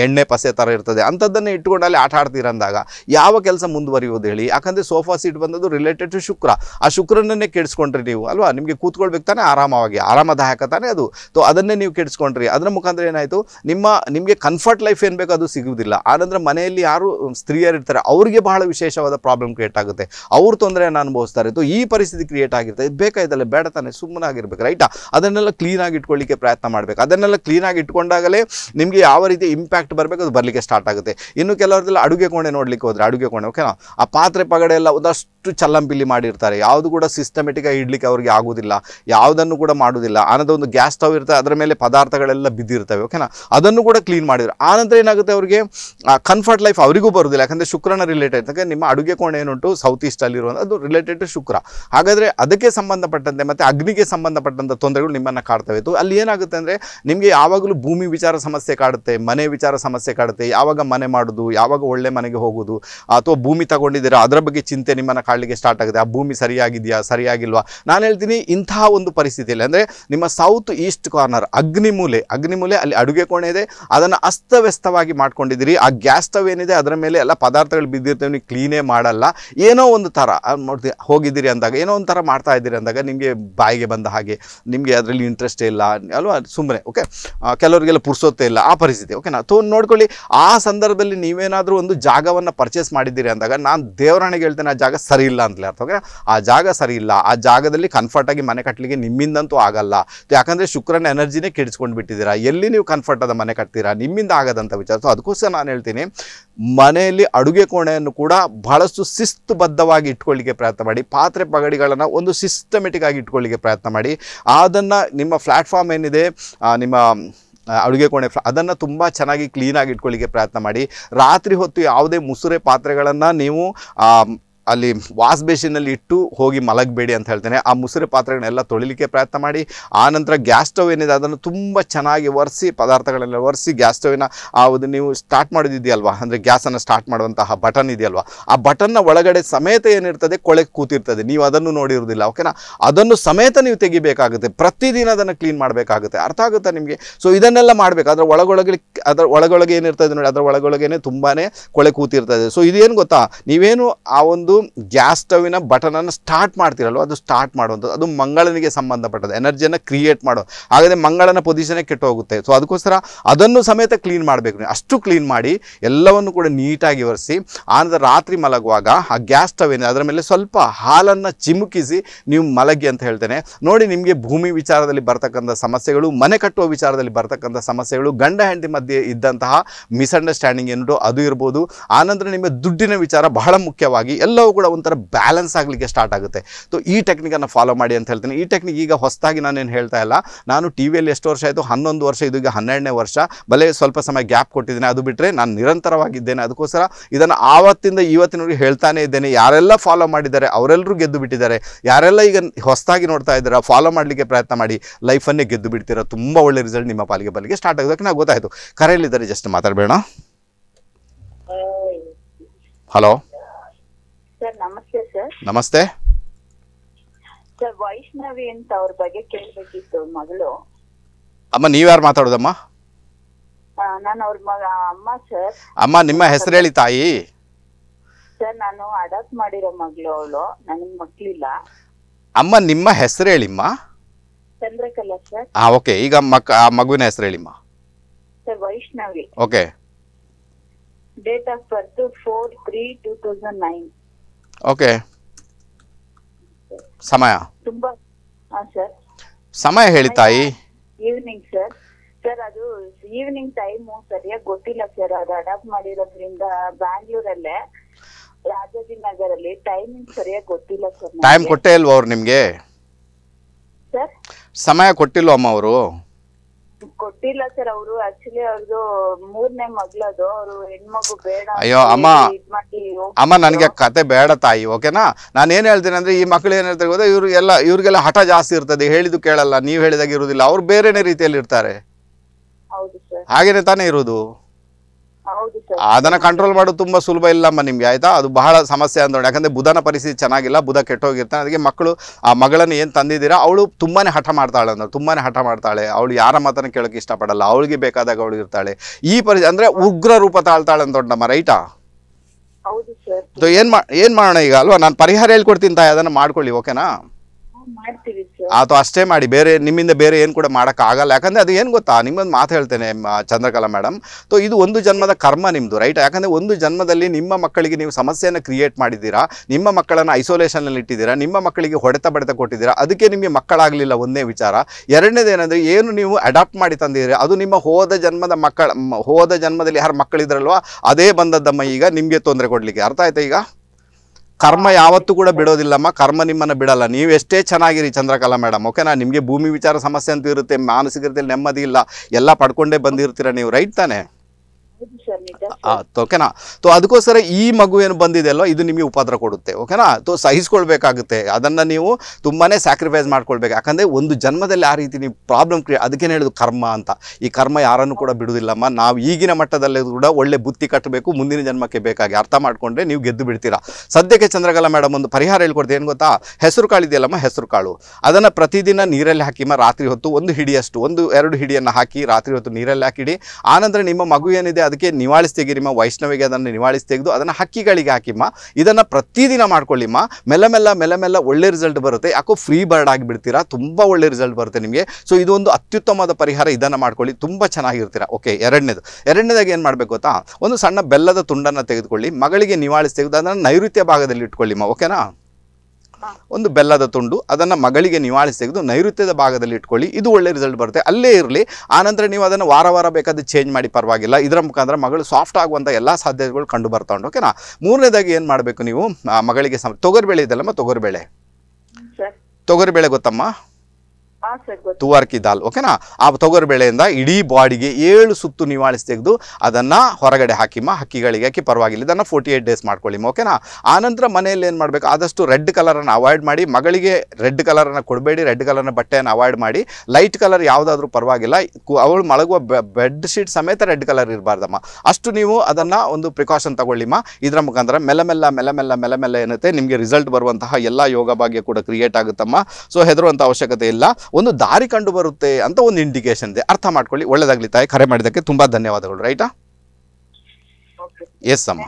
ಎಣ್ಣೆ ಪಸೆ ಥರ ಇರ್ತದೆ ಅಂಥದ್ದನ್ನು ಇಟ್ಟುಕೊಂಡಲ್ಲಿ ಆಟ ಅಂದಾಗ ಯಾವ ಕೆಲಸ ಮುಂದುವರಿಯೋದು ಹೇಳಿ ಯಾಕಂದರೆ ಸೋಫಾ ಸೀಟ್ ಬಂದದ್ದು ರಿಲೇಟೆಡ್ ಟು ಶುಕ್ರ ಆ ಶುಕ್ರನನ್ನೇ ಕೆಡಿಸ್ಕೊಂಡ್ರಿ ನೀವು ಅಲ್ವಾ ನಿಮಗೆ ಕೂತ್ಕೊಳ್ಬೇಕು ತಾನೇ ಆರಾಮವಾಗಿ ಆರಾಮದಾಯಕ ತಾನೆ ಅದು ತೋ ಅದನ್ನೇ ನೀವು ಕೆಡಿಸ್ಕೊಂಡ್ರಿ ಅದರ ಮುಖಾಂತರ ಏನಾಯಿತು ನಿಮ್ಮ ನಿಮಗೆ ಕನ್ಫರ್ಟ್ ಲೈಫ್ ಏನು ಬೇಕು ಅದು ಸಿಗುವುದಿಲ್ಲ ಆನಂತರ ಮನೆಯಲ್ಲಿ ಯಾರು ಸ್ತ್ರೀಯರಿರ್ತಾರೆ ಅವರಿಗೆ ಬಹಳ ವಿಶೇಷವಾದ ಪ್ರಾಬ್ಲಮ್ ಕ್ರಿಯೇಟ್ ಆಗುತ್ತೆ ಅವ್ರ ತೊಂದರೆಯನ್ನು ಅನುಭವಿಸ್ತಾರೆ ತೋ ಈ ಪರಿಸ್ಥಿತಿ ಕ್ರಿಯೇಟ್ ಆಗಿರ್ತದೆ ಇದು ಬೇಕಾಯ್ತಲ್ಲ ಬೇಡ ತಾನೆ ಸುಮ್ಮನಾಗಿರ್ಬೇಕು ರೈಟಾ ಅದನ್ನೆಲ್ಲ ಕ್ಲೀನಾಗಿ ಇಟ್ಕೊಳ್ಳಿಕ್ಕೆ ಪ್ರಯತ್ನ ಮಾಡಬೇಕು ಅದನ್ನೆಲ್ಲ ಕ್ಲೀನಾಗಿ ಇಟ್ಕೊಂಡಾಗಲೇ ನಿಮಗೆ ಯಾವ ರೀತಿ ಇಂಪ್ಯಾಕ್ಟ್ ಬರಬೇಕು ಅದು ಬರಲಿಕ್ಕೆ ಸ್ಟಾರ್ಟ್ ಆಗುತ್ತೆ ಇನ್ನು ಕೆಲವರ ಅಡುಗೆ ಕೋಣೆ ನೋಡ್ಲಿಕ್ಕೆ ಹೋದ್ರೆ ಅಡುಗೆ ಕೋಣೆ ಓಕೆನಾ ಆ ಪಾತ್ರೆ ಪಗಡೆ ಎಲ್ಲ ಒಂದಷ್ಟು ಚಲ್ಲಂಪಿಲ್ಲಿ ಮಾಡಿರ್ತಾರೆ ಯಾವುದು ಕೂಡ ಸಿಸ್ಟಮೆಟಿಕಾಗಿ ಇಡ್ಲಿಕ್ಕೆ ಅವ್ರಿಗೆ ಆಗೋದಿಲ್ಲ ಯಾವುದನ್ನು ಕೂಡ ಮಾಡೋದಿಲ್ಲ ಆನಂದ್ರೆ ಒಂದು ಗ್ಯಾಸ್ ಸ್ಟವ್ ಇರ್ತದೆ ಅದರ ಮೇಲೆ ಪದಾರ್ಥಗಳೆಲ್ಲ ಬಿದ್ದಿರ್ತವೆ ಓಕೆನಾ ಅದನ್ನು ಕೂಡ ಕ್ಲೀನ್ ಮಾಡಿದ್ರು ಆನಂತರ ಏನಾಗುತ್ತೆ ಅವರಿಗೆ ಕನ್ಫರ್ಟ್ ಲೈಫ್ ಅವರಿಗೂ ಬರೋದಿಲ್ಲ ಯಾಕಂದರೆ ಶುಕ್ರನ ರಿಲೇಟೆಡ್ ಯಾಕಂದರೆ ನಿಮ್ಮ ಅಡುಗೆ ಕೋಣೆ ಏನುಂಟು ಸೌತ್ ಈಸ್ಟಲ್ಲಿರುವಂಥ ಅದು ರಿಲೇಟೆಡ್ ಶುಕ್ರ ಹಾಗಾದರೆ ಅದಕ್ಕೆ ಸಂಬಂಧಪಟ್ಟಂತೆ ಮತ್ತು ಅಗ್ನಿಗೆ ಸಂಬಂಧಪಟ್ಟಂಥ ತೊಂದರೆಗಳು ನಿಮ್ಮನ್ನು ಕಾಡ್ತವೆ ಅಲ್ಲಿ ಏನಾಗುತ್ತೆ ಅಂದರೆ ನಿಮಗೆ ಯಾವಾಗಲೂ ಭೂಮಿ ವಿಚಾರ ಸಮಸ್ಯೆ ಕಾಡುತ್ತೆ ಮನೆ ವಿಚಾರ ಸಮಸ್ಯೆ ಕಾಡುತ್ತೆ ಯಾವಾಗ ಮನೆ ಮಾಡೋದು ಯಾವಾಗ ಯಾವಾಗ ಒಳ್ಳೆ ಮನೆಗೆ ಹೋಗೋದು ಅಥವಾ ಭೂಮಿ ತಗೊಂಡಿದ್ದೀರಾ ಅದರ ಬಗ್ಗೆ ಚಿಂತೆ ನಿಮ್ಮನ್ನು ಕಾಡಲಿಕ್ಕೆ ಸ್ಟಾರ್ಟ್ ಆಗುತ್ತೆ ಆ ಭೂಮಿ ಸರಿಯಾಗಿದೆಯಾ ಸರಿಯಾಗಿಲ್ವಾ ನಾನು ಹೇಳ್ತೀನಿ ಇಂತಹ ಒಂದು ಪರಿಸ್ಥಿತಿಯಲ್ಲಿ ಅಂದರೆ ನಿಮ್ಮ ಸೌತ್ ಈಸ್ಟ್ ಕಾರ್ನರ್ ಅಗ್ನಿಮೂಲೆ ಅಗ್ನಿಮೂಲೆ ಅಲ್ಲಿ ಅಡುಗೆ ಕೋಣೆ ಇದೆ ಅದನ್ನು ಅಸ್ತವ್ಯಸ್ತವಾಗಿ ಮಾಡ್ಕೊಂಡಿದ್ದೀರಿ ಆ ಗ್ಯಾಸ್ ಸ್ಟವ್ ಏನಿದೆ ಅದರ ಮೇಲೆ ಎಲ್ಲ ಪದಾರ್ಥಗಳು ಬಿದ್ದಿರ್ತೇವೆ ನೀವು ಕ್ಲೀನೇ ಮಾಡಲ್ಲ ಏನೋ ಒಂದು ಥರ ನೋಡ್ತೀವಿ ಹೋಗಿದ್ದೀರಿ ಅಂದಾಗ ಏನೋ ಒಂದು ಮಾಡ್ತಾ ಇದ್ದೀರಿ ಅಂದಾಗ ನಿಮಗೆ ಬಾಯಿಗೆ ಬಂದ ಹಾಗೆ ನಿಮಗೆ ಅದರಲ್ಲಿ ಇಂಟ್ರೆಸ್ಟ್ ಇಲ್ಲ ಅಲ್ವಾ ಸುಮ್ಮನೆ ಓಕೆ ಕೆಲವರಿಗೆಲ್ಲ ಪುರ್ಸೋತ್ತೇ ಇಲ್ಲ ಆ ಪರಿಸ್ಥಿತಿ ಓಕೆನಾ ತೋ ನೋಡ್ಕೊಳ್ಳಿ ಆ ಸಂದರ್ಭದಲ್ಲಿ ನೀವೇನಾದರೂ ಒಂದು ಜಾಗವನ್ನು ಪರ್ಚೇಸ್ ಮಾಡಿದ್ದೀರಿ ಅಂದಾಗ ನಾನು ದೇವರಾಣಿಗೆ ಹೇಳ್ತೇನೆ ಆ ಜಾಗ ಸರಿ ಇಲ್ಲ ಅಂತಲೇ ಅರ್ಥ ಓಕೆ ಆ ಜಾಗ ಸರಿ ಇಲ್ಲ ಆ ಜಾಗದಲ್ಲಿ ಕನ್ಫರ್ಟಾಗಿ ಮನೆ ಕಟ್ಟಲಿಕ್ಕೆ ನಿಮ್ಮಿಂದಂತೂ ಆಗಲ್ಲ ಯಾಕಂದರೆ ಶುಕ್ರನ ಎನರ್ಜಿನೇ ಕೆಡಿಸ್ಕೊಂಡು ಬಿಟ್ಟಿದ್ದೀರಾ ಎಲ್ಲಿ ನೀವು ಕನ್ಫರ್ಟಾದ ಮನೆ ಕಟ್ತೀರಾ ನಿಮ್ಮಿಂದ ಆಗದಂಥ ವಿಚಾರ ಸೊ ಅದಕ್ಕೋಸ್ಕರ ನಾನು ಹೇಳ್ತೀನಿ ಮನೆಯಲ್ಲಿ ಅಡುಗೆ ಕೋಣೆಯನ್ನು ಕೂಡ ಬಹಳಷ್ಟು ಶಿಸ್ತುಬದ್ಧವಾಗಿ ಇಟ್ಕೊಳ್ಳಿಕ್ಕೆ ಪ್ರಯತ್ನ ಮಾಡಿ ಪಾತ್ರೆ ಪಗಡಿಗಳನ್ನು ಒಂದು ಸಿಸ್ಟಮೆಟಿಕ್ ಆಗಿ ಇಟ್ಕೊಳ್ಳಿಕ್ಕೆ ಪ್ರಯತ್ನ ಮಾಡಿ ಅದನ್ನು ನಿಮ್ಮ ಪ್ಲ್ಯಾಟ್ಫಾರ್ಮ್ ಏನಿದೆ ನಿಮ್ಮ ಅಡುಗೆ ಕೋಣೆ ಅದನ್ನು ತುಂಬ ಚೆನ್ನಾಗಿ ಕ್ಲೀನಾಗಿ ಇಟ್ಕೊಳ್ಳಿಕ್ಕೆ ಪ್ರಯತ್ನ ಮಾಡಿ ರಾತ್ರಿ ಹೊತ್ತು ಯಾವುದೇ ಮುಸುರೆ ಪಾತ್ರೆಗಳನ್ನು ನೀವು ಅಲ್ಲಿ ವಾಶ್ ಬೇಸಿನಲ್ಲಿ ಇಟ್ಟು ಹೋಗಿ ಮಲಗಬೇಡಿ ಅಂತ ಹೇಳ್ತೇನೆ ಆ ಮುಸುರೆ ಪಾತ್ರೆಗಳನ್ನೆಲ್ಲ ತೊಳಿಲಿಕ್ಕೆ ಪ್ರಯತ್ನ ಮಾಡಿ ಆನಂತರ ಗ್ಯಾಸ್ ಸ್ಟವ್ ಏನಿದೆ ಅದನ್ನು ತುಂಬ ಚೆನ್ನಾಗಿ ಒರೆಸಿ ಪದಾರ್ಥಗಳೆಲ್ಲ ಒರೆಸಿ ಗ್ಯಾಸ್ ಸ್ಟವ್ನ ಆ ಒಂದು ನೀವು ಸ್ಟಾರ್ಟ್ ಮಾಡಿದೆಯಲ್ವಾ ಅಂದರೆ ಗ್ಯಾಸನ್ನು ಸ್ಟಾರ್ಟ್ ಮಾಡುವಂತಹ ಬಟನ್ ಇದೆಯಲ್ವಾ ಆ ಬಟನ್ನ ಒಳಗಡೆ ಸಮೇತ ಏನಿರ್ತದೆ ಕೊಳೆ ಕೂತಿರ್ತದೆ ನೀವು ಅದನ್ನು ನೋಡಿರೋದಿಲ್ಲ ಓಕೆನಾ ಅದನ್ನು ಸಮೇತ ನೀವು ತೆಗಿಬೇಕಾಗುತ್ತೆ ಪ್ರತಿದಿನ ಅದನ್ನು ಕ್ಲೀನ್ ಮಾಡಬೇಕಾಗುತ್ತೆ ಅರ್ಥ ಆಗುತ್ತಾ ನಿಮಗೆ ಸೊ ಇದನ್ನೆಲ್ಲ ಮಾಡಬೇಕು ಅದರ ಒಳಗೊಳಗೆ ಅದರ ಒಳಗೊಳಗೆ ಏನಿರ್ತದೆ ನೋಡಿ ಅದರ ಒಳಗೊಳಗೇನೆ ತುಂಬಾ ಕೊಳೆ ಕೂತಿರ್ತದೆ ಸೊ ಇದೇನು ಗೊತ್ತಾ ನೀವೇನು ಆ ಒಂದು ಒಂದು ಗ್ಯಾಸ್ ಸ್ಟವಿನ ಬಟನನ್ನು ಸ್ಟಾರ್ಟ್ ಮಾಡ್ತಿರಲ್ವ ಅದು ಸ್ಟಾರ್ಟ್ ಮಾಡುವಂಥದ್ದು ಅದು ಮಂಗಳನಿಗೆ ಸಂಬಂಧಪಟ್ಟದ್ದು ಎನರ್ಜಿಯನ್ನು ಕ್ರಿಯೇಟ್ ಮಾಡೋ ಹಾಗಾದರೆ ಮಂಗಳನ ಪೊಸಿಷನೇ ಹೋಗುತ್ತೆ ಸೊ ಅದಕ್ಕೋಸ್ಕರ ಅದನ್ನು ಸಮೇತ ಕ್ಲೀನ್ ಮಾಡಬೇಕು ಅಷ್ಟು ಕ್ಲೀನ್ ಮಾಡಿ ಎಲ್ಲವನ್ನು ಕೂಡ ನೀಟಾಗಿ ಒರೆಸಿ ಆನಂತರ ರಾತ್ರಿ ಮಲಗುವಾಗ ಆ ಗ್ಯಾಸ್ ಸ್ಟವ್ ಏನಿದೆ ಅದರ ಮೇಲೆ ಸ್ವಲ್ಪ ಹಾಲನ್ನು ಚಿಮುಕಿಸಿ ನೀವು ಮಲಗಿ ಅಂತ ಹೇಳ್ತೇನೆ ನೋಡಿ ನಿಮಗೆ ಭೂಮಿ ವಿಚಾರದಲ್ಲಿ ಬರ್ತಕ್ಕಂಥ ಸಮಸ್ಯೆಗಳು ಮನೆ ಕಟ್ಟುವ ವಿಚಾರದಲ್ಲಿ ಬರ್ತಕ್ಕಂಥ ಸಮಸ್ಯೆಗಳು ಗಂಡ ಹೆಂಡಿ ಮಧ್ಯೆ ಇದ್ದಂತಹ ಮಿಸ್ಅಂಡರ್ಸ್ಟ್ಯಾಂಡಿಂಗ್ ಏನು ಅದು ಇರ್ಬೋದು ಆನಂತರ ನಿಮಗೆ ದುಡ್ಡಿನ ವಿಚಾರ ಬಹಳ ಮುಖ್ಯವಾಗಿ ಎಲ್ಲ ಎಲ್ಲವೂ ಕೂಡ ಒಂಥರ ಬ್ಯಾಲೆನ್ಸ್ ಆಗಲಿಕ್ಕೆ ಸ್ಟಾರ್ಟ್ ಆಗುತ್ತೆ ಸೊ ಈ ಟೆಕ್ನಿಕನ್ನು ಫಾಲೋ ಮಾಡಿ ಅಂತ ಹೇಳ್ತೀನಿ ಈ ಟೆಕ್ನಿಕ್ ಈಗ ಹೊಸದಾಗಿ ನಾನೇನು ಹೇಳ್ತಾ ಇಲ್ಲ ನಾನು ಟಿ ವಿಯಲ್ಲಿ ಎಷ್ಟು ವರ್ಷ ಆಯಿತು ಹನ್ನೊಂದು ವರ್ಷ ಇದು ಈಗ ಹನ್ನೆರಡನೇ ವರ್ಷ ಬಲೆ ಸ್ವಲ್ಪ ಸಮಯ ಗ್ಯಾಪ್ ಕೊಟ್ಟಿದ್ದೇನೆ ಅದು ಬಿಟ್ಟರೆ ನಾನು ನಿರಂತರವಾಗಿದ್ದೇನೆ ಅದಕ್ಕೋಸ್ಕರ ಇದನ್ನು ಆವತ್ತಿಂದ ಇವತ್ತಿನವರೆಗೆ ಹೇಳ್ತಾನೆ ಇದ್ದೇನೆ ಯಾರೆಲ್ಲ ಫಾಲೋ ಮಾಡಿದ್ದಾರೆ ಅವರೆಲ್ಲರೂ ಗೆದ್ದು ಬಿಟ್ಟಿದ್ದಾರೆ ಯಾರೆಲ್ಲ ಈಗ ಹೊಸದಾಗಿ ನೋಡ್ತಾ ಇದ್ದೀರಾ ಫಾಲೋ ಮಾಡಲಿಕ್ಕೆ ಪ್ರಯತ್ನ ಮಾಡಿ ಲೈಫನ್ನೇ ಗೆದ್ದು ಬಿಡ್ತೀರಾ ತುಂಬ ಒಳ್ಳೆ ರಿಸಲ್ಟ್ ನಿಮ್ಮ ಪಾಲಿಗೆ ಬಲಿಗೆ ಸ್ಟಾರ್ಟ್ ಆಗೋದಕ್ಕೆ ನಾವು ಗೊತ್ತಾಯಿತು ಕರೆಯಲ್ಲಿದ್ದಾರೆ ಜಸ್ಟ್ ಮಾತಾಡಬೇಡ ಹಲೋ ಸರ್ ನಮಸ್ತೆ ಸರ್ ನಮಸ್ತೆ ಸರ್ ವೈಷ್ಣವಿ ಅಂತ ಅವ್ರ ಬಗ್ಗೆ ಕೇಳಬೇಕಿತ್ತು ಮಗಳು ಅಮ್ಮ ಯಾರು ಮಾತಾಡೋದಮ್ಮ ನಾನು ಅವ್ರ ಮಗ ಅಮ್ಮ ಸರ್ ಅಮ್ಮ ನಿಮ್ಮ ಹೆಸರು ಹೇಳಿ ತಾಯಿ ಸರ್ ನಾನು ಅಡಾಪ್ಟ್ ಮಾಡಿರೋ ಮಗಳು ಅವಳು ನನಗೆ ಮಕ್ಕಳಿಲ್ಲ ಅಮ್ಮ ನಿಮ್ಮ ಹೆಸರು ಹೇಳಿಮ್ಮ ಚಂದ್ರಕಲಾ ಸರ್ ಹಾ ಓಕೆ ಈಗ ಮಕ್ ಆ ಮಗುವಿನ ಹೆಸರು ಹೇಳಿಮ್ಮ sir Vaishnavi okay date of birth four three two thousand nine okay ಸಮಯ ತುಂಬಾ ಸರ್ ಸಮಯ ಹೇಳಿ ತಾಯಿ ಈವ್ನಿಂಗ್ ಸರ್ ಸರ್ ಅದು ಈವ್ನಿಂಗ್ ಟೈಮು ಸರಿಯಾಗಿ ಗೊತ್ತಿಲ್ಲ ಸರ್ ಅದು ಅಡಾಪ್ಟ್ ಮಾಡಿರೋದ್ರಿಂದ ಬ್ಯಾಂಗ್ಳೂರಲ್ಲೇ ರಾಜಾಜಿನಗರಲ್ಲಿ ಟೈಮಿಂಗ್ ಸರಿಯಾಗಿ ಗೊತ್ತಿಲ್ಲ ಸರ್ ಟೈಮ್ ಕೊಟ್ಟೇ ಇಲ್ವಾ ಅವ್ರು ನಿಮಗೆ ಸರ್ ಸಮಯ ಕೊಟ್ಟಿಲ್ವಮ್ಮ ಅವರು ಕೊಟ್ಟಿಲ್ಲ ಸರ್ ಅವರು ಆಕ್ಚುಲಿ ಅವ್ರದ್ದು ಮೂರನೇ ಮಗ್ಳದು ಅವರು ಬೇಡ ಅಯ್ಯೋ ಅಮ್ಮ ಅಮ್ಮ ನನಗೆ ಕತೆ ಬೇಡ ತಾಯಿ ಓಕೆನಾ ನಾನು ಏನು ಹೇಳ್ತೀನಿ ಅಂದರೆ ಈ ಮಕ್ಳು ಏನ್ ಹೇಳ್ತಾರೆ ಗೊತ್ತಾ ಇವ್ರು ಎಲ್ಲ ಇವ್ರಿಗೆಲ್ಲ ಹಠ ಜಾಸ್ತಿ ಇರ್ತದೆ ಹೇಳಿದ್ದು ಕೇಳಲ್ಲ ನೀವು ಹೇಳಿದಾಗ ಇರುದಿಲ್ಲ ಅವ್ರು ಬೇರೆನೇ ರೀತಿಯಲ್ಲಿ ಇರ್ತಾರೆ ಹಾಗೇನೆ ತಾನೇ ಇರೋದು ಅದನ್ನ ಕಂಟ್ರೋಲ್ ಮಾಡೋದು ತುಂಬಾ ಸುಲಭ ಇಲ್ಲಮ್ಮ ನಿಮ್ಗೆ ಆಯ್ತಾ ಅದು ಬಹಳ ಸಮಸ್ಯೆ ನೋಡಿ ಯಾಕಂದ್ರೆ ಬುಧನ ಪರಿಸ್ಥಿತಿ ಚೆನ್ನಾಗಿಲ್ಲ ಬುಧ ಕೆಟ್ಟೋಗಿರ್ತಾನೆ ಅದಕ್ಕೆ ಮಕ್ಕಳು ಆ ಮಗಳನ್ನ ಏನ್ ತಂದಿದ್ದೀರಾ ಅವಳು ತುಂಬಾನೇ ಹಠ ಮಾಡ್ತಾಳೆ ಅಂದ್ರೆ ತುಂಬಾನೇ ಹಠ ಮಾಡ್ತಾಳೆ ಅವಳು ಯಾರ ಮಾತನ್ನ ಕೇಳೋಕೆ ಇಷ್ಟಪಡಲ್ಲ ಅವಳಿಗೆ ಬೇಕಾದಾಗ ಅವಳು ಇರ್ತಾಳೆ ಈ ಪರಿ ಅಂದ್ರೆ ಉಗ್ರ ರೂಪ ತಾಳ್ತಾಳೆ ಅಂತ ದೊಡ್ಡಮ್ಮ ರೈಟಾ ಏನ್ ಏನ್ ಮಾಡೋಣ ಈಗ ಅಲ್ವಾ ನಾನು ಪರಿಹಾರ ಹೇಳ್ಕೊಡ್ತೀನಿ ತಾಯಿ ಅದನ್ನ ಮಾಡ್ಕೊಳ್ಳಿ ಓಕೆನಾ ಅಥವಾ ಅಷ್ಟೇ ಮಾಡಿ ಬೇರೆ ನಿಮ್ಮಿಂದ ಬೇರೆ ಏನು ಕೂಡ ಮಾಡೋಕ್ಕಾಗಲ್ಲ ಯಾಕಂದರೆ ಅದು ಏನು ಗೊತ್ತಾ ನಿಮ್ಮೊಂದು ಮಾತು ಹೇಳ್ತೇನೆ ಚಂದ್ರಕಲಾ ಮೇಡಮ್ ಸೊ ಇದು ಒಂದು ಜನ್ಮದ ಕರ್ಮ ನಿಮ್ಮದು ರೈಟ್ ಯಾಕಂದರೆ ಒಂದು ಜನ್ಮದಲ್ಲಿ ನಿಮ್ಮ ಮಕ್ಕಳಿಗೆ ನೀವು ಸಮಸ್ಯೆಯನ್ನು ಕ್ರಿಯೇಟ್ ಮಾಡಿದ್ದೀರಾ ನಿಮ್ಮ ಮಕ್ಕಳನ್ನು ಐಸೋಲೇಷನಲ್ಲಿ ಇಟ್ಟಿದ್ದೀರಾ ನಿಮ್ಮ ಮಕ್ಕಳಿಗೆ ಹೊಡೆತ ಬಡೆತ ಕೊಟ್ಟಿದ್ದೀರಾ ಅದಕ್ಕೆ ನಿಮಗೆ ಮಕ್ಕಳಾಗಲಿಲ್ಲ ಒಂದೇ ವಿಚಾರ ಎರಡನೇದೇನೆಂದರೆ ಏನು ನೀವು ಅಡಾಪ್ಟ್ ಮಾಡಿ ತಂದಿದ್ದೀರಿ ಅದು ನಿಮ್ಮ ಹೋದ ಜನ್ಮದ ಮಕ್ಕಳ ಹೋದ ಜನ್ಮದಲ್ಲಿ ಯಾರು ಮಕ್ಕಳಿದ್ರಲ್ವ ಅದೇ ಬಂದದ್ದಮ್ಮ ಈಗ ನಿಮಗೆ ತೊಂದರೆ ಕೊಡಲಿಕ್ಕೆ ಅರ್ಥ ಆಯ್ತಾ ಈಗ ಕರ್ಮ ಯಾವತ್ತೂ ಕೂಡ ಬಿಡೋದಿಲ್ಲಮ್ಮ ಕರ್ಮ ನಿಮ್ಮನ್ನು ಬಿಡಲ್ಲ ನೀವು ಎಷ್ಟೇ ಚೆನ್ನಾಗಿರಿ ಚಂದ್ರಕಲಾ ಮೇಡಮ್ ಓಕೆನಾ ನಿಮಗೆ ಭೂಮಿ ವಿಚಾರ ಸಮಸ್ಯೆ ಅಂತೂ ಇರುತ್ತೆ ರೀತಿಯಲ್ಲಿ ನೆಮ್ಮದಿ ಇಲ್ಲ ಎಲ್ಲ ಪಡ್ಕೊಂಡೇ ಬಂದಿರ್ತೀರ ನೀವು ರೈಟ್ ತಾನೆ ಓಕೆನಾ ತೊ ಅದಕ್ಕೋಸ್ಕರ ಈ ಮಗು ಏನು ಬಂದಿದೆ ಅಲ್ವಾ ಇದು ನಿಮಗೆ ಉಪದ್ರ ಕೊಡುತ್ತೆ ಓಕೆನಾ ಸಹಿಸಿಕೊಳ್ಬೇಕಾಗುತ್ತೆ ಸಹಿಸ್ಕೊಳ್ಬೇಕಾಗುತ್ತೆ ಅದನ್ನು ನೀವು ತುಂಬಾ ಸ್ಯಾಕ್ರಿಫೈಸ್ ಮಾಡ್ಕೊಳ್ಬೇಕು ಯಾಕಂದರೆ ಒಂದು ಜನ್ಮದಲ್ಲಿ ಆ ರೀತಿ ನೀವು ಪ್ರಾಬ್ಲಮ್ ಕ್ರಿಯೇ ಅದಕ್ಕೇನು ಹೇಳೋದು ಕರ್ಮ ಅಂತ ಈ ಕರ್ಮ ಯಾರನ್ನು ಕೂಡ ಬಿಡುವುದಿಲ್ಲಮ್ಮ ನಾವು ಈಗಿನ ಮಟ್ಟದಲ್ಲಿ ಕೂಡ ಒಳ್ಳೆ ಬುತ್ತಿ ಕಟ್ಟಬೇಕು ಮುಂದಿನ ಜನ್ಮಕ್ಕೆ ಬೇಕಾಗಿ ಅರ್ಥ ಮಾಡಿಕೊಂಡ್ರೆ ನೀವು ಗೆದ್ದು ಬಿಡ್ತೀರಾ ಸದ್ಯಕ್ಕೆ ಚಂದ್ರಗಲ್ಲ ಮೇಡಮ್ ಒಂದು ಪರಿಹಾರ ಹೇಳ್ಕೊಡ್ತೀವಿ ಏನು ಗೊತ್ತಾ ಹೆಸರು ಕಾಳು ಇದೆಯಲ್ಲಮ್ಮ ಹೆಸರು ಕಾಳು ಅದನ್ನು ಪ್ರತಿದಿನ ನೀರಲ್ಲಿ ಹಾಕಿಮ್ಮ ರಾತ್ರಿ ಹೊತ್ತು ಒಂದು ಹಿಡಿಯಷ್ಟು ಒಂದು ಎರಡು ಹಿಡಿಯನ್ನು ಹಾಕಿ ರಾತ್ರಿ ಹೊತ್ತು ನೀರಲ್ಲಿ ಹಾಕಿಡಿ ಆನಂತರ ನಿಮ್ಮ ಮಗು ಏನಿದೆ ಅದಕ್ಕೆ ನಿವಾಳಿಸಿ ತೆಗೀರಿಮ್ಮ ವೈಷ್ಣವಿಗೆ ಅದನ್ನು ನಿವಾಳಿಸಿ ತೆಗೆದು ಅದನ್ನು ಹಕ್ಕಿಗಳಿಗೆ ಹಾಕಿಮ್ಮ ಇದನ್ನು ಪ್ರತಿದಿನ ಮಾಡ್ಕೊಳ್ಳಿಮ್ಮ ಮೆಲ್ಲ ಮೆಲ್ಲ ಮೆಲ್ಲ ಮೆಲ್ಲ ಒಳ್ಳೆ ರಿಸಲ್ಟ್ ಬರುತ್ತೆ ಯಾಕೋ ಫ್ರೀ ಬರ್ಡ್ ಆಗಿಬಿಡ್ತೀರಾ ತುಂಬ ಒಳ್ಳೆ ರಿಸಲ್ಟ್ ಬರುತ್ತೆ ನಿಮಗೆ ಸೊ ಇದೊಂದು ಅತ್ಯುತ್ತಮವಾದ ಪರಿಹಾರ ಇದನ್ನು ಮಾಡ್ಕೊಳ್ಳಿ ತುಂಬ ಚೆನ್ನಾಗಿರ್ತೀರ ಓಕೆ ಎರಡನೇದು ಎರಡನೇದಾಗಿ ಏನು ಮಾಡಬೇಕು ಗೊತ್ತಾ ಒಂದು ಸಣ್ಣ ಬೆಲ್ಲದ ತುಂಡನ್ನು ತೆಗೆದುಕೊಳ್ಳಿ ಮಗಳಿಗೆ ನಿವಾಳಿಸಿ ತೆಗೆದು ಅದನ್ನು ನೈಋತ್ಯ ಭಾಗದಲ್ಲಿ ಇಟ್ಕೊಳ್ಳಿಮ್ಮ ಓಕೆನಾ ಒಂದು ಬೆಲ್ಲದ ತುಂಡು ಅದನ್ನು ಮಗಳಿಗೆ ನಿವಾಳಿಸಿ ತೆಗೆದು ನೈಋತ್ಯದ ಭಾಗದಲ್ಲಿ ಇಟ್ಕೊಳ್ಳಿ ಇದು ಒಳ್ಳೆ ರಿಸಲ್ಟ್ ಬರುತ್ತೆ ಅಲ್ಲೇ ಇರಲಿ ಆನಂತರ ನೀವು ಅದನ್ನು ವಾರ ವಾರ ಬೇಕಾದ್ರೆ ಚೇಂಜ್ ಮಾಡಿ ಪರವಾಗಿಲ್ಲ ಇದರ ಮುಖಾಂತರ ಮಗಳು ಸಾಫ್ಟ್ ಆಗುವಂಥ ಎಲ್ಲ ಸಾಧ್ಯತೆಗಳು ಕಂಡು ಬರ್ತಾ ಉಂಟು ಓಕೆನಾ ಮೂರನೇದಾಗಿ ಏನು ಮಾಡಬೇಕು ನೀವು ಮಗಳಿಗೆ ಸಮ ತೊಗರಿಬೇಳೆ ಇದೆಲ್ಲಮ್ಮ ತೊಗರಿಬೇಳೆ ತೊಗರಿಬೇಳೆ ಗೊತ್ತಮ್ಮ ತುವಾರ್ಕಿ ದಾಲ್ ಓಕೆನಾ ಆ ತೊಗರು ಬೆಳೆಯಿಂದ ಇಡೀ ಬಾಡಿಗೆ ಏಳು ಸುತ್ತು ನಿವಾಳಿಸಿ ತೆಗೆದು ಅದನ್ನು ಹೊರಗಡೆ ಹಾಕಿಮ್ಮ ಹಕ್ಕಿಗಳಿಗೆ ಹಾಕಿ ಪರವಾಗಿಲ್ಲ ಇದನ್ನು ಫೋರ್ಟಿ ಏಟ್ ಡೇಸ್ ಮಾಡ್ಕೊಳ್ಳಿಮ್ಮ ಓಕೆನಾ ಆನಂತರ ಮನೆಯಲ್ಲಿ ಏನು ಮಾಡಬೇಕು ಆದಷ್ಟು ರೆಡ್ ಕಲರನ್ನು ಅವಾಯ್ಡ್ ಮಾಡಿ ಮಗಳಿಗೆ ರೆಡ್ ಕಲರನ್ನು ಕೊಡಬೇಡಿ ರೆಡ್ ಕಲರ್ನ ಬಟ್ಟೆಯನ್ನು ಅವಾಯ್ಡ್ ಮಾಡಿ ಲೈಟ್ ಕಲರ್ ಯಾವುದಾದ್ರೂ ಪರವಾಗಿಲ್ಲ ಅವಳು ಮಲಗುವ ಬೆಡ್ ಶೀಟ್ ಸಮೇತ ರೆಡ್ ಕಲರ್ ಇರಬಾರ್ದಮ್ಮ ಅಷ್ಟು ನೀವು ಅದನ್ನು ಒಂದು ಪ್ರಿಕಾಷನ್ ತಗೊಳ್ಳಿಮ್ಮ ಇದರ ಮುಖಾಂತರ ಮೆಲೆಮೆಲ್ಲ ಮೆಲೆ ಮೆಲ್ಲ ಏನತ್ತೆ ನಿಮಗೆ ರಿಸಲ್ಟ್ ಬರುವಂತಹ ಎಲ್ಲ ಯೋಗ ಭಾಗ್ಯ ಕೂಡ ಕ್ರಿಯೇಟ್ ಆಗುತ್ತಮ್ಮ ಸೊ ಹೆದರುವಂಥ ಅವಶ್ಯಕತೆ ಇಲ್ಲ ಒಂದು ದಾರಿ ಕಂಡು ಬರುತ್ತೆ ಅಂತ ಒಂದು ಇಂಡಿಕೇಶನ್ ಇದೆ ಅರ್ಥ ಮಾಡ್ಕೊಳ್ಳಿ ಒಳ್ಳೇದಾಗ್ಲಿ ತಾಯಿ ಕರೆ ಮಾಡಿದ್ದಕ್ಕೆ ತುಂಬಾ ಧನ್ಯವಾದಗಳು ರೈಟಾ ಎಸ್ ಅಮ್ಮ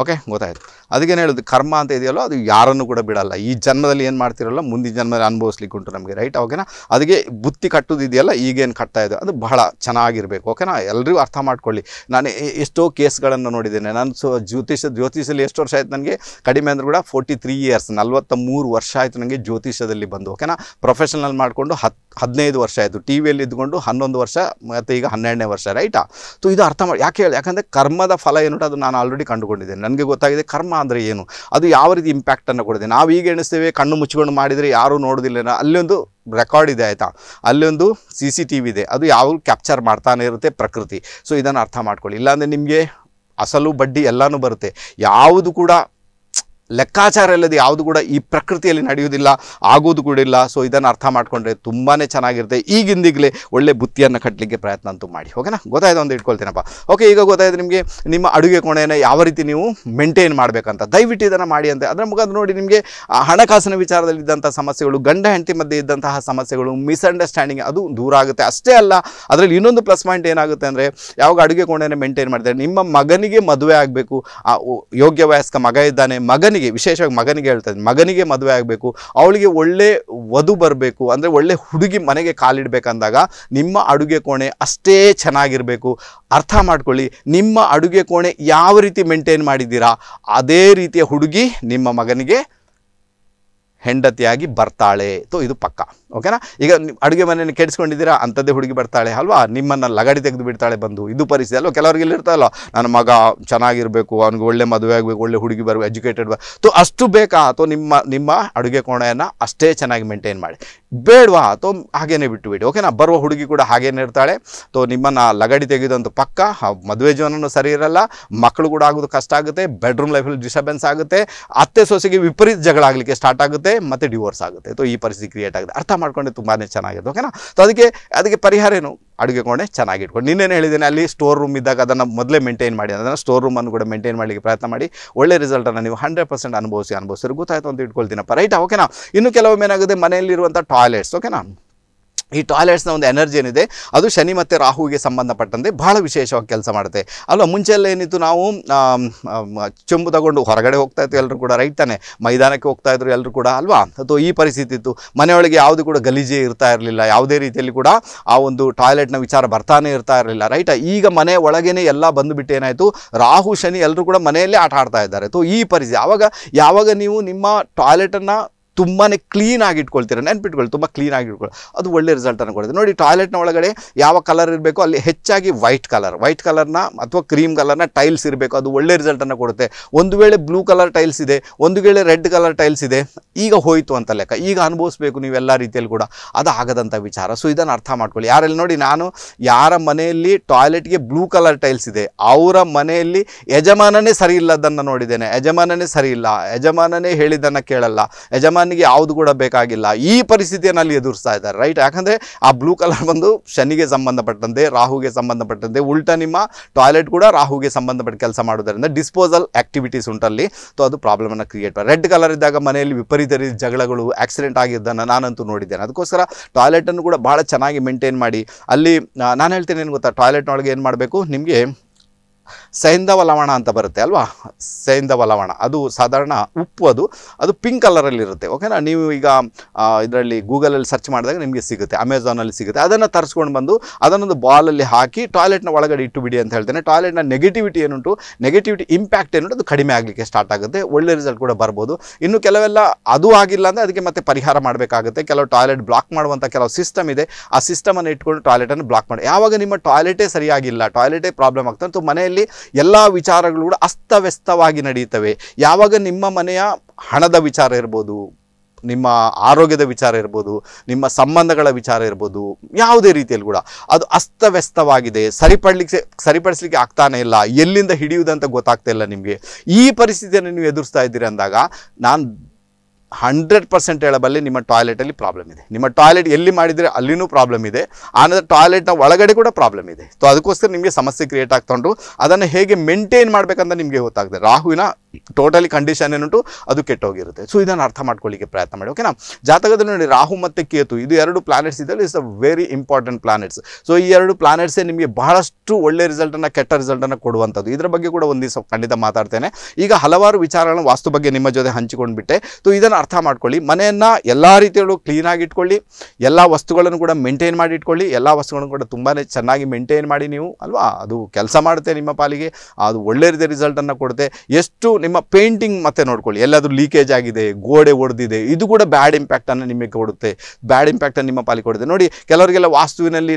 ಓಕೆ ಗೊತ್ತಾಯಿತು ಅದಕ್ಕೇನು ಹೇಳೋದು ಕರ್ಮ ಅಂತ ಇದೆಯಲ್ಲೋ ಅದು ಯಾರನ್ನು ಕೂಡ ಬಿಡಲ್ಲ ಈ ಜನ್ಮದಲ್ಲಿ ಏನು ಮಾಡ್ತಿರಲ್ಲ ಮುಂದಿನ ಜನ್ಮದಲ್ಲಿ ಅನುಭವಿಸ್ಲಿಕ್ಕೆ ಉಂಟು ನಮಗೆ ರೈಟ್ ಓಕೆನಾ ಅದಕ್ಕೆ ಬುತ್ತಿ ಕಟ್ಟೋದಿದೆಯಲ್ಲ ಈಗೇನು ಕಟ್ತಾ ಇದೆ ಅದು ಬಹಳ ಚೆನ್ನಾಗಿರಬೇಕು ಓಕೆನಾ ಎಲ್ಲರಿಗೂ ಅರ್ಥ ಮಾಡ್ಕೊಳ್ಳಿ ನಾನು ಎಷ್ಟೋ ಕೇಸ್ಗಳನ್ನು ನೋಡಿದ್ದೇನೆ ನಾನು ಸೊ ಜ್ಯೋತಿಷ ಜ್ಯೋತಿಷದಲ್ಲಿ ಎಷ್ಟು ವರ್ಷ ಆಯಿತು ನನಗೆ ಕಡಿಮೆ ಅಂದರೂ ಕೂಡ ಫೋರ್ಟಿ ತ್ರೀ ಇಯರ್ಸ್ ನಲ್ವತ್ತ ಮೂರು ವರ್ಷ ಆಯಿತು ನನಗೆ ಜ್ಯೋತಿಷದಲ್ಲಿ ಬಂದು ಓಕೆನಾ ಪ್ರೊಫೆಷನಲ್ ಮಾಡಿಕೊಂಡು ಹತ್ತು ಹದಿನೈದು ವರ್ಷ ಆಯಿತು ಟಿ ವಿಯಲ್ಲಿ ಇದ್ದುಕೊಂಡು ಹನ್ನೊಂದು ವರ್ಷ ಮತ್ತು ಈಗ ಹನ್ನೆರಡನೇ ವರ್ಷ ರೈಟಾ ಸೊ ಇದು ಅರ್ಥ ಮಾಡಿ ಯಾಕೆ ಹೇಳಿ ಯಾಕಂದರೆ ಕರ್ಮದ ಫಲ ಏನುಂಟು ಅದು ನಾನು ಆಲ್ರೆಡಿ ಕಂಡುಕೊಂಡಿದ್ದೇನೆ ನನಗೆ ಗೊತ್ತಾಗಿದೆ ಕರ್ಮ ಅಂದರೆ ಏನು ಅದು ಯಾವ ರೀತಿ ಇಂಪ್ಯಾಕ್ಟನ್ನು ಕೊಡಿದೆ ನಾವು ಈಗ ಎಣಿಸ್ತೇವೆ ಕಣ್ಣು ಮುಚ್ಚಿಕೊಂಡು ಮಾಡಿದರೆ ಯಾರೂ ನೋಡೋದಿಲ್ಲ ಅಲ್ಲೊಂದು ರೆಕಾರ್ಡ್ ಇದೆ ಆಯಿತಾ ಅಲ್ಲೊಂದು ಸಿ ಸಿ ಟಿ ವಿ ಇದೆ ಅದು ಯಾವಾಗಲೂ ಕ್ಯಾಪ್ಚರ್ ಮಾಡ್ತಾನೆ ಇರುತ್ತೆ ಪ್ರಕೃತಿ ಸೊ ಇದನ್ನು ಅರ್ಥ ಮಾಡ್ಕೊಳ್ಳಿ ಇಲ್ಲಾಂದರೆ ನಿಮಗೆ ಅಸಲು ಬಡ್ಡಿ ಎಲ್ಲನೂ ಬರುತ್ತೆ ಯಾವುದು ಕೂಡ ಲೆಕ್ಕಾಚಾರ ಇಲ್ಲದೆ ಯಾವುದು ಕೂಡ ಈ ಪ್ರಕೃತಿಯಲ್ಲಿ ನಡೆಯುವುದಿಲ್ಲ ಆಗೋದು ಕೂಡ ಇಲ್ಲ ಸೊ ಇದನ್ನು ಅರ್ಥ ಮಾಡಿಕೊಂಡ್ರೆ ತುಂಬಾ ಚೆನ್ನಾಗಿರುತ್ತೆ ಈಗಿಂದಿಗಲೇ ಒಳ್ಳೆ ಬುತ್ತಿಯನ್ನು ಕಟ್ಟಲಿಕ್ಕೆ ಪ್ರಯತ್ನ ಅಂತೂ ಮಾಡಿ ಓಕೆನಾ ಗೊತ್ತಾಯ್ತು ಒಂದು ಇಟ್ಕೊಳ್ತೀನಪ್ಪ ಓಕೆ ಈಗ ಗೊತ್ತಾಯ್ತು ನಿಮಗೆ ನಿಮ್ಮ ಅಡುಗೆ ಕೋಣೆಯನ್ನು ಯಾವ ರೀತಿ ನೀವು ಮೇಂಟೈನ್ ಮಾಡಬೇಕಂತ ದಯವಿಟ್ಟು ಇದನ್ನು ಮಾಡಿ ಅಂತ ಅದರ ಮುಖಾಂತರ ನೋಡಿ ನಿಮಗೆ ಹಣಕಾಸಿನ ವಿಚಾರದಲ್ಲಿ ಇದ್ದಂಥ ಸಮಸ್ಯೆಗಳು ಗಂಡ ಹೆಂಡತಿ ಮಧ್ಯೆ ಇದ್ದಂತಹ ಸಮಸ್ಯೆಗಳು ಮಿಸ್ಅಂಡರ್ಸ್ಟ್ಯಾಂಡಿಂಗ್ ಅದು ದೂರ ಆಗುತ್ತೆ ಅಷ್ಟೇ ಅಲ್ಲ ಅದರಲ್ಲಿ ಇನ್ನೊಂದು ಪ್ಲಸ್ ಪಾಯಿಂಟ್ ಏನಾಗುತ್ತೆ ಅಂದರೆ ಯಾವಾಗ ಅಡುಗೆ ಕೋಣೆಯನ್ನು ಮೇಂಟೈನ್ ಮಾಡ್ತಾರೆ ನಿಮ್ಮ ಮಗನಿಗೆ ಮದುವೆ ಆಗಬೇಕು ಯೋಗ್ಯ ವಯಸ್ಕ ಮಗ ಇದ್ದಾನೆ ಮಗನಿಗೆ ಹೆಂಡತಿಗೆ ವಿಶೇಷವಾಗಿ ಮಗನಿಗೆ ಹೇಳ್ತಾ ಮಗನಿಗೆ ಮದುವೆ ಆಗಬೇಕು ಅವಳಿಗೆ ಒಳ್ಳೆ ವಧು ಬರಬೇಕು ಅಂದರೆ ಒಳ್ಳೆ ಹುಡುಗಿ ಮನೆಗೆ ಕಾಲಿಡಬೇಕಂದಾಗ ನಿಮ್ಮ ಅಡುಗೆ ಕೋಣೆ ಅಷ್ಟೇ ಚೆನ್ನಾಗಿರಬೇಕು ಅರ್ಥ ಮಾಡ್ಕೊಳ್ಳಿ ನಿಮ್ಮ ಅಡುಗೆ ಕೋಣೆ ಯಾವ ರೀತಿ ಮೇಂಟೈನ್ ಮಾಡಿದ್ದೀರಾ ಅದೇ ರೀತಿಯ ಹುಡುಗಿ ನಿಮ್ಮ ಮಗನಿಗೆ ಹೆಂಡತಿಯಾಗಿ ಬರ್ತಾಳೆ ತೋ ಇದು ಪಕ್ಕ ಓಕೆನಾ ಈಗ ಅಡುಗೆ ಮನೆಯನ್ನು ಕೆಡಿಸ್ಕೊಂಡಿದ್ದೀರಾ ಅಂಥದ್ದೇ ಹುಡುಗಿ ಬರ್ತಾಳೆ ಅಲ್ವಾ ನಿಮ್ಮನ್ನು ಲಗಡಿ ತೆಗೆದು ಬಿಡ್ತಾಳೆ ಬಂದು ಇದು ಪರಿಸ್ಥಿತಿ ಅಲ್ವಾ ಕೆಲವ್ರಿಗೆ ಇಲ್ಲಿರ್ತಲ್ಲ ನನ್ನ ಮಗ ಚೆನ್ನಾಗಿರಬೇಕು ಅವ್ನಿಗೆ ಒಳ್ಳೆ ಮದುವೆ ಆಗಬೇಕು ಒಳ್ಳೆ ಹುಡುಗಿ ಬರಬೇಕು ಎಜುಕೇಟೆಡ್ ಬರ್ ತೋ ಅಷ್ಟು ಬೇಕಾ ಅಥವಾ ನಿಮ್ಮ ನಿಮ್ಮ ಅಡುಗೆ ಕೋಣೆಯನ್ನು ಅಷ್ಟೇ ಚೆನ್ನಾಗಿ ಮೇಂಟೈನ್ ಮಾಡಿ ಬೇಡವಾ ತೋ ಹಾಗೇನೆ ಬಿಟ್ಟುಬಿಡಿ ಓಕೆನಾ ಬರುವ ಹುಡುಗಿ ಕೂಡ ಹಾಗೇನೆ ಇರ್ತಾಳೆ ತೋ ನಿಮ್ಮನ್ನು ಲಗಡಿ ತೆಗೆದಂತೂ ಪಕ್ಕ ಮದುವೆ ಜೀವನನೂ ಸರಿ ಇರಲ್ಲ ಮಕ್ಕಳು ಕೂಡ ಆಗೋದು ಕಷ್ಟ ಆಗುತ್ತೆ ಬೆಡ್ರೂಮ್ ಲೈಫಲ್ಲಿ ಡಿಸ್ಟರ್ಬೆನ್ಸ್ ಆಗುತ್ತೆ ಅತ್ತೆ ಸೊಸೆಗೆ ವಿಪರೀತ ಜಗಳ ಆಗಲಿಕ್ಕೆ ಸ್ಟಾರ್ಟ್ ಆಗುತ್ತೆ ಮತ್ತು ಡಿವೋರ್ಸ್ ಆಗುತ್ತೆ ತೊ ಈ ಪರಿಸ್ಥಿತಿ ಕ್ರಿಯೇಟ್ ಆಗುತ್ತೆ ಅರ್ಥ ಮಾಡ್ಕೊಂಡೆ ತುಂಬಾ ಚೆನ್ನಾಗಿದೆ ಓಕೆನಾ ತೊ ಅದಕ್ಕೆ ಅದಕ್ಕೆ ಪರಿಹಾರ ಏನು ಅಡುಗೆ ಕೋಣೆ ಚೆನ್ನಾಗಿ ಇಟ್ಕೊಂಡು ನಿನ್ನೇನು ಹೇಳಿದ್ದೀನಿ ಅಲ್ಲಿ ಸ್ಟೋರ್ ರೂಮ್ ಇದ್ದಾಗ ಅದನ್ನು ಮೊದಲೇ ಮೇಂಟೈನ್ ಮಾಡಿ ಅದನ್ನು ಸ್ಟೋರ್ ರೂಮನ್ನು ಕೂಡ ಮೇಂಟೈನ್ ಮಾಡಲಿಕ್ಕೆ ಪ್ರಯತ್ನ ಮಾಡಿ ಒಳ್ಳೆ ರಿಸಲ್ಟನ್ನು ನೀವು ಹಂಡ್ರೆಡ್ ಪರ್ಸೆಂಟ್ ಅನುಭವಿಸಿ ಅನುಭವಿಸಿದ್ರೆ ಗೊತ್ತಾಯಿತು ಅಂತ ಇಟ್ಕೊಳ್ತೀನಪ್ಪ ರೈಟ್ ಓಕೆನಾ ಇನ್ನು ಕೆಲವೊಮ್ಮೆ ಏನಾಗುತ್ತೆ ಮನೆಯಲ್ಲಿರುವಂಥ ಟಾಯ್ಲೆಟ್ಸ್ ಓಕೆನಾ ಈ ಟಾಯ್ಲೆಟ್ಸ್ನ ಒಂದು ಎನರ್ಜಿ ಏನಿದೆ ಅದು ಶನಿ ಮತ್ತು ರಾಹುವಿಗೆ ಸಂಬಂಧಪಟ್ಟಂತೆ ಭಾಳ ವಿಶೇಷವಾಗಿ ಕೆಲಸ ಮಾಡುತ್ತೆ ಅಲ್ವಾ ಮುಂಚೆಲ್ಲ ಏನಿತ್ತು ನಾವು ಚೊಂಬು ತಗೊಂಡು ಹೊರಗಡೆ ಹೋಗ್ತಾ ಇತ್ತು ಎಲ್ಲರೂ ಕೂಡ ರೈಟ್ ತಾನೆ ಮೈದಾನಕ್ಕೆ ಹೋಗ್ತಾ ಇದ್ರು ಎಲ್ಲರೂ ಕೂಡ ಅಲ್ವಾ ಅಥವಾ ಈ ಪರಿಸ್ಥಿತಿ ಇತ್ತು ಮನೆಯೊಳಗೆ ಯಾವುದು ಕೂಡ ಗಲೀಜೆ ಇರ್ತಾ ಇರಲಿಲ್ಲ ಯಾವುದೇ ರೀತಿಯಲ್ಲಿ ಕೂಡ ಆ ಒಂದು ಟಾಯ್ಲೆಟ್ನ ವಿಚಾರ ಬರ್ತಾನೆ ಇರ್ತಾ ಇರಲಿಲ್ಲ ರೈಟ ಈಗ ಮನೆ ಒಳಗೇನೆ ಎಲ್ಲ ಬಂದುಬಿಟ್ಟು ಏನಾಯಿತು ರಾಹು ಶನಿ ಎಲ್ಲರೂ ಕೂಡ ಮನೆಯಲ್ಲೇ ಆಟ ಆಡ್ತಾ ಇದ್ದಾರೆ ಅಥವಾ ಈ ಪರಿಸ್ಥಿತಿ ಆವಾಗ ಯಾವಾಗ ನೀವು ನಿಮ್ಮ ಟಾಯ್ಲೆಟನ್ನು ತುಂಬಾ ಕ್ಲೀನಾಗಿ ಇಟ್ಕೊಳ್ತೀರ ನೆನ್ಪಿಟ್ಕೊಳ್ಳಿ ತುಂಬ ಕ್ಲೀನ್ ಇಟ್ಕೊಳ್ಳಿ ಅದು ಒಳ್ಳೆ ರಿಸಲ್ಟನ್ನು ಕೊಡುತ್ತೆ ನೋಡಿ ಟಾಯ್ಲೆಟ್ನ ಒಳಗಡೆ ಯಾವ ಕಲರ್ ಇರಬೇಕು ಅಲ್ಲಿ ಹೆಚ್ಚಾಗಿ ವೈಟ್ ಕಲರ್ ವೈಟ್ ಕಲರ್ನ ಅಥವಾ ಕ್ರೀಮ್ ಕಲರ್ನ ಟೈಲ್ಸ್ ಇರಬೇಕು ಅದು ಒಳ್ಳೆ ರಿಸಲ್ಟನ್ನು ಕೊಡುತ್ತೆ ಒಂದು ವೇಳೆ ಬ್ಲೂ ಕಲರ್ ಟೈಲ್ಸ್ ಇದೆ ಒಂದು ವೇಳೆ ರೆಡ್ ಕಲರ್ ಟೈಲ್ಸ್ ಇದೆ ಈಗ ಹೋಯಿತು ಅಂತ ಲೆಕ್ಕ ಈಗ ಅನುಭವಿಸ್ಬೇಕು ನೀವೆಲ್ಲ ರೀತಿಯಲ್ಲಿ ಕೂಡ ಅದು ಆಗದಂಥ ವಿಚಾರ ಸೊ ಇದನ್ನು ಅರ್ಥ ಮಾಡ್ಕೊಳ್ಳಿ ಯಾರಲ್ಲಿ ನೋಡಿ ನಾನು ಯಾರ ಮನೆಯಲ್ಲಿ ಟಾಯ್ಲೆಟ್ಗೆ ಬ್ಲೂ ಕಲರ್ ಟೈಲ್ಸ್ ಇದೆ ಅವರ ಮನೆಯಲ್ಲಿ ಯಜಮಾನನೇ ಸರಿ ಇಲ್ಲದನ್ನು ನೋಡಿದ್ದೇನೆ ಯಜಮಾನನೇ ಸರಿ ಇಲ್ಲ ಯಜಮಾನನೇ ಹೇಳಿದ್ದನ್ನು ಕೇಳಲ್ಲ ಯಜಮಾನ ನನಗೆ ಯಾವುದು ಕೂಡ ಬೇಕಾಗಿಲ್ಲ ಈ ಪರಿಸ್ಥಿತಿಯನ್ನು ಅಲ್ಲಿ ಎದುರಿಸ್ತಾ ಇದ್ದಾರೆ ರೈಟ್ ಯಾಕಂದರೆ ಆ ಬ್ಲೂ ಕಲರ್ ಬಂದು ಶನಿಗೆ ಸಂಬಂಧಪಟ್ಟಂತೆ ರಾಹುಗೆ ಸಂಬಂಧಪಟ್ಟಂತೆ ಉಲ್ಟಾ ನಿಮ್ಮ ಟಾಯ್ಲೆಟ್ ಕೂಡ ರಾಹುಗೆ ಸಂಬಂಧಪಟ್ಟ ಕೆಲಸ ಮಾಡೋದರಿಂದ ಡಿಸ್ಪೋಸಲ್ ಆ್ಯಕ್ಟಿವಿಟೀಸ್ ಉಂಟಲ್ಲಿ ಸೊ ಅದು ಪ್ರಾಬ್ಲಮನ್ನು ಕ್ರಿಯೇಟ್ ಮಾಡಿ ರೆಡ್ ಕಲರ್ ಇದ್ದಾಗ ಮನೆಯಲ್ಲಿ ವಿಪರೀತ ರೀತಿ ಜಗಳಗಳು ಆಕ್ಸಿಡೆಂಟ್ ಆಗಿದ್ದನ್ನು ನಾನಂತೂ ನೋಡಿದ್ದೇನೆ ಅದಕ್ಕೋಸ್ಕರ ಟಾಯ್ಲೆಟನ್ನು ಕೂಡ ಭಾಳ ಚೆನ್ನಾಗಿ ಮೇಂಟೈನ್ ಮಾಡಿ ಅಲ್ಲಿ ನಾನು ಹೇಳ್ತೇನೆ ಏನು ಗೊತ್ತಾ ಟಾಯ್ಲೆಟ್ನೊಳಗೆ ಏನು ಮಾಡಬೇಕು ನಿಮಗೆ ಸೈಂಧವ ಲವಣ ಅಂತ ಬರುತ್ತೆ ಅಲ್ವಾ ಸೈಂಧವ ಲವಣ ಅದು ಸಾಧಾರಣ ಉಪ್ಪು ಅದು ಅದು ಪಿಂಕ್ ಕಲರಲ್ಲಿರುತ್ತೆ ಓಕೆನಾ ನೀವು ಈಗ ಇದರಲ್ಲಿ ಗೂಗಲಲ್ಲಿ ಸರ್ಚ್ ಮಾಡಿದಾಗ ನಿಮಗೆ ಸಿಗುತ್ತೆ ಅಮೆಝಾನಲ್ಲಿ ಸಿಗುತ್ತೆ ಅದನ್ನು ತರಿಸ್ಕೊಂಡು ಬಂದು ಅದನ್ನೊಂದು ಬಾಲಲ್ಲಿ ಹಾಕಿ ಟಾಯ್ಲೆಟ್ನ ಒಳಗಡೆ ಇಟ್ಟು ಬಿಡಿ ಅಂತ ಹೇಳ್ತೇನೆ ಟಾಯ್ಲೆಟ್ನ ನೆಗೆಟಿವಿಟಿ ಏನುಂಟು ನೆಗೆಟಿವಿಟಿ ಇಂಪ್ಯಾಕ್ಟ್ ಏನುಂಟು ಅದು ಕಡಿಮೆ ಆಗಲಿಕ್ಕೆ ಸ್ಟಾರ್ಟ್ ಆಗುತ್ತೆ ಒಳ್ಳೆ ರಿಸಲ್ಟ್ ಕೂಡ ಬರ್ಬೋದು ಇನ್ನು ಕೆಲವೆಲ್ಲ ಅದು ಆಗಿಲ್ಲ ಅಂದರೆ ಅದಕ್ಕೆ ಮತ್ತೆ ಪರಿಹಾರ ಮಾಡಬೇಕಾಗುತ್ತೆ ಕೆಲವು ಟಾಯ್ಲೆಟ್ ಬ್ಲಾಕ್ ಮಾಡುವಂಥ ಕೆಲವು ಸಿಸ್ಟಮ್ ಇದೆ ಆ ಸಿಸ್ಟಮನ್ನು ಇಟ್ಕೊಂಡು ಟಾಯ್ಲೆಟನ್ನು ಬ್ಲಾಕ್ ಮಾಡಿ ಯಾವಾಗ ನಿಮ್ಮ ಟಾಯ್ಲೆಟೇ ಸರಿಯಾಗಿಲ್ಲ ಟಾಯ್ಲೆಟೇ ಪ್ರಾಬ್ಲಮ್ ಆಗ್ತದೆ ಮನೆಯಲ್ಲಿ ಮನೆಯಲ್ಲಿ ಎಲ್ಲ ವಿಚಾರಗಳು ಕೂಡ ಅಸ್ತವ್ಯಸ್ತವಾಗಿ ನಡೆಯುತ್ತವೆ ಯಾವಾಗ ನಿಮ್ಮ ಮನೆಯ ಹಣದ ವಿಚಾರ ಇರ್ಬೋದು ನಿಮ್ಮ ಆರೋಗ್ಯದ ವಿಚಾರ ಇರ್ಬೋದು ನಿಮ್ಮ ಸಂಬಂಧಗಳ ವಿಚಾರ ಇರ್ಬೋದು ಯಾವುದೇ ರೀತಿಯಲ್ಲಿ ಕೂಡ ಅದು ಅಸ್ತವ್ಯಸ್ತವಾಗಿದೆ ಸರಿಪಡಲಿಕ್ಕೆ ಸರಿಪಡಿಸ್ಲಿಕ್ಕೆ ಆಗ್ತಾನೆ ಇಲ್ಲ ಎಲ್ಲಿಂದ ಹಿಡಿಯುವುದಂತ ಗೊತ್ತಾಗ್ತಾ ಇಲ್ಲ ನಿಮಗೆ ಈ ಪರಿಸ್ಥಿತಿಯನ್ನು ನೀವು ಎದುರಿಸ್ತಾ ಇದ್ದೀರಿ ಅಂದಾಗ ನಾನು ಹಂಡ್ರೆಡ್ ಪರ್ಸೆಂಟ್ ಹೇಳಬಲ್ಲಿ ನಿಮ್ಮ ಟಾಯ್ಲೆಟಲ್ಲಿ ಪ್ರಾಬ್ಲಮ್ ಇದೆ ನಿಮ್ಮ ಟಾಯ್ಲೆಟ್ ಎಲ್ಲಿ ಮಾಡಿದರೆ ಅಲ್ಲಿನೂ ಪ್ರಾಬ್ಲಮ್ ಇದೆ ಆನಂತರ ಟಾಯ್ಲೆಟ್ನ ಒಳಗಡೆ ಕೂಡ ಪ್ರಾಬ್ಲಮ್ ಇದೆ ಸೊ ಅದಕ್ಕೋಸ್ಕರ ನಿಮಗೆ ಸಮಸ್ಯೆ ಕ್ರಿಯೇಟ್ ಆಗ್ತೊಂಡು ಅದನ್ನು ಹೇಗೆ ಮೇಂಟೈನ್ ಮಾಡಬೇಕಂತ ನಿಮಗೆ ಗೊತ್ತಾಗ್ತದೆ ರಾಹುವಿನ ಟೋಟಲಿ ಕಂಡೀಷನ್ ಏನುಂಟು ಅದು ಕೆಟ್ಟೋಗಿರುತ್ತೆ ಸೊ ಇದನ್ನು ಅರ್ಥ ಮಾಡ್ಕೊಳ್ಳಿಕ್ಕೆ ಪ್ರಯತ್ನ ಮಾಡಿ ಓಕೆನಾ ಜಾತಕದಲ್ಲಿ ನೋಡಿ ರಾಹು ಮತ್ತು ಕೇತು ಇದು ಎರಡು ಪ್ಲಾನೆಟ್ಸ್ ಇದ್ದಲ್ಲಿ is a very important planets so ಈ ಎರಡು ಪ್ಲಾನೆಟ್ಸೇ ನಿಮಗೆ ಬಹಳಷ್ಟು ಒಳ್ಳೆ ರಿಸಲ್ಟನ್ನು ಕೆಟ್ಟ ರಿಸಲ್ಟನ್ನು ಕೊಡುವಂಥದ್ದು ಇದರ ಬಗ್ಗೆ ಕೂಡ ಒಂದು ದಿವಸ ಖಂಡಿತ ಮಾತಾಡ್ತೇನೆ ಈಗ ಹಲವಾರು ವಿಚಾರಗಳನ್ನು ವಾಸ್ತು ಬಗ್ಗೆ ನಿಮ್ಮ ಜೊತೆ ಬಿಟ್ಟೆ ಸೊ ಇದನ್ನು ಅರ್ಥ ಮಾಡ್ಕೊಳ್ಳಿ ಮನೆಯನ್ನು ಎಲ್ಲ ರೀತಿಯಲ್ಲೂ ಕ್ಲೀನಾಗಿ ಇಟ್ಕೊಳ್ಳಿ ಎಲ್ಲ ವಸ್ತುಗಳನ್ನು ಕೂಡ ಮೇಂಟೈನ್ ಮಾಡಿ ಇಟ್ಕೊಳ್ಳಿ ಎಲ್ಲ ವಸ್ತುಗಳನ್ನು ಕೂಡ ತುಂಬಾ ಚೆನ್ನಾಗಿ ಮೇಂಟೈನ್ ಮಾಡಿ ನೀವು ಅಲ್ವಾ ಅದು ಕೆಲಸ ಮಾಡುತ್ತೆ ನಿಮ್ಮ ಪಾಲಿಗೆ ಅದು ಒಳ್ಳೆ ರೀತಿಯ ರಿಸಲ್ಟನ್ನು ಕೊಡುತ್ತೆ ಎಷ್ಟು ನಿಮ್ಮ ಪೇಂಟಿಂಗ್ ಮತ್ತೆ ನೋಡ್ಕೊಳ್ಳಿ ಎಲ್ಲಾದರೂ ಲೀಕೇಜ್ ಆಗಿದೆ ಗೋಡೆ ಒಡೆದಿದೆ ಇದು ಕೂಡ ಬ್ಯಾಡ್ ಇಂಪ್ಯಾಕ್ಟನ್ನು ನಿಮಗೆ ಕೊಡುತ್ತೆ ಬ್ಯಾಡ್ ಇಂಪ್ಯಾಕ್ಟನ್ನು ನಿಮ್ಮ ಪಾಲಿಗೆ ಕೊಡುತ್ತೆ ನೋಡಿ ಕೆಲವರಿಗೆಲ್ಲ ವಾಸ್ತುವಿನಲ್ಲಿ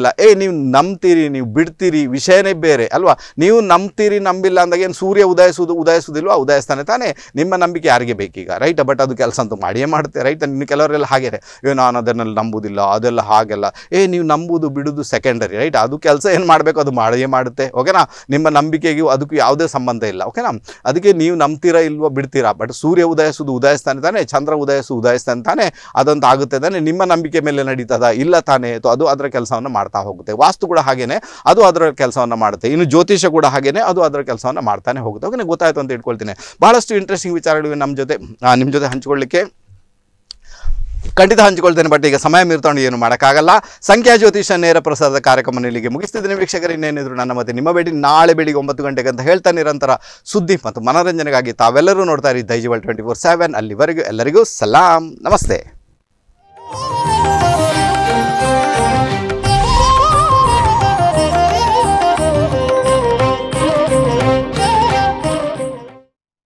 ಇಲ್ಲ ಏ ನೀವು ನಂಬ್ತೀರಿ ನೀವು ಬಿಡ್ತೀರಿ ವಿಷಯನೇ ಬೇರೆ ಅಲ್ವಾ ನೀವು ನಂಬ್ತೀರಿ ನಂಬಿಲ್ಲ ಅಂದಾಗ ಏನು ಸೂರ್ಯ ಉದಯಿಸುವುದು ಉದಯಿಸುವುದಿಲ್ವಾ ಉದಯಿಸ್ತಾನೆ ತಾನೇ ನಿಮ್ಮ ನಂಬಿಕೆ ಯಾರಿಗೆ ಬೇಕೀಗ ರೈಟ್ ಬಟ್ ಬಟ್ ಅದು ಕೆಲಸ ಅಂತೂ ಮಾಡಿಯೇ ಮಾಡುತ್ತೆ ರೈಟ್ ಇನ್ನು ಕೆಲವರೆಲ್ಲ ಹಾಗೇ ಏ ನಾನು ಅದನ್ನೆಲ್ಲ ನಂಬುದಿಲ್ಲ ಅದೆಲ್ಲ ಹಾಗೆಲ್ಲ ಏ ನೀವು ನಂಬುದು ಬಿಡುದು ಸೆಕೆಂಡರಿ ರೈಟ್ ಅದು ಕೆಲಸ ಏನು ಮಾಡಬೇಕು ಅದು ಮಾಡಿಯೇ ಮಾಡುತ್ತೆ ಓಕೆನಾ ನಿಮ್ಮ ನಂಬಿಕೆಗೂ ಅದಕ್ಕೂ ಯಾವುದೇ ಸಂಬಂಧ ಇಲ್ಲ ಓಕೆನಾ ಅದಕ್ಕೆ ನೀವು ನಂಬ್ತೀರಾ ಇಲ್ವೋ ಬಿಡ್ತೀರಾ ಬಟ್ ಸೂರ್ಯ ಉದಯಿಸೋದು ಉದಯಿಸ್ತಾನೆ ತಾನೆ ಚಂದ್ರ ಉದಯಿಸೋದು ಉದಯಿಸ್ತಾನೆ ತಾನೆ ಅದಂತ ಆಗುತ್ತೆ ತಾನೆ ನಿಮ್ಮ ನಂಬಿಕೆ ಮೇಲೆ ನಡೀತದ ಇಲ್ಲ ತಾನೇ ಅಥವಾ ಅದು ಅದರ ಕೆಲಸವನ್ನು ಮಾಡ್ತಾ ಹೋಗುತ್ತೆ ವಾಸ್ತು ಕೂಡ ಹಾಗೇನೆ ಅದು ಅದರ ಕೆಲಸವನ್ನು ಮಾಡುತ್ತೆ ಇನ್ನು ಜ್ಯೋತಿಷ ಕೂಡ ಹಾಗೇನೆ ಅದು ಅದರ ಕೆಲಸವನ್ನು ಮಾಡ್ತಾನೆ ಹೋಗುತ್ತೆ ಓಕೆ ಗೊತ್ತಾಯಿತು ಅಂತ ಇಟ್ಕೊಳ್ತೀನಿ ಬಹಳಷ್ಟು ಇಂಟ್ರೆಸ್ಟಿಂಗ್ ವಿಚಾರಗಳಿವೆ ನಮ್ಮ ಜೊತೆ ನಿಮ್ಮ ಜೊತೆ ಜೊತೆ ಹಂಚಿಕೊಳ್ಳಿಕ್ಕೆ ಖಂಡಿತ ಹಂಚಿಕೊಳ್ತೇನೆ ಬಟ್ ಈಗ ಸಮಯ ಮೀರ್ತಾಂಡು ಏನು ಮಾಡೋಕ್ಕಾಗಲ್ಲ ಸಂಖ್ಯಾ ಜ್ಯೋತಿಷ ನೇರ ಪ್ರಸಾದ ಕಾರ್ಯಕ್ರಮ ಇಲ್ಲಿಗೆ ಮುಗಿಸ್ತಿದ್ದೀನಿ ವೀಕ್ಷಕರು ಇನ್ನೇನಿದ್ರು ನನ್ನ ಮತ್ತೆ ನಿಮ್ಮ ಬೇಡಿ ನಾಳೆ ಬೆಳಿಗ್ಗೆ ಒಂಬತ್ತು ಗಂಟೆಗೆ ಅಂತ ಹೇಳ್ತಾ ನಿರಂತರ ಸುದ್ದಿ ಮತ್ತು ಮನೋರಂಜನೆಗಾಗಿ ತಾವೆಲ್ಲರೂ ನೋಡ್ತಾ ಇರಿ ದೈಜಿವಲ್ ಟ್ವೆಂಟಿ ಫೋರ್ ಸೆವೆನ್ ಅಲ್ಲಿವರೆಗೂ ಎಲ್ಲರಿಗೂ ಸಲಾಂ ನಮಸ್ತೆ